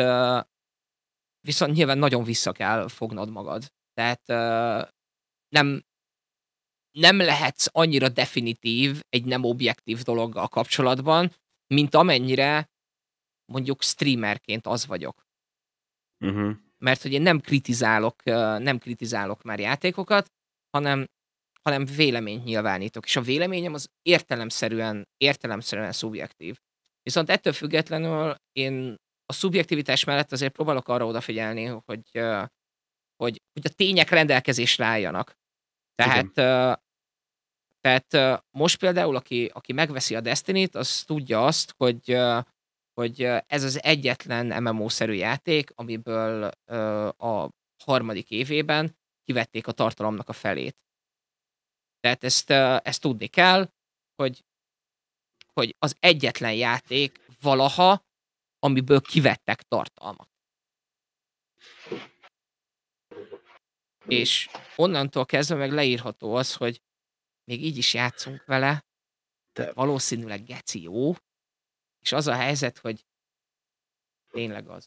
viszont nyilván nagyon vissza kell fognod magad tehát uh, nem, nem lehetsz annyira definitív egy nem objektív dologgal kapcsolatban, mint amennyire mondjuk streamerként az vagyok. Uh-huh. Mert hogy én nem kritizálok, nem kritizálok már játékokat, hanem, hanem véleményt nyilvánítok. És a véleményem az értelemszerűen, értelemszerűen szubjektív. Viszont ettől függetlenül én a szubjektivitás mellett azért próbálok arra odafigyelni, hogy hogy, hogy a tények rendelkezésre álljanak. Tehát, tehát most például, aki, aki megveszi a Destiny-t, az tudja azt, hogy, hogy ez az egyetlen MMO-szerű játék, amiből a harmadik évében kivették a tartalomnak a felét. Tehát ezt, ezt tudni kell, hogy, hogy az egyetlen játék valaha, amiből kivettek tartalmat. És onnantól kezdve meg leírható az, hogy még így is játszunk vele, de valószínűleg geci jó, és az a helyzet, hogy tényleg az.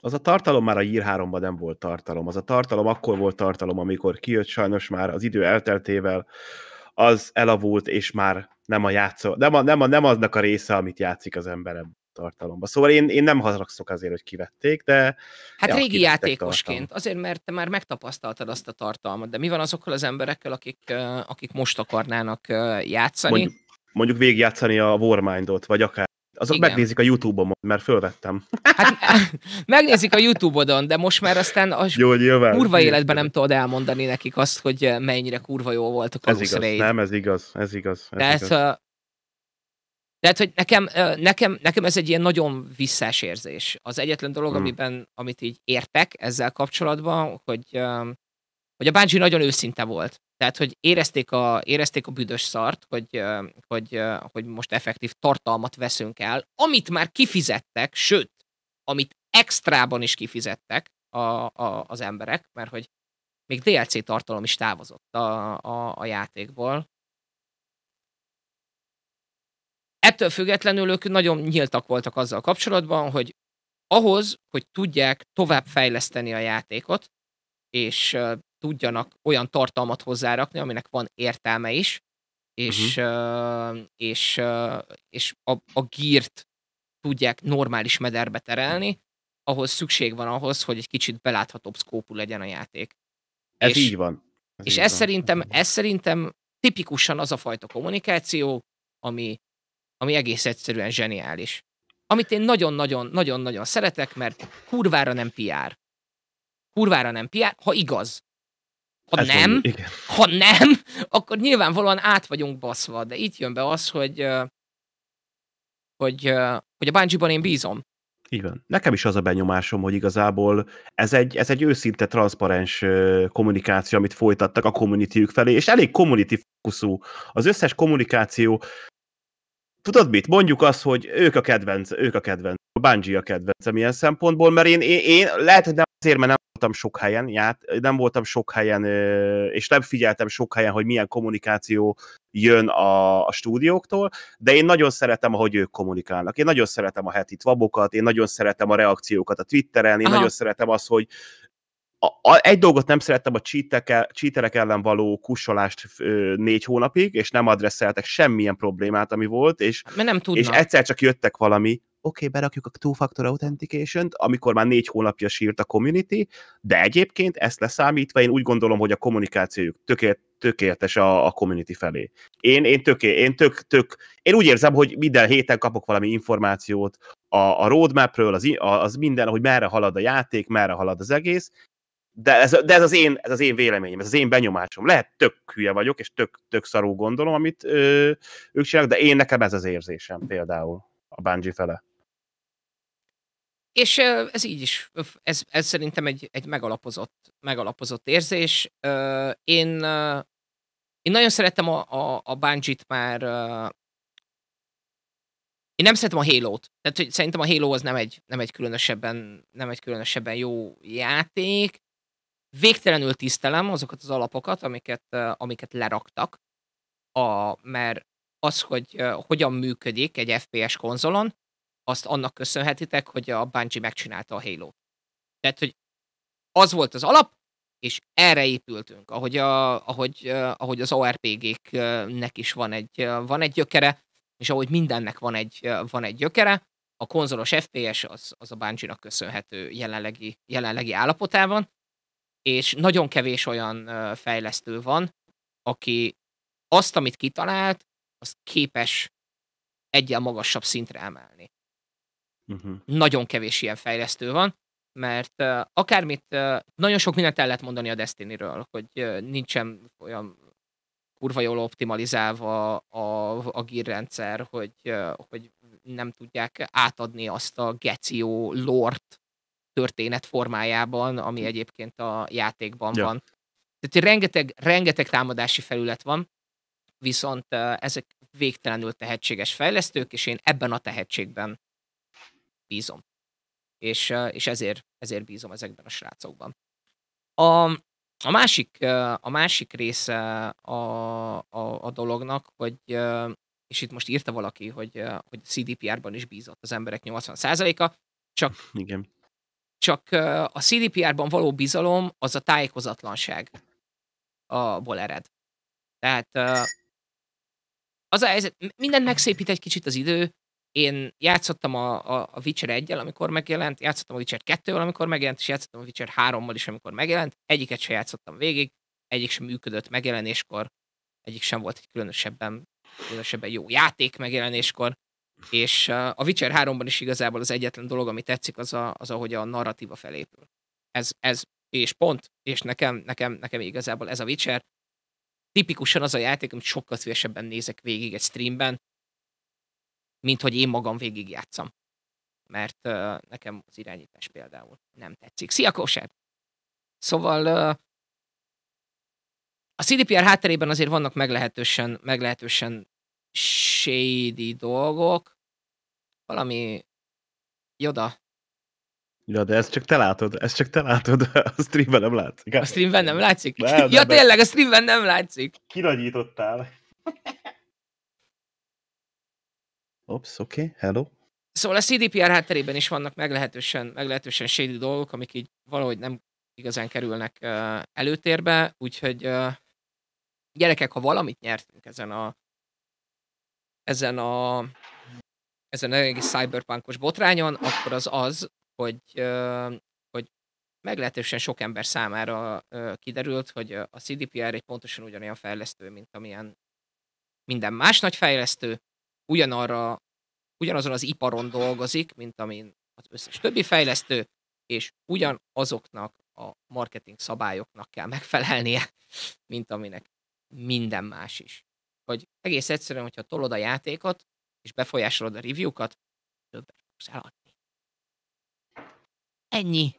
Az a tartalom már a Year 3 nem volt tartalom. Az a tartalom akkor volt tartalom, amikor kijött sajnos már az idő elteltével, az elavult, és már nem a játszó, nem, a, nem, a, nem aznak a része, amit játszik az emberem tartalomba. Szóval én, én nem haragszok azért, hogy kivették, de... Hát ja, régi játékosként, tartalom. azért mert te már megtapasztaltad azt a tartalmat, de mi van azokkal az emberekkel, akik, akik most akarnának játszani? Mondjuk, mondjuk végigjátszani a Warmindot, vagy akár azok Igen. megnézik a YouTube-on, mert fölvettem. Hát, megnézik a YouTube-odon, de most már aztán a jó, nyilván, kurva életben nem tudod elmondani nekik azt, hogy mennyire kurva jó volt a Ez igaz, raid. nem, ez igaz, ez igaz. Ez Tehát igaz. Tehát, hogy nekem, nekem, nekem ez egy ilyen nagyon visszás érzés. Az egyetlen dolog, hmm. amiben, amit így értek ezzel kapcsolatban, hogy, hogy a Bungie nagyon őszinte volt. Tehát, hogy érezték a, érezték a büdös szart, hogy, hogy, hogy most effektív tartalmat veszünk el, amit már kifizettek, sőt, amit extrában is kifizettek a, a, az emberek, mert hogy még DLC tartalom is távozott a, a, a játékból, Ettől függetlenül ők nagyon nyíltak voltak azzal kapcsolatban, hogy ahhoz, hogy tudják továbbfejleszteni a játékot, és uh, tudjanak olyan tartalmat hozzárakni, aminek van értelme is, és, uh-huh. uh, és, uh, és a, a gírt tudják normális mederbe terelni, ahhoz szükség van ahhoz, hogy egy kicsit beláthatóbb szkópú legyen a játék. Ez és, így van. Ez és így ez, van. Szerintem, mhm. ez szerintem tipikusan az a fajta kommunikáció, ami ami egész egyszerűen zseniális. Amit én nagyon-nagyon-nagyon-nagyon szeretek, mert kurvára nem PR. Kurvára nem PR, ha igaz. Ha Ez hát nem, mondjuk, ha nem, akkor nyilvánvalóan át vagyunk baszva, de itt jön be az, hogy hogy, hogy a bungie én bízom. Így van. Nekem is az a benyomásom, hogy igazából ez egy, ez egy őszinte, transzparens kommunikáció, amit folytattak a communityjük felé, és elég community fókuszú. Az összes kommunikáció tudod mit, mondjuk azt, hogy ők a kedvenc, ők a kedvenc, a Bungie a kedvencem ilyen szempontból, mert én, én, én lehet, hogy nem azért, mert nem voltam sok helyen, ját, nem voltam sok helyen, és nem figyeltem sok helyen, hogy milyen kommunikáció jön a, a stúdióktól, de én nagyon szeretem, ahogy ők kommunikálnak. Én nagyon szeretem a heti tvabokat, én nagyon szeretem a reakciókat a Twitteren, én Aha. nagyon szeretem azt, hogy a, a, egy dolgot nem szerettem a cheaterek ellen való kussolást ö, négy hónapig, és nem adresszeltek semmilyen problémát, ami volt, és, nem és egyszer csak jöttek valami, oké, okay, berakjuk a two-factor authentication amikor már négy hónapja sírt a community, de egyébként ezt leszámítva én úgy gondolom, hogy a kommunikációjuk tökélet, tökéletes a, a community felé. Én, én, töké, én, tök, tök, én úgy érzem, hogy minden héten kapok valami információt a, a roadmapről, az, az minden, hogy merre halad a játék, merre halad az egész, de ez, de ez, az én, ez az én véleményem, ez az én benyomásom. Lehet tök hülye vagyok, és tök, tök szarú gondolom, amit ö, ők csinálnak, de én nekem ez az érzésem például a Bungie fele. És ez így is, ez, ez szerintem egy, egy megalapozott, megalapozott érzés. Én, én nagyon szeretem a, a, a Bungie-t már, én nem szeretem a Halo-t. Tehát, hogy szerintem a Halo az nem egy, nem egy, különösebben, nem egy különösebben jó játék végtelenül tisztelem azokat az alapokat, amiket, amiket leraktak, a, mert az, hogy hogyan működik egy FPS konzolon, azt annak köszönhetitek, hogy a Bungie megcsinálta a halo -t. Tehát, hogy az volt az alap, és erre épültünk, ahogy, a, ahogy, ahogy az ORPG-knek is van egy, van egy gyökere, és ahogy mindennek van egy, van egy gyökere, a konzolos FPS az, az a bungie köszönhető jelenlegi, jelenlegi állapotában, és nagyon kevés olyan fejlesztő van, aki azt, amit kitalált, az képes egyen magasabb szintre emelni. Uh-huh. Nagyon kevés ilyen fejlesztő van, mert akármit, nagyon sok mindent el lehet mondani a Destiny-ről, hogy nincsen olyan kurva jól optimalizálva a, a gírrendszer, hogy, hogy nem tudják átadni azt a geció lort, történet formájában, ami hm. egyébként a játékban ja. van. Tehát rengeteg, rengeteg támadási felület van, viszont ezek végtelenül tehetséges fejlesztők, és én ebben a tehetségben bízom. És, és ezért, ezért bízom ezekben a srácokban. A, a, másik, a másik része a, a, a dolognak, hogy és itt most írta valaki, hogy, hogy CDPR-ban is bízott az emberek 80%-a, csak Igen. Csak a CDPR-ban való bizalom az a tájékozatlanság a ered. Tehát az a helyzet, mindent megszépít egy kicsit az idő. Én játszottam a, a, a Witcher 1 amikor megjelent, játszottam a Witcher 2 amikor megjelent, és játszottam a Witcher 3-mal is, amikor megjelent. Egyiket se játszottam végig, egyik sem működött megjelenéskor, egyik sem volt egy különösebben, különösebben jó játék megjelenéskor. És a Witcher 3-ban is igazából az egyetlen dolog, ami tetszik, az, a, az ahogy a narratíva felépül. Ez, ez, és pont, és nekem, nekem, nekem igazából ez a Witcher tipikusan az a játék, amit sokkal szívesebben nézek végig egy streamben, mint hogy én magam végig játszam. Mert uh, nekem az irányítás például nem tetszik. Szia, Kóser! Szóval uh, a CDPR hátterében azért vannak meglehetősen, meglehetősen shady dolgok, valami Joda. Ja, de ezt csak te látod, ezt csak te látod, a streamben nem látszik. A streamben nem látszik? Nem, nem, ja, tényleg, a streamben nem látszik. Kiragyítottál. Ops, oké, okay, hello. Szóval a CDPR hátterében is vannak meglehetősen, meglehetősen shady dolgok, amik így valahogy nem igazán kerülnek uh, előtérbe, úgyhogy uh, gyerekek, ha valamit nyertünk ezen a ezen a ezen az egész cyberpunkos botrányon, akkor az az, hogy, hogy meglehetősen sok ember számára kiderült, hogy a CDPR egy pontosan ugyanolyan fejlesztő, mint amilyen minden más nagy fejlesztő, ugyanarra, ugyanazon az iparon dolgozik, mint amin az összes többi fejlesztő, és ugyanazoknak a marketing szabályoknak kell megfelelnie, mint aminek minden más is hogy egész egyszerűen, hogyha tolod a játékot, és befolyásolod a review-kat, többet fogsz eladni. Ennyi.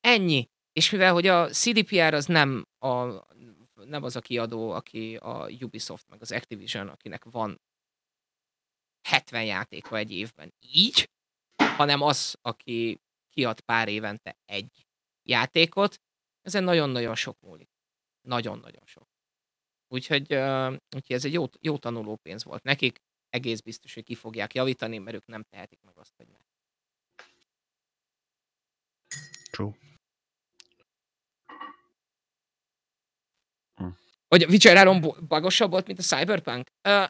Ennyi. És mivel, hogy a CDPR az nem, a, nem az a kiadó, aki a Ubisoft, meg az Activision, akinek van 70 játéka egy évben így, hanem az, aki kiad pár évente egy játékot, ezen nagyon-nagyon sok múlik. Nagyon-nagyon sok. Úgyhogy, úgyhogy ez egy jó, jó tanuló pénz volt nekik, egész biztos, hogy ki fogják javítani, mert ők nem tehetik meg azt, hogy ne. True. Hogy hm. a Witcher 3 bagosabb volt, mint a Cyberpunk? Uh,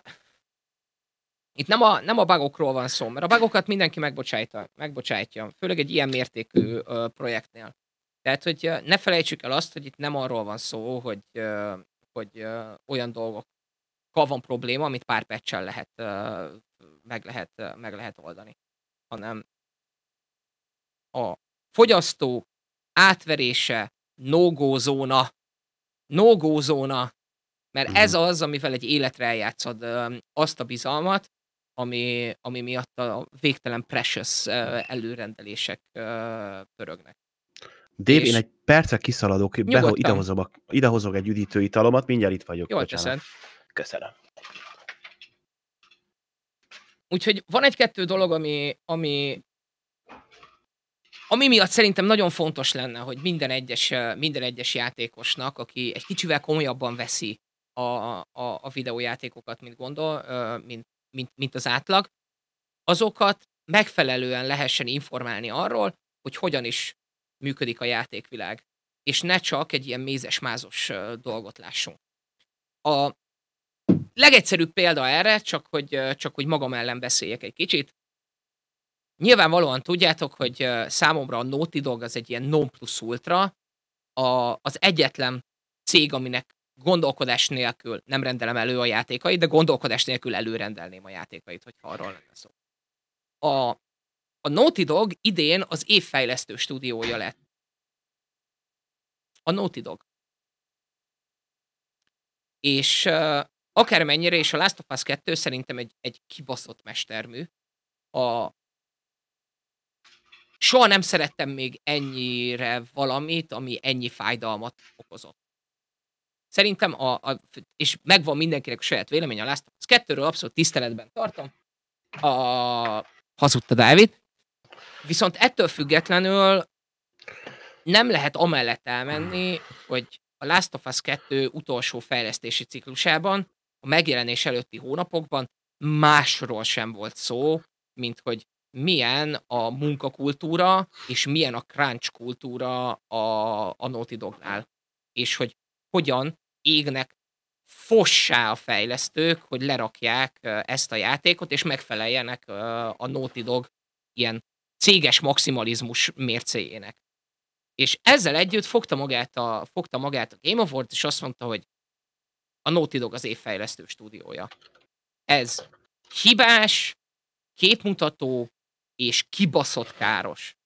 itt nem a, nem a bagokról van szó, mert a bagokat mindenki megbocsájta, megbocsájtja, főleg egy ilyen mértékű uh, projektnél. Tehát, hogy ne felejtsük el azt, hogy itt nem arról van szó, hogy hogy uh, olyan dolgokkal van probléma, amit pár patch lehet, uh, meg, lehet, uh, meg lehet oldani, hanem a fogyasztó átverése no-go zóna, no-go zóna, mert mhm. ez az, amivel egy életre eljátszod azt a bizalmat, ami, ami miatt a végtelen precious előrendelések pörögnek. Dév, és... én egy percre kiszaladok, beho, idehozom, a, idehozok egy italomat, mindjárt itt vagyok. Jó, teszed. Köszönöm. Úgyhogy van egy-kettő dolog, ami, ami, ami miatt szerintem nagyon fontos lenne, hogy minden egyes, minden egyes játékosnak, aki egy kicsivel komolyabban veszi a, a, a videójátékokat, mint gondol, mint, mint, mint az átlag, azokat megfelelően lehessen informálni arról, hogy hogyan is működik a játékvilág, és ne csak egy ilyen mézes-mázos dolgot lássunk. A legegyszerűbb példa erre, csak hogy, csak hogy magam ellen beszéljek egy kicsit, Nyilvánvalóan tudjátok, hogy számomra a Naughty Dog az egy ilyen non plus ultra, a, az egyetlen cég, aminek gondolkodás nélkül nem rendelem elő a játékait, de gondolkodás nélkül előrendelném a játékait, hogyha arról lenne szó. A a Naughty Dog idén az évfejlesztő stúdiója lett. A Naughty Dog. És uh, akármennyire, és a Last of Us 2 szerintem egy, egy kibaszott mestermű. A... Soha nem szerettem még ennyire valamit, ami ennyi fájdalmat okozott. Szerintem, a, a, és megvan mindenkinek a saját vélemény a Last of Us 2-ről, abszolút tiszteletben tartom. A, hazudta Dávid. Viszont ettől függetlenül nem lehet amellett elmenni, hogy a Last of Us 2 utolsó fejlesztési ciklusában, a megjelenés előtti hónapokban másról sem volt szó, mint hogy milyen a munkakultúra, és milyen a crunch kultúra a, a Naughty Dognál. És hogy hogyan égnek fossá a fejlesztők, hogy lerakják ezt a játékot, és megfeleljenek a Naughty Dog ilyen céges maximalizmus mércéjének. És ezzel együtt fogta magát a, fogta magát a Game Award, és azt mondta, hogy a Naughty Dog az évfejlesztő stúdiója. Ez hibás, képmutató és kibaszott káros.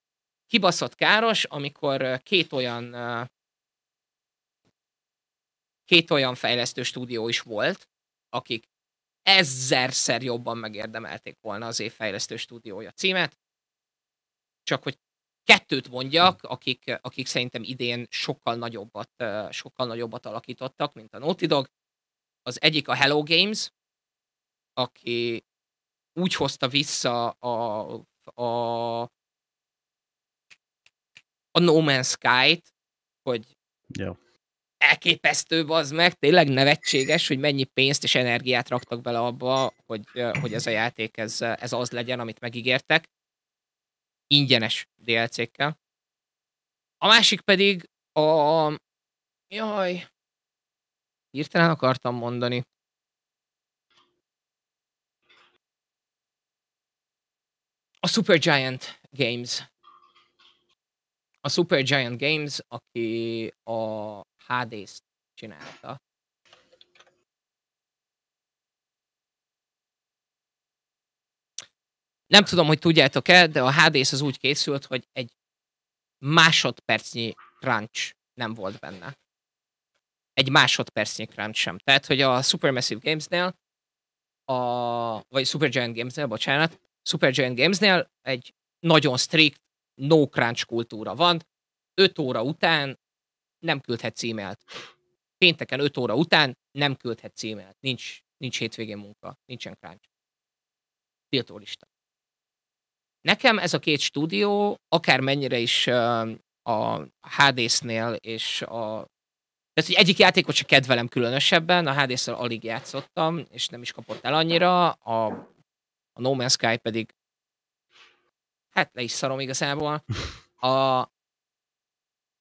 Kibaszott káros, amikor eh, két olyan eh, két olyan fejlesztő stúdió is volt, akik ezzerszer jobban megérdemelték volna az évfejlesztő stúdiója címet, csak hogy kettőt mondjak, akik, akik szerintem idén sokkal nagyobbat, sokkal nagyobbat alakítottak, mint a Naughty Dog. Az egyik a Hello Games, aki úgy hozta vissza a, a, a No Man's Sky-t, hogy yeah. elképesztő az meg, tényleg nevetséges, hogy mennyi pénzt és energiát raktak bele abba, hogy, hogy ez a játék ez, ez az legyen, amit megígértek ingyenes DLC-kkel. A másik pedig a... Jaj, hirtelen akartam mondani. A Supergiant Games. A Supergiant Games, aki a Hades-t csinálta. nem tudom, hogy tudjátok-e, de a HDS az úgy készült, hogy egy másodpercnyi crunch nem volt benne. Egy másodpercnyi crunch sem. Tehát, hogy a Supermassive Gamesnél, a, vagy Supergiant Games-nél, bocsánat, Supergiant Gamesnél egy nagyon strict no crunch kultúra van. 5 óra után nem küldhet címelt. Pénteken 5 óra után nem küldhet címelt. Nincs, nincs hétvégén munka, nincsen crunch. Tiltó lista. Nekem ez a két stúdió, akármennyire is a Hades-nél és a tehát, hogy egyik játékot se kedvelem különösebben, a hades alig játszottam, és nem is kapott el annyira, a, a No Man's Sky pedig hát le is szarom igazából. A,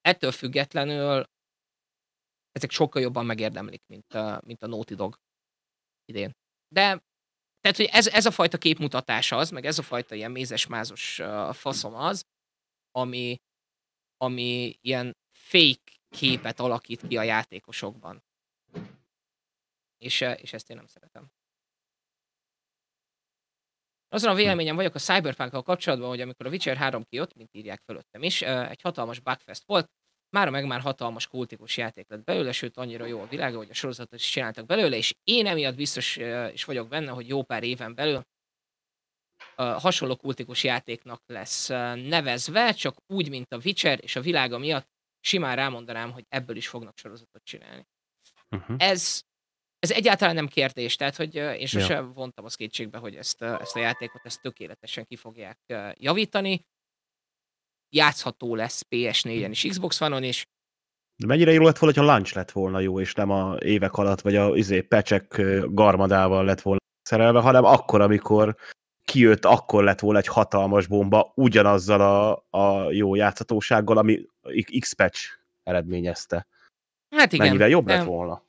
ettől függetlenül ezek sokkal jobban megérdemlik, mint a, mint a Naughty Dog idén. De tehát, hogy ez, ez a fajta képmutatás az, meg ez a fajta ilyen mézes-mázos faszom az, ami, ami ilyen fake képet alakít ki a játékosokban. És, és ezt én nem szeretem. Azon a hm. véleményem vagyok a cyberpunk kapcsolatban, hogy amikor a Witcher 3 kijött, mint írják fölöttem is, egy hatalmas bugfest volt, Mára meg már hatalmas kultikus játék lett belőle, sőt annyira jó a világa, hogy a sorozatot is csináltak belőle, és én emiatt biztos is vagyok benne, hogy jó pár éven belül hasonló kultikus játéknak lesz nevezve, csak úgy, mint a Witcher és a világa miatt simán rámondanám, hogy ebből is fognak sorozatot csinálni. Uh-huh. Ez, ez egyáltalán nem kérdés, tehát hogy én sosem ja. vontam az kétségbe, hogy ezt, ezt a játékot ezt tökéletesen ki fogják javítani játszható lesz PS4-en és Xbox One-on is. De mennyire jó lett volna, ha lunch lett volna jó, és nem a évek alatt, vagy a izé, pecsek garmadával lett volna szerelve, hanem akkor, amikor kijött, akkor lett volna egy hatalmas bomba ugyanazzal a, a jó játszhatósággal, ami X-patch eredményezte. Hát igen. Mennyire jobb lett volna.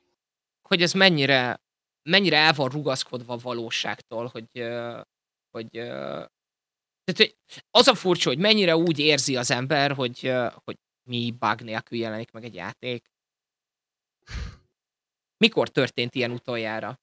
Hogy ez mennyire, mennyire el van rugaszkodva a valóságtól, hogy, hogy tehát, hogy az a furcsa, hogy mennyire úgy érzi az ember, hogy, hogy mi bug nélkül jelenik meg egy játék. Mikor történt ilyen utoljára?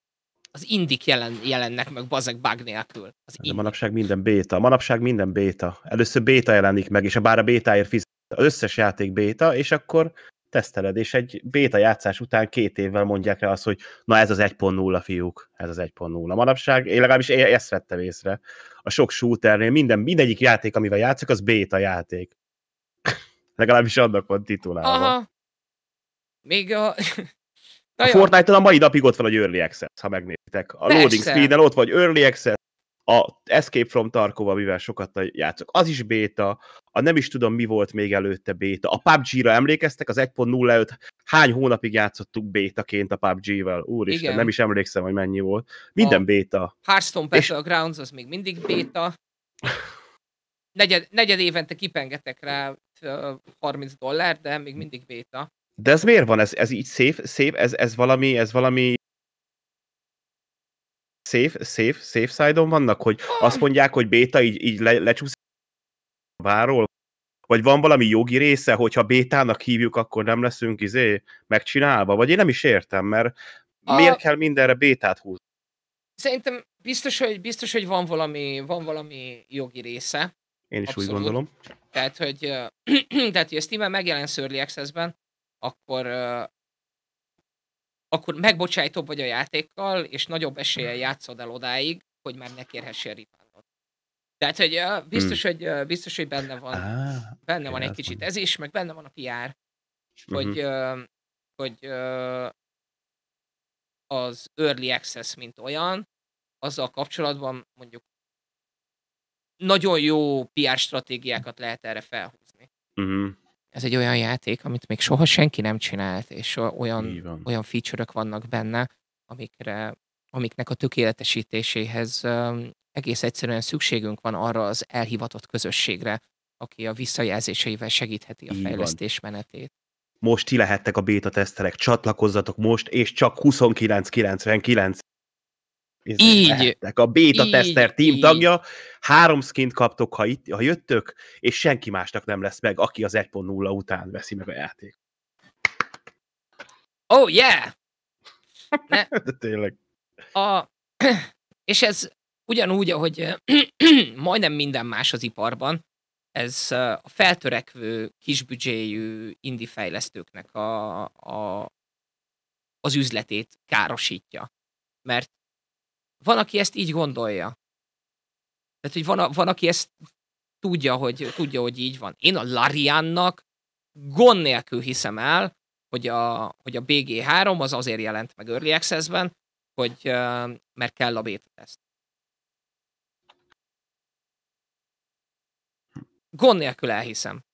Az indik jelen, jelennek meg bazeg bug nélkül. Az De manapság minden béta. Manapság minden béta. Először béta jelenik meg, és a bár a bétáért fizet. Az összes játék béta, és akkor teszteled, és egy béta játszás után két évvel mondják rá azt, hogy na ez az 1.0 fiúk, ez az 1.0. Manapság, én legalábbis ezt vettem észre a sok shooternél minden, mindegyik játék, amivel játszok, az béta játék. Legalábbis annak van titulálva. Aha. Még a... a Fortnite-on a mai napig ott van hogy Early Access, ha megnézitek. A Persze. Loading speed en ott vagy Early Access, a Escape from Tarkov, amivel sokat játszok, az is béta, a nem is tudom mi volt még előtte béta, a PUBG-ra emlékeztek, az 1.05, hány hónapig játszottuk bétaként a PUBG-vel, úristen, Igen. nem is emlékszem, hogy mennyi volt. Minden a béta. Hearthstone Battlegrounds Grounds az még mindig béta. Negyed, negyed évente kipengetek rá 30 dollár, de még mindig béta. De ez miért van? Ez, ez így szép, szép ez, ez, valami, ez valami safe, safe, safe side-on vannak, hogy azt ah! mondják, hogy béta így, így le, lecsúszik a váról, vagy van valami jogi része, hogyha bétának hívjuk, akkor nem leszünk izé megcsinálva, vagy én nem is értem, mert a... miért kell mindenre bétát húzni? Szerintem biztos, hogy, biztos, hogy van, valami, van valami jogi része. Én is Abszolút. úgy gondolom. Tehát, hogy, tehát, hogy a Steam-en megjelensz Early Access-ben, akkor, akkor megbocsájtóbb vagy a játékkal, és nagyobb eséllyel hmm. játszod el odáig, hogy már ne kérhessél reboundot. Tehát, hogy biztos, hmm. hogy, biztos hogy benne van, ah, benne van egy kicsit ez is, meg benne van a PR, hogy, uh-huh. hogy, hogy az early access, mint olyan, azzal kapcsolatban mondjuk nagyon jó PR stratégiákat lehet erre felhúzni. Uh-huh ez egy olyan játék, amit még soha senki nem csinált, és olyan, olyan feature-ök vannak benne, amikre, amiknek a tökéletesítéséhez egész egyszerűen szükségünk van arra az elhivatott közösségre, aki a visszajelzéseivel segítheti a Így fejlesztés van. menetét. Most ti lehettek a beta teszterek, csatlakozzatok most, és csak 29.99 így, lehettek. A beta így, tester team így. tagja, három skint kaptok, ha, itt, ha jöttök, és senki másnak nem lesz meg, aki az 1.0 után veszi meg a játék. Oh, yeah! Ne. De tényleg. A, és ez ugyanúgy, ahogy majdnem minden más az iparban, ez a feltörekvő, kisbüdzséjű indi fejlesztőknek a, a, az üzletét károsítja. Mert van, aki ezt így gondolja. Tehát, hogy van, a, van aki ezt tudja hogy, tudja, hogy így van. Én a Lariannak gond nélkül hiszem el, hogy a, hogy a BG3 az azért jelent meg Early Access-ben, hogy, mert kell a beta teszt. Gond nélkül elhiszem.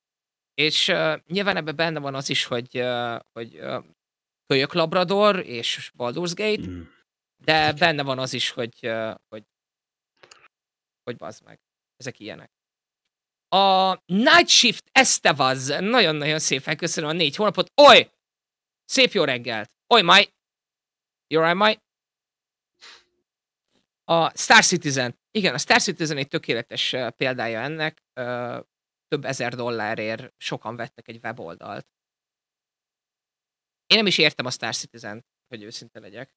És uh, nyilván ebben benne van az is, hogy, uh, hogy uh, Kölyök Labrador és Baldur's Gate, mm. De benne van az is, hogy, hogy, hogy bazd meg. Ezek ilyenek. A Night Shift Estevaz, nagyon-nagyon szépen köszönöm a négy hónapot. Oly! Szép jó reggelt! Oly, Mai! Jó right, Mai? A Star Citizen. Igen, a Star Citizen egy tökéletes példája ennek. Több ezer dollárért sokan vettek egy weboldalt. Én nem is értem a Star Citizen, hogy őszinte legyek.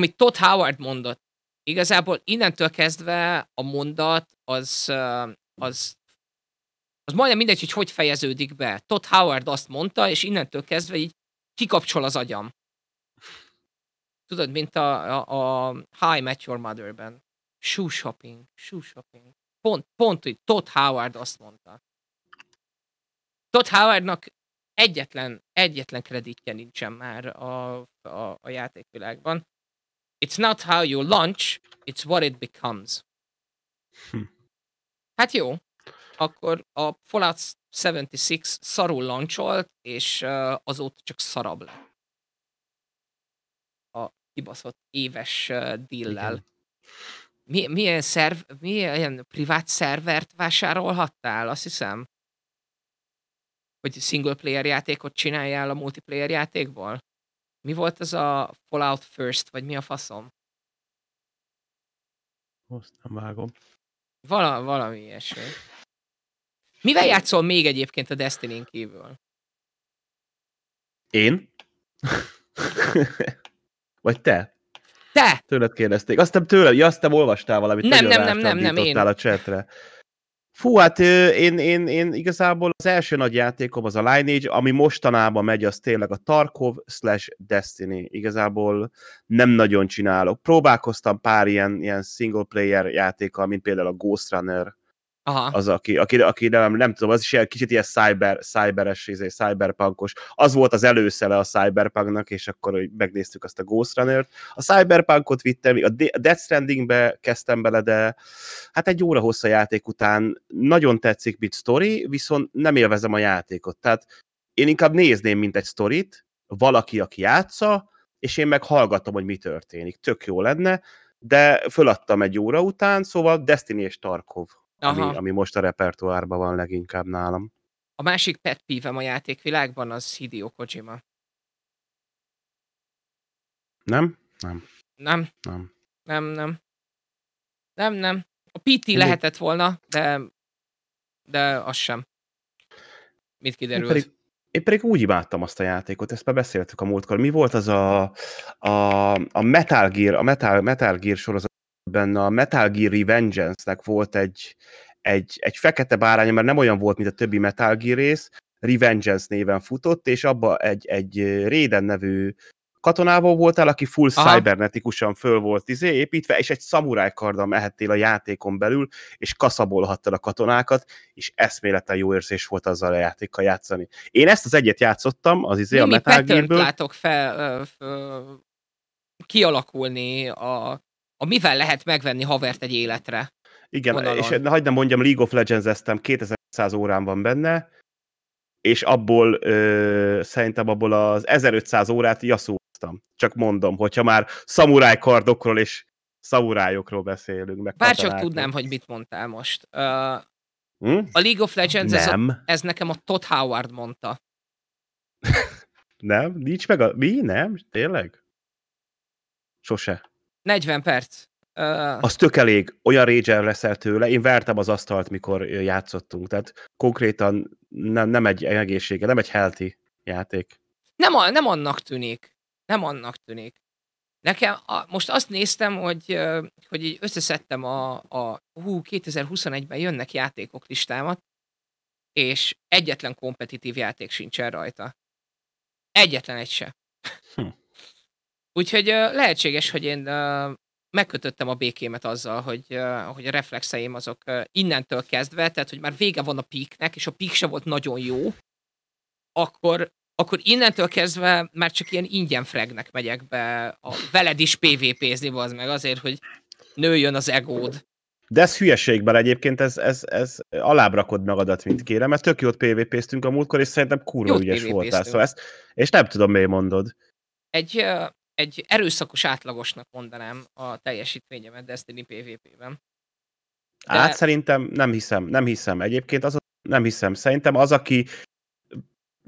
amit Todd Howard mondott, igazából innentől kezdve a mondat az, az, az majdnem mindegy, hogy hogy fejeződik be. Todd Howard azt mondta, és innentől kezdve így kikapcsol az agyam. Tudod, mint a, a, a High Met Your Mother-ben. Shoe shopping, shoe shopping. Pont, pont hogy Todd Howard azt mondta. Todd Howardnak egyetlen, egyetlen kreditje nincsen már a, a, a játékvilágban. It's not how you launch, it's what it becomes. Hm. Hát jó, akkor a Fallout 76 szarul launcholt, és uh, azóta csak szarabb lett. A kibaszott éves uh, dillel. Mi, milyen, szerv, milyen privát szervert vásárolhattál, azt hiszem? Hogy single player játékot csináljál a multiplayer játékból? Mi volt ez a Fallout First, vagy mi a faszom? Most nem vágom. Vala, valami ilyesmi. Mivel játszol még egyébként a destiny kívül? Én? vagy te? Te! Tőled kérdezték. Azt nem tőlem, ja, azt nem olvastál valamit. Nem, nem, nem, nem, nem, én. a Fú, hát én, én, én igazából az első nagy játékom az a Lineage, ami mostanában megy, az tényleg a Tarkov slash Destiny. Igazából nem nagyon csinálok. Próbálkoztam pár ilyen, ilyen single player játékkal, mint például a Ghost Runner, Aha. az, aki, aki, aki nem, nem tudom, az is ilyen kicsit ilyen cyber, cyberes, izé, cyberpunkos. Az volt az előszele a cyberpunknak, és akkor hogy megnéztük azt a Ghost Runner-t. A cyberpunkot vittem, a Death Strandingbe kezdtem bele, de hát egy óra hossza játék után nagyon tetszik, mint story, viszont nem élvezem a játékot. Tehát én inkább nézném, mint egy storyt, valaki, aki játsza, és én meg hallgatom, hogy mi történik. Tök jó lenne, de föladtam egy óra után, szóval Destiny és Tarkov ami, ami most a repertoárban van leginkább nálam. A másik pet pívem a játékvilágban az Hideo Kojima. Nem? Nem. Nem. Nem. Nem, nem. Nem, nem. A PT Mi? lehetett volna, de, de az sem. Mit kiderült? Én pedig, én pedig úgy imádtam azt a játékot, ezt már beszéltük a múltkor. Mi volt az a, a, a Metal Gear, a Metal, Metal Gear sorozat, ben a Metal Gear Revengeance-nek volt egy, egy, egy fekete báránya, mert nem olyan volt, mint a többi Metal Gear rész, Revengeance néven futott, és abba egy, egy Réden nevű katonával voltál, aki full Aha. cybernetikusan föl volt izé építve, és egy szamuráj karddal mehettél a játékon belül, és kaszabolhattad a katonákat, és eszméleten jó érzés volt azzal a játékkal játszani. Én ezt az egyet játszottam, az izé Mimi a Metal látok fel, fel, kialakulni a mivel lehet megvenni havert egy életre. Igen, vonalon. és hagyd nem mondjam, League of Legends eztem 2100 órán van benne, és abból ö, szerintem abból az 1500 órát jaszúztam. Csak mondom, hogyha már szamuráj kardokról és szamurájokról beszélünk. Meg Bár csak tudnám, hogy mit mondtál most. Ö, hm? A League of Legends, ez, a, ez nekem a Todd Howard mondta. nem? Nincs meg a... Mi? Nem? Tényleg? Sose. 40 perc. Uh... Az tök elég, olyan rage leszel tőle. Én vertem az asztalt, mikor játszottunk, tehát konkrétan nem, nem egy egészsége, nem egy healthy játék. Nem, a, nem annak tűnik. Nem annak tűnik. Nekem a, most azt néztem, hogy, hogy így összeszedtem a, a hú, 2021-ben jönnek játékok listámat, és egyetlen kompetitív játék sincsen rajta. Egyetlen egy se. Hm. Úgyhogy lehetséges, hogy én megkötöttem a békémet azzal, hogy, hogy a reflexeim azok innentől kezdve, tehát hogy már vége van a píknek, és a pík se volt nagyon jó, akkor, akkor innentől kezdve már csak ilyen ingyen fregnek megyek be a veled is PvP-zni, az meg azért, hogy nőjön az egód. De ez hülyeségben egyébként, ez, ez, ez alábrakod magadat, mint kérem, mert tök jót PvP-ztünk a múltkor, és szerintem kurva ügyes voltál, szóval ezt, és nem tudom, miért mondod. Egy, egy erőszakos átlagosnak mondanám a teljesítményemet Destiny PvP-ben. Hát De... Hát szerintem nem hiszem, nem hiszem. Egyébként az a, nem hiszem. Szerintem az, aki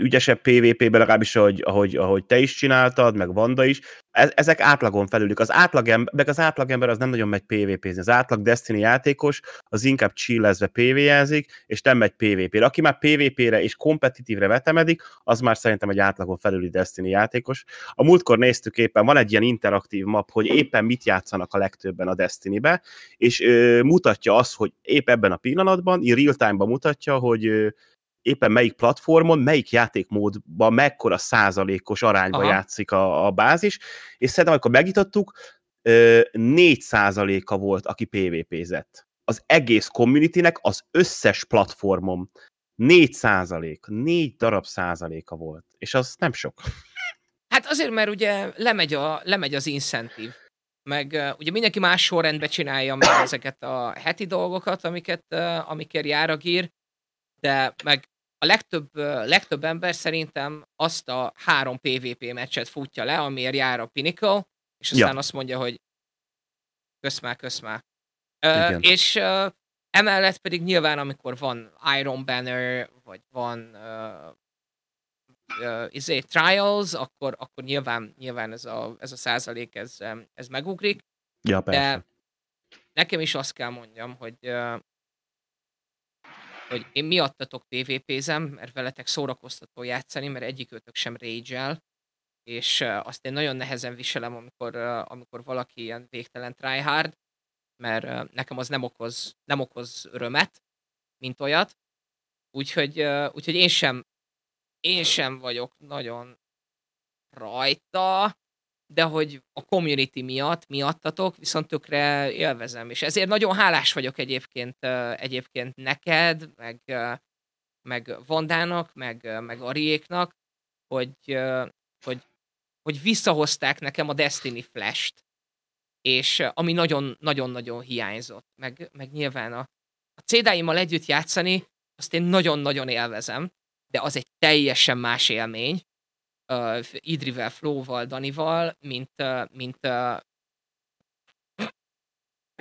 ügyesebb PvP-be, legalábbis ahogy, ahogy, ahogy te is csináltad, meg Vanda is, e-, ezek átlagon felülük. Az átlagember, meg az átlagember az nem nagyon megy PvP-zni. Az átlag Destiny játékos az inkább chillezve pvp zik és nem megy PvP-re. Aki már PvP-re és kompetitívre vetemedik, az már szerintem egy átlagon felüli Destiny játékos. A múltkor néztük éppen, van egy ilyen interaktív map, hogy éppen mit játszanak a legtöbben a Destiny-be, és ö, mutatja azt, hogy épp ebben a pillanatban, így real time-ban mutatja, hogy ö, éppen melyik platformon, melyik játékmódban mekkora százalékos arányban játszik a, a bázis, és szerintem, amikor megítottuk, 4 százaléka volt, aki PvP-zett. Az egész communitynek az összes platformom 4 százalék, 4 darab százaléka volt, és az nem sok. Hát azért, mert ugye lemegy, a, lemegy az incentív meg ugye mindenki más sorrendbe csinálja meg ezeket a heti dolgokat, amiket, amikért jár a gír, de meg a legtöbb, legtöbb ember szerintem azt a három PvP meccset futja le, amiért jár a Pinnacle, és aztán ja. azt mondja, hogy kösz már, kösz már. Ö, és ö, emellett pedig nyilván, amikor van Iron Banner, vagy van ö, ö, izé, Trials, akkor, akkor nyilván, nyilván ez, a, ez a százalék, ez, ez megugrik. Ja, persze. De nekem is azt kell mondjam, hogy hogy én miattatok PvP-zem, mert veletek szórakoztató játszani, mert egyikőtök sem rage és azt én nagyon nehezen viselem, amikor, amikor valaki ilyen végtelen tryhard, mert nekem az nem okoz, nem okoz örömet, mint olyat. Úgyhogy, úgyhogy én sem én sem vagyok nagyon rajta, de hogy a community miatt, miattatok, viszont tökre élvezem, és ezért nagyon hálás vagyok egyébként, egyébként neked, meg, meg Vandának, meg, meg Ariéknak, hogy, hogy, hogy visszahozták nekem a Destiny Flash-t, és ami nagyon-nagyon-nagyon hiányzott, meg, meg nyilván a, a cédáimmal együtt játszani, azt én nagyon-nagyon élvezem, de az egy teljesen más élmény, uh, Idrivel, Flóval, Danival, mint, uh, mint uh,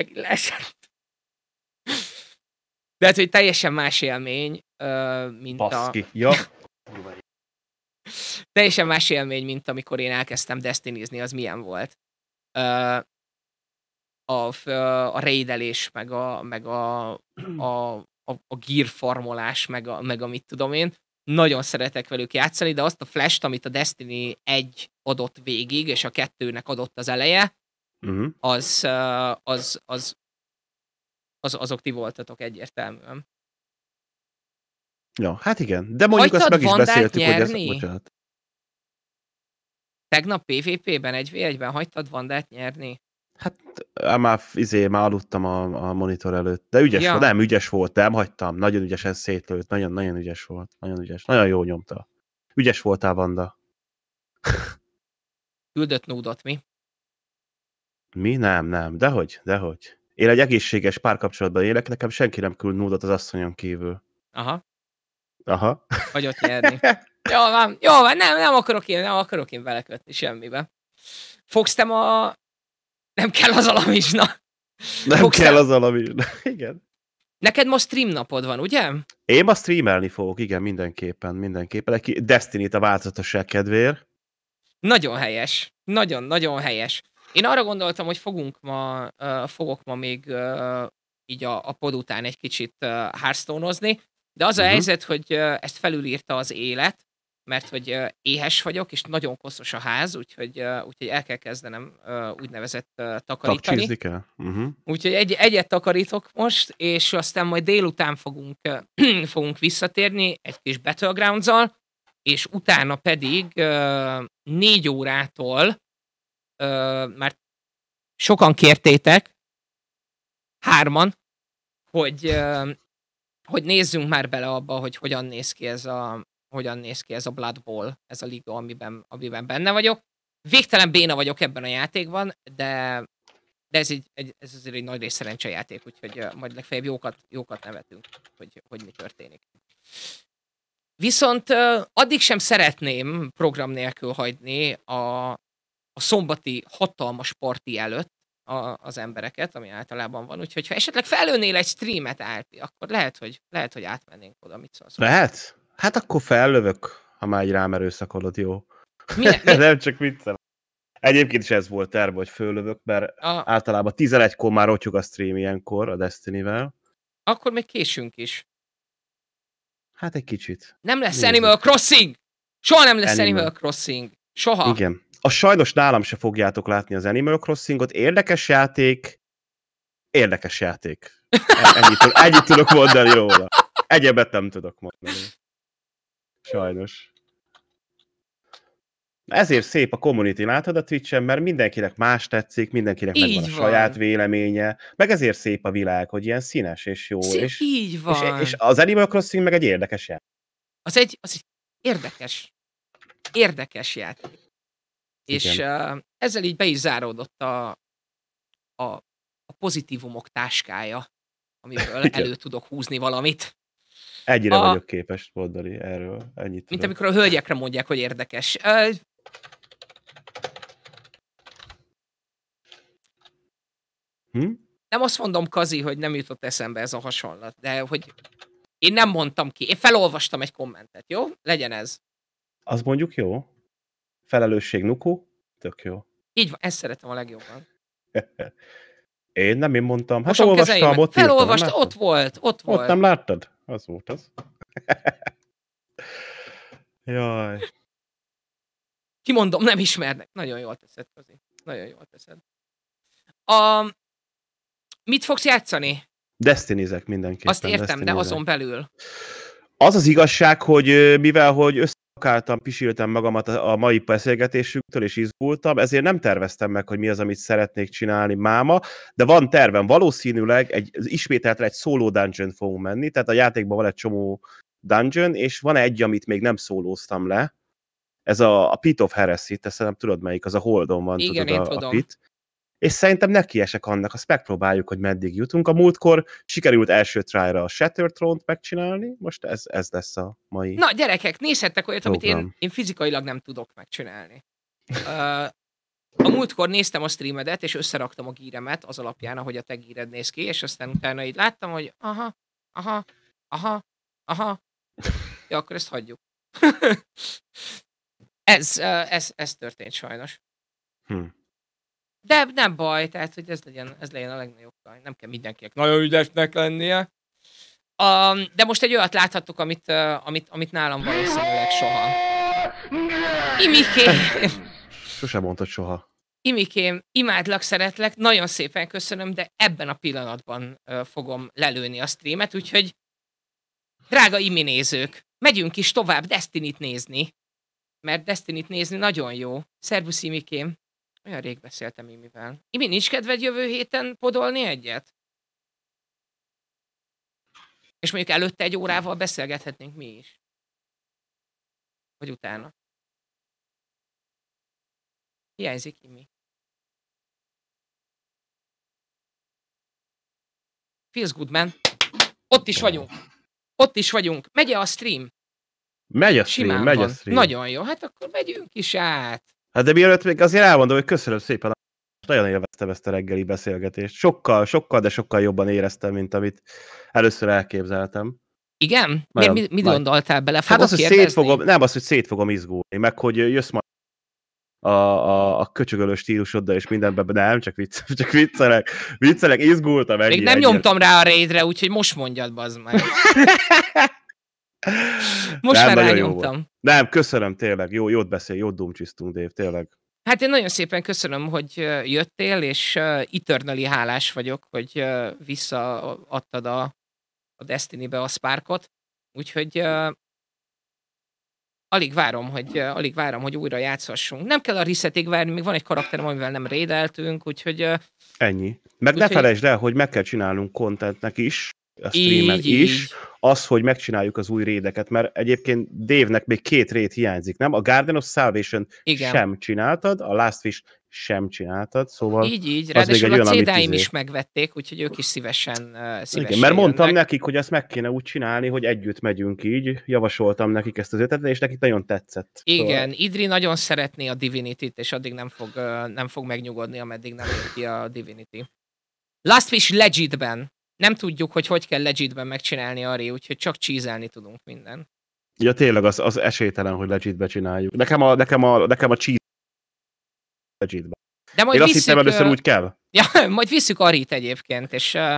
meg leesett. De hát, hogy teljesen más élmény, uh, mint Baszki. a... Ja. teljesen más élmény, mint amikor én elkezdtem destinizni, az milyen volt. Uh, a, a raidelés, meg a, meg a, a, a, a gear farmolás, meg a, meg a mit tudom én nagyon szeretek velük játszani, de azt a flash amit a Destiny 1 adott végig, és a kettőnek adott az eleje, uh-huh. az, az, az, az, azok ti voltatok egyértelműen. Ja, hát igen. De mondjuk Hagytad azt meg is Vandát beszéltük, nyerni? hogy ez... Bocsánat. Tegnap PvP-ben egy v 1 hagytad Vandát nyerni? Hát már, izé, már aludtam a, a monitor előtt, de ügyes ja. volt, nem, ügyes volt, nem hagytam, nagyon ügyesen szétlőtt, nagyon-nagyon ügyes volt, nagyon ügyes, nagyon jó nyomta. Ügyes voltál, Vanda. Küldött nódot, mi? Mi? Nem, nem, dehogy, dehogy. Én egy egészséges párkapcsolatban élek, nekem senki nem küld nódot az asszonyon kívül. Aha. Aha. Vagy ott nyerni. jó van, jó van, nem, nem akarok én, nem akarok én vele semmibe. Fogsz te ma nem kell az alamizsna. Nem Fogsz kell el... az alamizsna. Igen. Neked most stream napod van, ugye? Én ma streamelni fogok, igen, mindenképpen, mindenképpen. Egy Destiny-t a változatosság kedvéért. Nagyon helyes. Nagyon-nagyon helyes. Én arra gondoltam, hogy fogunk ma, uh, fogok ma még uh, így a, a pod után egy kicsit uh, hearthstone de az a uh-huh. helyzet, hogy uh, ezt felülírta az élet, mert hogy éhes vagyok, és nagyon koszos a ház, úgyhogy, úgyhogy el kell kezdenem úgynevezett takarítani. Tapcsizni kell. Uh-huh. Úgyhogy egy, egyet takarítok most, és aztán majd délután fogunk, fogunk visszatérni egy kis battlegrounds és utána pedig négy órától, mert sokan kértétek, hárman, hogy, hogy nézzünk már bele abba, hogy hogyan néz ki ez a, hogyan néz ki ez a Blood Bowl, ez a liga, amiben, amiben benne vagyok. Végtelen béna vagyok ebben a játékban, de, de ez, így, egy, ez azért egy nagy rész szerencsejáték, úgyhogy majd legfeljebb jókat, jókat nevetünk, hogy, hogy mi történik. Viszont addig sem szeretném program nélkül hagyni a, a szombati hatalmas parti előtt a, az embereket, ami általában van. Úgyhogy ha esetleg felőnél egy streamet, Álpi, akkor lehet, hogy, lehet, hogy átmennénk oda. Mit szólsz? Lehet? Hát akkor fellövök, ha már egy rám erőszakolod, jó. Mi? Mi? Nem csak viccel. Egyébként is ez volt terve, hogy fölövök, mert a... általában 11-kor már rotyog a stream ilyenkor a Destiny-vel. Akkor még késünk is. Hát egy kicsit. Nem lesz Nézzük. Animal Crossing! Soha nem lesz Animal. Animal Crossing. Soha. Igen. A sajnos nálam se fogjátok látni az Animal Crossingot. Érdekes játék. Érdekes játék. E- ennyit, ennyit tudok mondani róla. Egyebet nem tudok mondani. Sajnos. Ezért szép a community, látod a twitch mert mindenkinek más tetszik, mindenkinek így megvan van. a saját véleménye, meg ezért szép a világ, hogy ilyen színes és jó. Szín, és, így van. És, és az Animal Crossing meg egy érdekes játék. Az egy, az egy érdekes, érdekes játék. Igen. És uh, ezzel így be is záródott a, a, a pozitívumok táskája, amiből Igen. elő tudok húzni valamit. Egyre a... vagyok képes mondani erről. Ennyit Mint amikor a hölgyekre mondják, hogy érdekes. Hm? Nem azt mondom, Kazi, hogy nem jutott eszembe ez a hasonlat, de hogy én nem mondtam ki. Én felolvastam egy kommentet, jó? Legyen ez. Az mondjuk jó. Felelősség nuku, tök jó. Így van, ezt szeretem a legjobban. én nem én mondtam. Hát Mosom olvastam, ott írtam, ott volt, ott volt. Ott nem láttad? Was volt das? Jaj. Kimondom, nem ismernek. Nagyon jól teszed, Kazi. Nagyon jól teszed. A... Mit fogsz játszani? Destinizek mindenképpen. Azt értem, Destinizek. de azon belül. Az az igazság, hogy mivel hogy provokáltam, pisiltem magamat a mai beszélgetésüktől, és izgultam, ezért nem terveztem meg, hogy mi az, amit szeretnék csinálni máma, de van tervem, valószínűleg egy, ismételtre egy szóló dungeon fogunk menni, tehát a játékban van egy csomó dungeon, és van egy, amit még nem szólóztam le, ez a, a Pit of Heresy, te nem tudod melyik, az a Holdon van, Igen, tudod, én a, tudom. a Pit és szerintem nekiesek annak, azt megpróbáljuk, hogy meddig jutunk. A múltkor sikerült első trájra a Shattered megcsinálni, most ez, ez lesz a mai Na gyerekek, nézhettek olyat, program. amit én, én fizikailag nem tudok megcsinálni. Uh, a múltkor néztem a streamedet, és összeraktam a gíremet az alapján, ahogy a te gíred néz ki, és aztán utána így láttam, hogy aha, aha, aha, aha, ja, akkor ezt hagyjuk. ez, ez, ez történt sajnos. Hmm. De nem baj, tehát hogy ez legyen, ez legyen a legnagyobb baj. Nem kell mindenkinek nagyon ügyesnek lennie. Um, de most egy olyat láthattuk, amit, uh, amit, amit nálam valószínűleg soha. Imikém! Sose mondtad soha. Imikém, imádlak, szeretlek, nagyon szépen köszönöm, de ebben a pillanatban uh, fogom lelőni a streamet, úgyhogy drága imi nézők, megyünk is tovább Destinit nézni, mert Destinit nézni nagyon jó. Szervusz, Imikém! Olyan rég beszéltem Imivel. Imi, nincs kedved jövő héten podolni egyet? És mondjuk előtte egy órával beszélgethetnénk mi is. Vagy utána. Hiányzik Imi. Feels good, man. Ott is vagyunk. Ott is vagyunk. Megye a stream. Megy a stream, Simán megy van. a stream. Nagyon jó, hát akkor megyünk is át. Hát de mielőtt még azért elmondom, hogy köszönöm szépen, nagyon élveztem ezt a reggeli beszélgetést. Sokkal, sokkal, de sokkal jobban éreztem, mint amit először elképzeltem. Igen? Nagyon, Miért, mit, mit gondoltál bele? hát az, hogy kérdezni? fogom, nem az, hogy szét fogom izgulni, meg hogy jössz majd a, a, a köcsögölő stílusoddal és mindenben, nem, csak, vicc, csak viccelek, viccelek, izgultam ennyi. Még nem ennyi. nyomtam rá a rédre, úgyhogy most mondjad, bazd meg. Most nem, már rányomtam. Nem, köszönöm tényleg, jó, jót beszél, jót dumcsisztunk, Dév, tényleg. Hát én nagyon szépen köszönöm, hogy jöttél, és eternally hálás vagyok, hogy visszaadtad a, a Destiny-be a Sparkot, úgyhogy uh, alig várom, hogy uh, alig várom, hogy újra játszhassunk. Nem kell a resetig várni, még van egy karakterem, amivel nem rédeltünk, úgyhogy... Uh, Ennyi. Meg úgyhogy... ne felejtsd el, hogy meg kell csinálnunk contentnek is, a streamen így, is, így. az, hogy megcsináljuk az új rédeket, mert egyébként Dévnek még két réd hiányzik, nem? A Garden of Salvation Igen. sem csináltad, a Last Fish sem csináltad, szóval Így, így, ráadásul a cédáim izé. is megvették, úgyhogy ők is szívesen, szívesen Igen, mert mondtam jönnek. nekik, hogy ezt meg kéne úgy csinálni, hogy együtt megyünk így, javasoltam nekik ezt az ötletet, és nekik nagyon tetszett. Szóval Igen, szóval... Idri nagyon szeretné a Divinity-t, és addig nem fog, nem fog megnyugodni, ameddig nem jön ki a Divinity. Last Fish legitben nem tudjuk, hogy hogy kell legitben megcsinálni Ari, úgyhogy csak csízelni tudunk minden. Ja tényleg, az, az esélytelen, hogy legitbe csináljuk. Nekem a, nekem a, nekem a csíz... legitbe. De majd Én azt hittem először úgy kell. Ja, majd visszük Arit egyébként, és uh,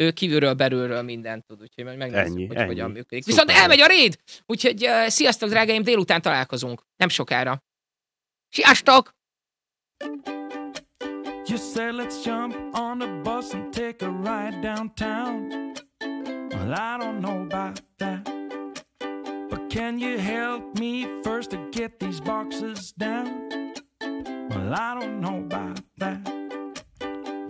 ő kívülről, belülről mindent tud, úgyhogy majd megnézzük, ennyi, hogy ennyi. hogyan működik. Viszont elmegy a réd! Úgyhogy uh, sziasztok, drágaim, délután találkozunk. Nem sokára. Sziasztok! thank you You said let's jump on the bus and take a ride downtown. Well, I don't know about that. But can you help me first to get these boxes down? Well, I don't know about that.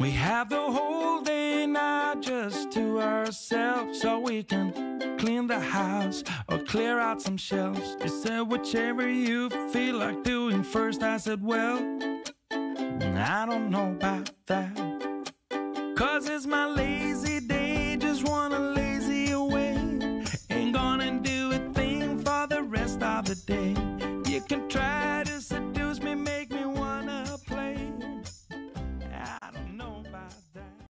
We have the whole day now just to ourselves so we can clean the house or clear out some shelves. You said whichever you feel like doing first. I said, well, I don't know about that. Cause it's my lady.